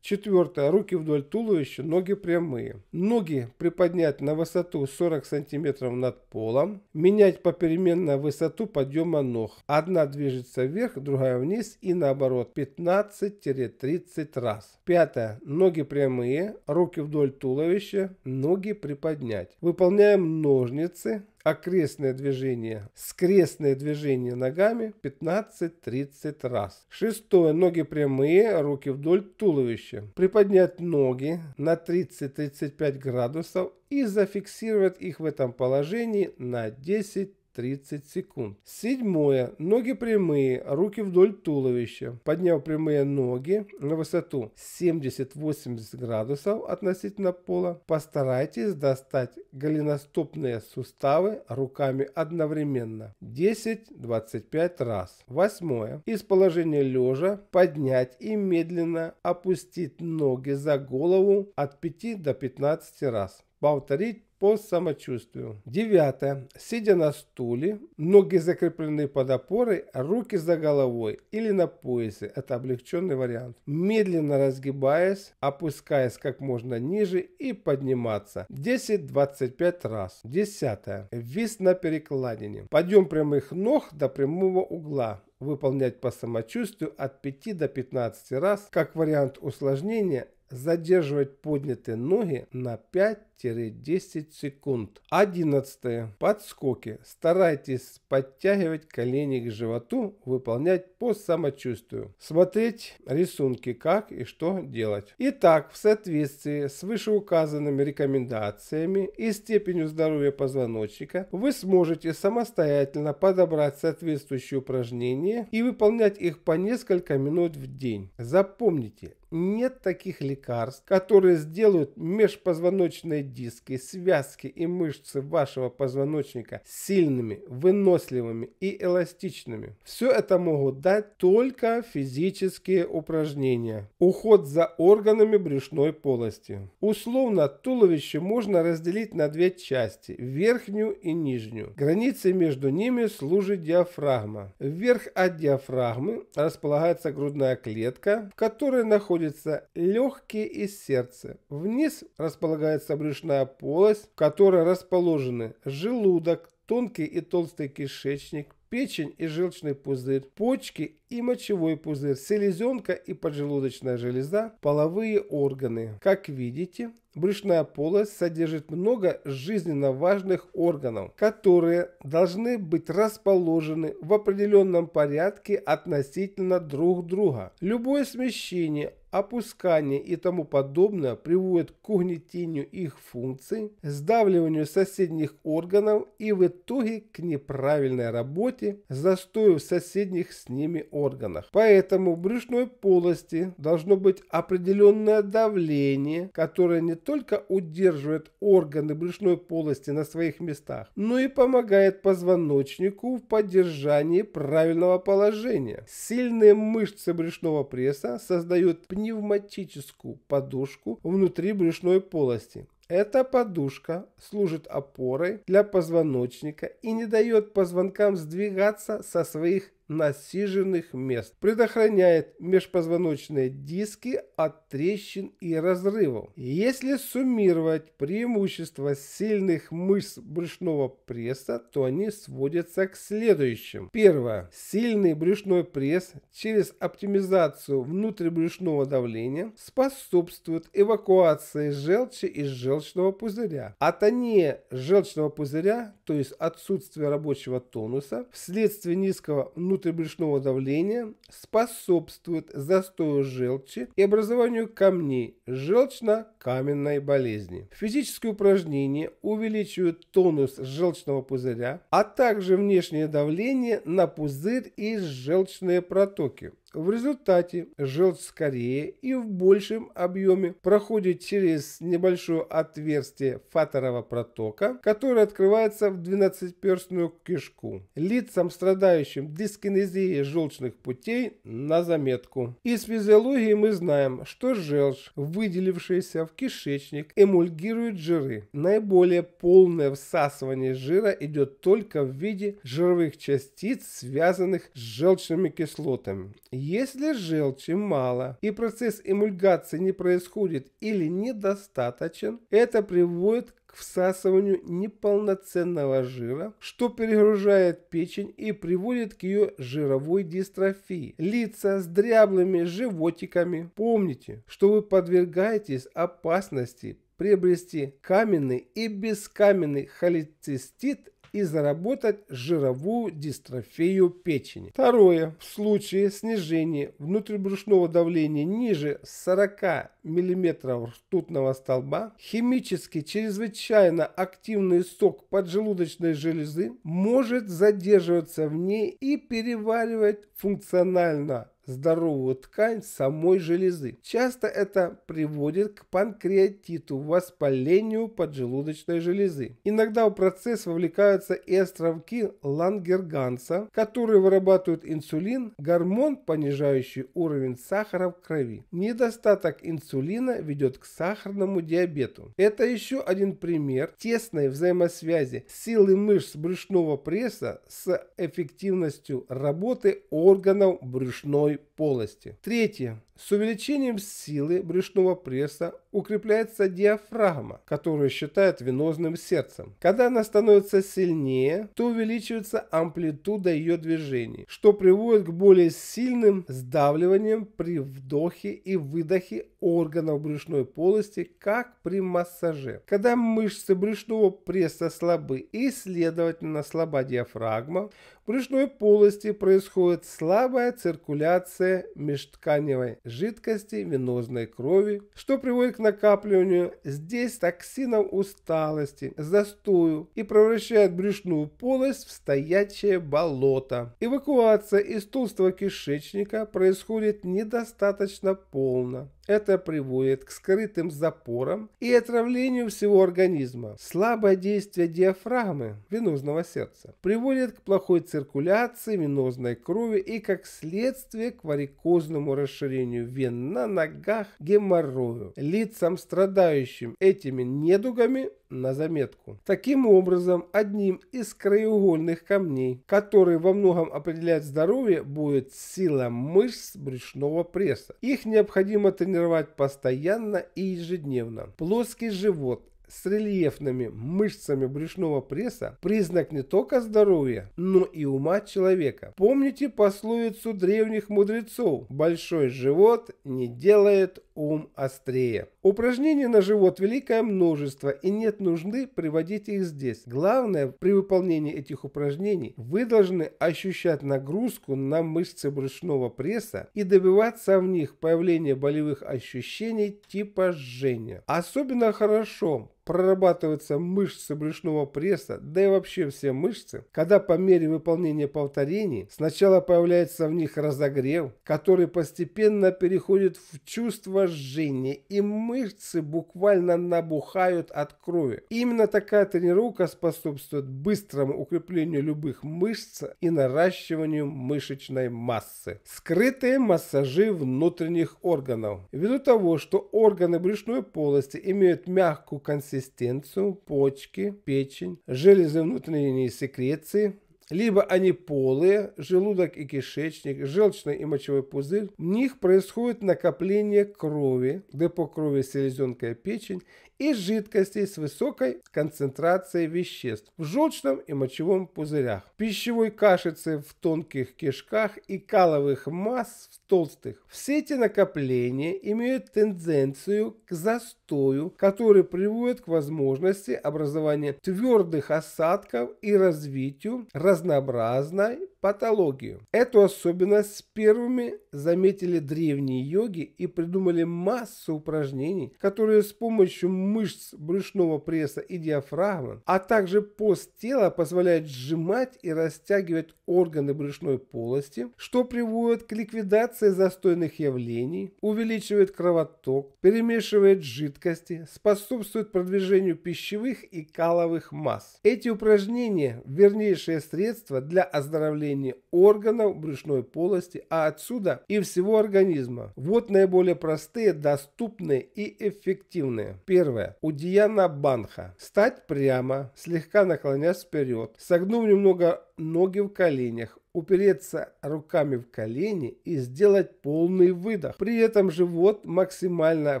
Четвертое. Руки вдоль туловища, ноги прямые ноги приподнять на высоту 40 см над полом, менять попеременно высоту подъема ног. Одна движется вверх, другая вниз и наоборот 15-30 раз. Пятое. Ноги прямые, руки вдоль туловища, ноги приподнять. Выполняем ножницы окрестное движение, скрестное движение ногами 15-30 раз. Шестое. Ноги прямые, руки вдоль туловища. Приподнять ноги на 30-35 градусов и зафиксировать их в этом положении на 10 30 секунд. Седьмое. Ноги прямые, руки вдоль туловища. Подняв прямые ноги на высоту 70-80 градусов относительно пола, постарайтесь достать голеностопные суставы руками одновременно 10-25 раз. Восьмое. Из положения лежа поднять и медленно опустить ноги за голову от 5 до 15 раз. Повторить по самочувствию. Девятое. Сидя на стуле, ноги закреплены под опорой, руки за головой или на поясе. Это облегченный вариант. Медленно разгибаясь, опускаясь как можно ниже и подниматься. 10-25 раз. Десятое. Вис на перекладине. Подъем прямых ног до прямого угла выполнять по самочувствию от 5 до 15 раз. Как вариант усложнения Задерживать поднятые ноги на 5-10 секунд. 11. Подскоки. Старайтесь подтягивать колени к животу, выполнять по самочувствию. Смотреть рисунки, как и что делать. Итак, в соответствии с вышеуказанными рекомендациями и степенью здоровья позвоночника, вы сможете самостоятельно подобрать соответствующие упражнения и выполнять их по несколько минут в день. Запомните, нет таких лекарств, которые сделают межпозвоночные диски, связки и мышцы вашего позвоночника сильными, выносливыми и эластичными. Все это могут дать только физические упражнения. Уход за органами брюшной полости. Условно туловище можно разделить на две части – верхнюю и нижнюю. Границей между ними служит диафрагма. Вверх от диафрагмы располагается грудная клетка, в которой находится находятся легкие и сердце. Вниз располагается брюшная полость, в которой расположены желудок, тонкий и толстый кишечник, печень и желчный пузырь, почки и мочевой пузырь, селезенка и поджелудочная железа, половые органы. Как видите, брюшная полость содержит много жизненно важных органов, которые должны быть расположены в определенном порядке относительно друг друга. Любое смещение опускание и тому подобное приводит к угнетению их функций, сдавливанию соседних органов и в итоге к неправильной работе, застою в соседних с ними органах. Поэтому в брюшной полости должно быть определенное давление, которое не только удерживает органы брюшной полости на своих местах, но и помогает позвоночнику в поддержании правильного положения. Сильные мышцы брюшного пресса создают пневмонию пневматическую подушку внутри брюшной полости. Эта подушка служит опорой для позвоночника и не дает позвонкам сдвигаться со своих насиженных мест, предохраняет межпозвоночные диски от трещин и разрывов. Если суммировать преимущества сильных мышц брюшного пресса, то они сводятся к следующим. Первое. Сильный брюшной пресс через оптимизацию внутрибрюшного давления способствует эвакуации желчи из желчного пузыря. а Атония желчного пузыря, то есть отсутствие рабочего тонуса, вследствие низкого внутреннего рецепторы давления, способствует застою желчи и образованию камней желчно каменной болезни. Физические упражнения увеличивают тонус желчного пузыря, а также внешнее давление на пузырь и желчные протоки. В результате желчь скорее и в большем объеме проходит через небольшое отверстие фаторова протока, которое открывается в 12-перстную кишку. Лицам, страдающим дискинезией желчных путей, на заметку. Из физиологии мы знаем, что желчь, выделившаяся в кишечник, эмульгирует жиры. Наиболее полное всасывание жира идет только в виде жировых частиц, связанных с желчными кислотами. Если желчи мало и процесс эмульгации не происходит или недостаточен, это приводит к всасыванию неполноценного жира, что перегружает печень и приводит к ее жировой дистрофии. Лица с дряблыми животиками. Помните, что вы подвергаетесь опасности приобрести каменный и бескаменный холецистит и заработать жировую дистрофию печени. Второе. В случае снижения внутрибрюшного давления ниже 40 мм ртутного столба, химически чрезвычайно активный сок поджелудочной железы может задерживаться в ней и переваривать функционально здоровую ткань самой железы. Часто это приводит к панкреатиту, воспалению поджелудочной железы. Иногда в процесс вовлекаются и островки Лангерганса, которые вырабатывают инсулин, гормон, понижающий уровень сахара в крови. Недостаток инсулина ведет к сахарному диабету. Это еще один пример тесной взаимосвязи силы мышц брюшного пресса с эффективностью работы органов брюшной полости. Третье. С увеличением силы брюшного пресса укрепляется диафрагма, которую считают венозным сердцем. Когда она становится сильнее, то увеличивается амплитуда ее движений, что приводит к более сильным сдавливаниям при вдохе и выдохе органов брюшной полости, как при массаже. Когда мышцы брюшного пресса слабы и, следовательно, слаба диафрагма, в брюшной полости происходит слабая циркуляция межтканевой жидкости венозной крови, что приводит к накапливанию здесь токсинов усталости, застою и превращает брюшную полость в стоячее болото. Эвакуация из толстого кишечника происходит недостаточно полно. Это приводит к скрытым запорам и отравлению всего организма. Слабое действие диафрагмы венозного сердца приводит к плохой циркуляции венозной крови и, как следствие, к варикозному расширению вен на ногах, геморрою. Лицам, страдающим этими недугами, на заметку. Таким образом, одним из краеугольных камней, которые во многом определяют здоровье, будет сила мышц брюшного пресса. Их необходимо тренировать постоянно и ежедневно. Плоский живот с рельефными мышцами брюшного пресса признак не только здоровья, но и ума человека. Помните пословицу древних мудрецов «Большой живот не делает ум острее». Упражнений на живот великое множество и нет нужды приводить их здесь. Главное, при выполнении этих упражнений вы должны ощущать нагрузку на мышцы брюшного пресса и добиваться в них появления болевых ощущений типа жжения. Особенно хорошо прорабатываются мышцы брюшного пресса, да и вообще все мышцы, когда по мере выполнения повторений сначала появляется в них разогрев, который постепенно переходит в чувство жжения, и мышцы буквально набухают от крови. Именно такая тренировка способствует быстрому укреплению любых мышц и наращиванию мышечной массы. Скрытые массажи внутренних органов. Ввиду того, что органы брюшной полости имеют мягкую консистенцию, консистенцию, почки, печень, железы внутренней секреции, либо они полые, желудок и кишечник, желчный и мочевой пузырь. В них происходит накопление крови, депо крови селезенка и печень и жидкостей с высокой концентрацией веществ в желчном и мочевом пузырях, пищевой кашице в тонких кишках и каловых масс в толстых. Все эти накопления имеют тенденцию к застою, который приводит к возможности образования твердых осадков и развитию раз разнообразно патологию. Эту особенность с первыми заметили древние йоги и придумали массу упражнений, которые с помощью мышц брюшного пресса и диафрагмы, а также пост тела позволяют сжимать и растягивать органы брюшной полости, что приводит к ликвидации застойных явлений, увеличивает кровоток, перемешивает жидкости, способствует продвижению пищевых и каловых масс. Эти упражнения – вернейшее средство для оздоровления строение органов брюшной полости, а отсюда и всего организма. Вот наиболее простые, доступные и эффективные. Первое. Удияна банха. Стать прямо, слегка наклонясь вперед, согнув немного ноги в коленях, упереться руками в колени и сделать полный выдох. При этом живот максимально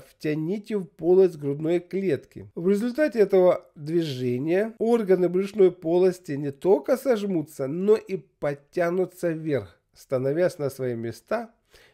втяните в полость грудной клетки. В результате этого движения органы брюшной полости не только сожмутся, но и подтянутся вверх, становясь на свои места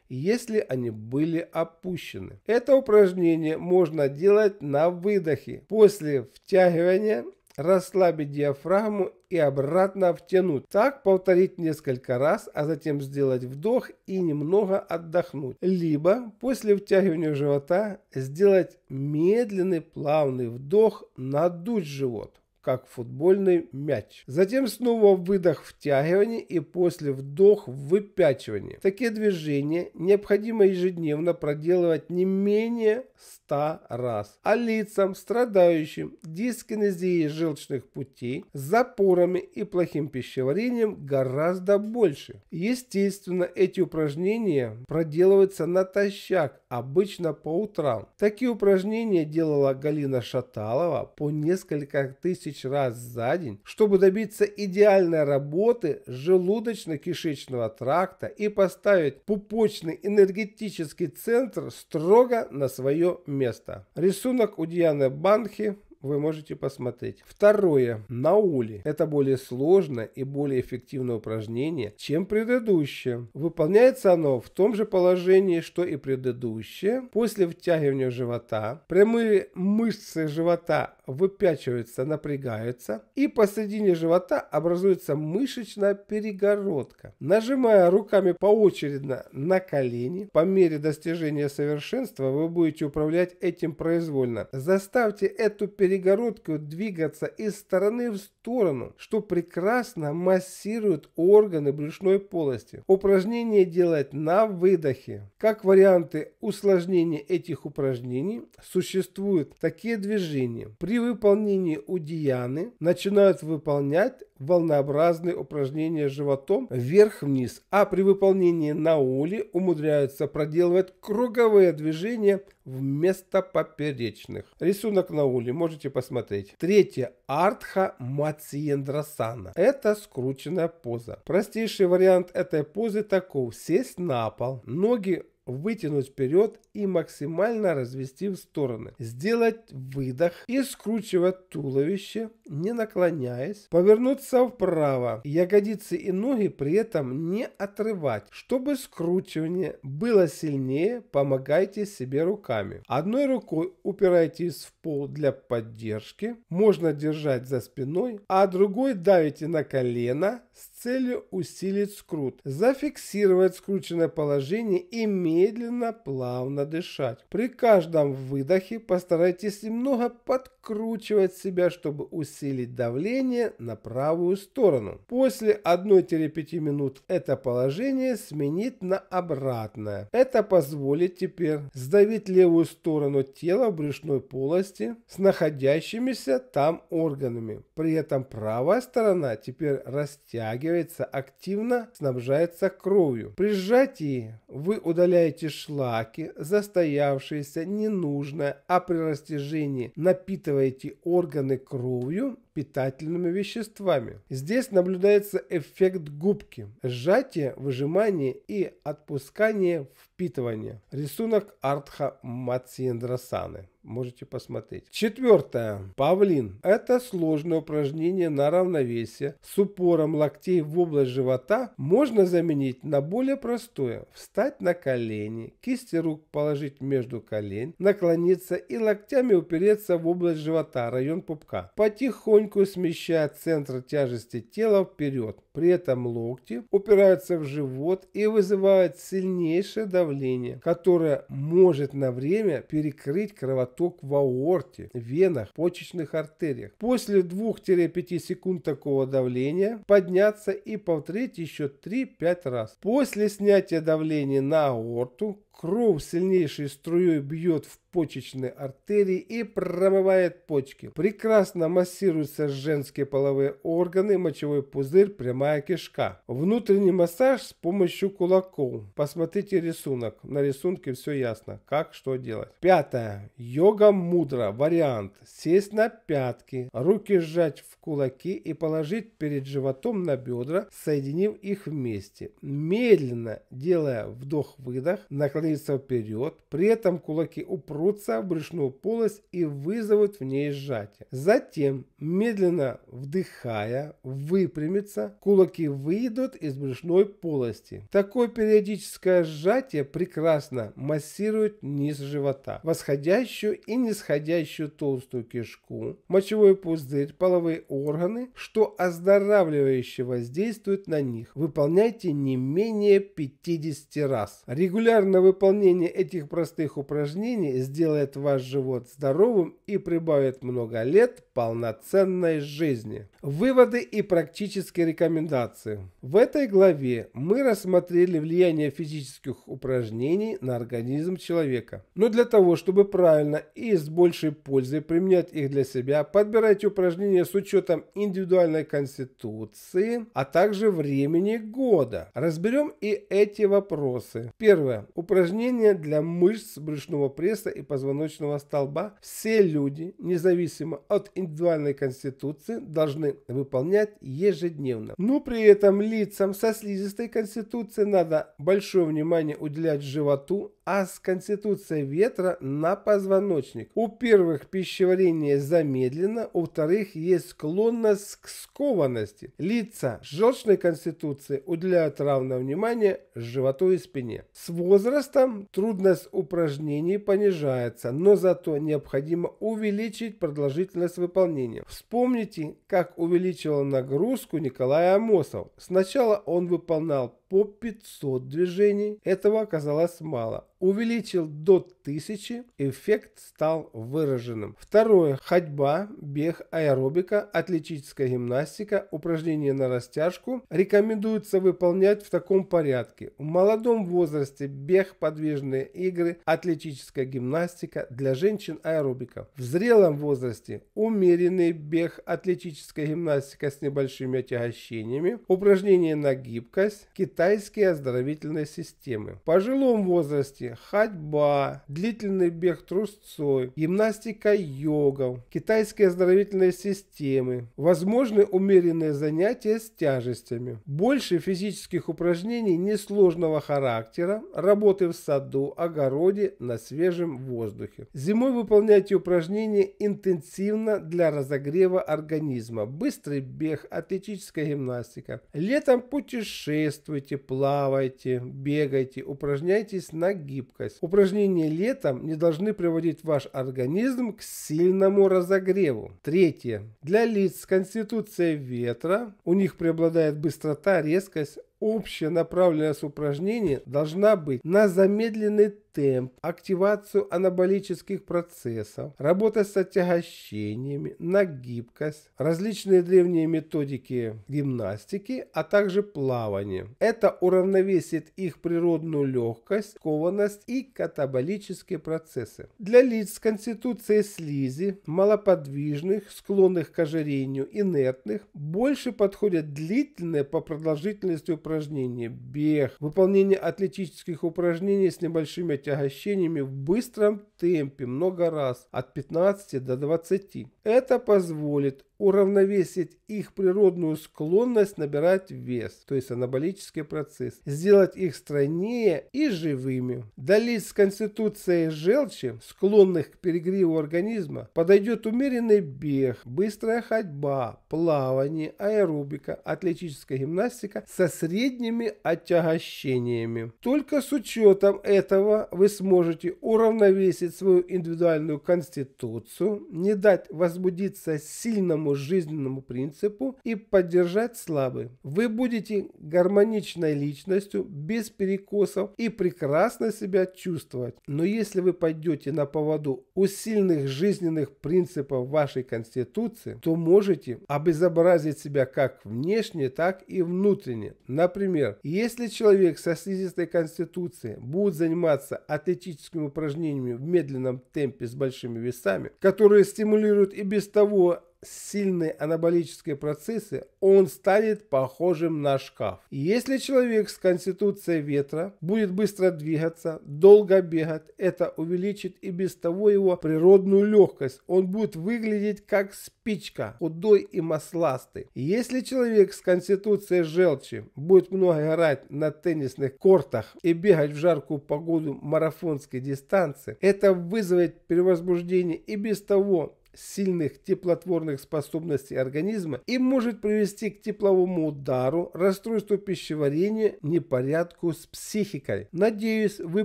если они были опущены. Это упражнение можно делать на выдохе. После втягивания расслабить диафрагму и обратно втянуть. Так повторить несколько раз, а затем сделать вдох и немного отдохнуть. Либо после втягивания живота сделать медленный плавный вдох, надуть живот как футбольный мяч. Затем снова выдох втягивание и после вдох выпячивание. Такие движения необходимо ежедневно проделывать не менее 100 раз. А лицам, страдающим дискинезией желчных путей, запорами и плохим пищеварением гораздо больше. Естественно, эти упражнения проделываются натощак, обычно по утрам. Такие упражнения делала Галина Шаталова по несколько тысяч тысяч раз за день, чтобы добиться идеальной работы желудочно-кишечного тракта и поставить пупочный энергетический центр строго на свое место. Рисунок у Дианы Банхи вы можете посмотреть. Второе. на Наули. Это более сложное и более эффективное упражнение, чем предыдущее. Выполняется оно в том же положении, что и предыдущее. После втягивания живота прямые мышцы живота выпячиваются, напрягаются, и посредине живота образуется мышечная перегородка. Нажимая руками поочередно на колени, по мере достижения совершенства вы будете управлять этим произвольно. Заставьте эту перегородку перегородку двигаться из стороны в сторону, что прекрасно массирует органы брюшной полости. Упражнение делать на выдохе. Как варианты усложнения этих упражнений существуют такие движения. При выполнении удияны начинают выполнять волнообразные упражнения животом вверх-вниз, а при выполнении на наули умудряются проделывать круговые движения вместо поперечных. Рисунок на наули можете посмотреть. Третье. Артха Мациендрасана. Это скрученная поза. Простейший вариант этой позы таков. Сесть на пол, ноги вытянуть вперед и максимально развести в стороны. Сделать выдох и скручивать туловище, не наклоняясь. Повернуться вправо. Ягодицы и ноги при этом не отрывать. Чтобы скручивание было сильнее, помогайте себе руками. Одной рукой упираетесь в пол для поддержки. Можно держать за спиной, а другой давите на колено с целью усилить скрут, зафиксировать скрученное положение и медленно, плавно дышать. При каждом выдохе постарайтесь немного подкручивать себя, чтобы усилить давление на правую сторону. После 1-5 минут это положение сменить на обратное. Это позволит теперь сдавить левую сторону тела в брюшной полости с находящимися там органами. При этом правая сторона теперь растягивается яйца активно снабжается кровью. При сжатии вы удаляете шлаки, застоявшиеся, ненужное, а при растяжении напитываете органы кровью питательными веществами. Здесь наблюдается эффект губки, сжатие, выжимание и отпускание впитывания. Рисунок Артха Матсиендрасаны. Можете посмотреть. Четвертое. Павлин. Это сложное упражнение на равновесие с упором локтей в область живота можно заменить на более простое. Встать на колени, кисти рук положить между колен, наклониться и локтями упереться в область живота, район пупка. Потихоньку смещая центр тяжести тела вперед. При этом локти упираются в живот и вызывают сильнейшее давление, которое может на время перекрыть кровоток в аорте, венах, почечных артериях. После 2-5 секунд такого давления подняться и повторить еще 3-5 раз. После снятия давления на аорту Кровь сильнейшей струей бьет в почечные артерии и промывает почки. Прекрасно массируются женские половые органы, мочевой пузырь, прямая кишка. Внутренний массаж с помощью кулаков. Посмотрите рисунок. На рисунке все ясно, как что делать. Пятое. Йога мудра. Вариант. Сесть на пятки, руки сжать в кулаки и положить перед животом на бедра, соединив их вместе. Медленно, делая вдох-выдох, наклонить выдвинется вперед, при этом кулаки упрутся в брюшную полость и вызовут в ней сжатие. Затем, медленно вдыхая, выпрямится, кулаки выйдут из брюшной полости. Такое периодическое сжатие прекрасно массирует низ живота, восходящую и нисходящую толстую кишку, мочевой пузырь, половые органы, что оздоравливающе воздействует на них. Выполняйте не менее 50 раз. Регулярно выполняйте Выполнение этих простых упражнений сделает ваш живот здоровым и прибавит много лет полноценной жизни. Выводы и практические рекомендации. В этой главе мы рассмотрели влияние физических упражнений на организм человека. Но для того, чтобы правильно и с большей пользой применять их для себя, подбирайте упражнения с учетом индивидуальной конституции, а также времени года. Разберем и эти вопросы. Первое. Упражнение упражнения для мышц брюшного пресса и позвоночного столба все люди, независимо от индивидуальной конституции, должны выполнять ежедневно. Но при этом лицам со слизистой конституцией надо большое внимание уделять животу а с концентрацией ветра на позвоночник. У первых пищеварение замедлено, у вторых есть склонность к скованности. Лица желчной конституции уделяют равное внимание животу и спине. С возрастом трудность упражнений понижается, но зато необходимо увеличить продолжительность выполнения. Вспомните, как увеличивал нагрузку Николай Амосов. Сначала он выполнял по 500 движений. Этого оказалось мало. Увеличил до 1000, эффект стал выраженным. Второе. Ходьба, бег, аэробика, атлетическая гимнастика, упражнения на растяжку рекомендуется выполнять в таком порядке. В молодом возрасте бег, подвижные игры, атлетическая гимнастика для женщин аэробика. В зрелом возрасте умеренный бег, атлетическая гимнастика с небольшими отягощениями, упражнения на гибкость, китайские оздоровительные системы. В пожилом возрасте ходьба, длительный бег трусцой, гимнастика йогов, китайские оздоровительные системы, возможны умеренные занятия с тяжестями, больше физических упражнений несложного характера, работы в саду, огороде, на свежем воздухе. Зимой выполняйте упражнения интенсивно для разогрева организма, быстрый бег, атлетическая гимнастика. Летом путешествуйте плаваете, плавайте, бегайте, упражняйтесь на гибкость. Упражнения летом не должны приводить ваш организм к сильному разогреву. Третье. Для лиц с конституцией ветра у них преобладает быстрота, резкость, Общая направленность упражнения должна быть на замедленный темп, активацию анаболических процессов, работа с отягощениями, на гибкость, различные древние методики гимнастики, а также плавание. Это уравновесит их природную легкость, кованность и катаболические процессы. Для лиц с конституцией слизи, малоподвижных, склонных к ожирению, инертных, больше подходят длительные по продолжительности упражнения упражнения, бег, выполнение атлетических упражнений с небольшими отягощениями в быстром темпе много раз от 15 до 20. Это позволит уравновесить их природную склонность набирать вес, то есть анаболический процесс, сделать их стройнее и живыми. Дались с конституцией желчи, склонных к перегреву организма, подойдет умеренный бег, быстрая ходьба, плавание, аэробика, атлетическая гимнастика со средними отягощениями. Только с учетом этого вы сможете уравновесить свою индивидуальную конституцию, не дать возбудиться сильному своему жизненному принципу и поддержать слабых. Вы будете гармоничной личностью, без перекосов и прекрасно себя чувствовать. Но если вы пойдете на поводу у сильных жизненных принципов вашей конституции, то можете обезобразить себя как внешне, так и внутренне. Например, если человек со слизистой конституцией будет заниматься атлетическими упражнениями в медленном темпе с большими весами, которые стимулируют и без того сильные анаболические процессы, он станет похожим на шкаф. если человек с конституцией ветра будет быстро двигаться, долго бегать, это увеличит и без того его природную легкость. Он будет выглядеть как спичка, худой и масластый. если человек с конституцией желчи будет много играть на теннисных кортах и бегать в жаркую погоду марафонской дистанции, это вызовет перевозбуждение и без того сильных теплотворных способностей организма и может привести к тепловому удару, расстройству пищеварения, непорядку с психикой. Надеюсь, вы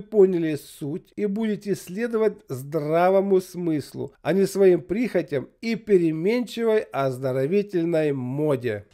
поняли суть и будете следовать здравому смыслу, а не своим прихотям и переменчивой оздоровительной моде.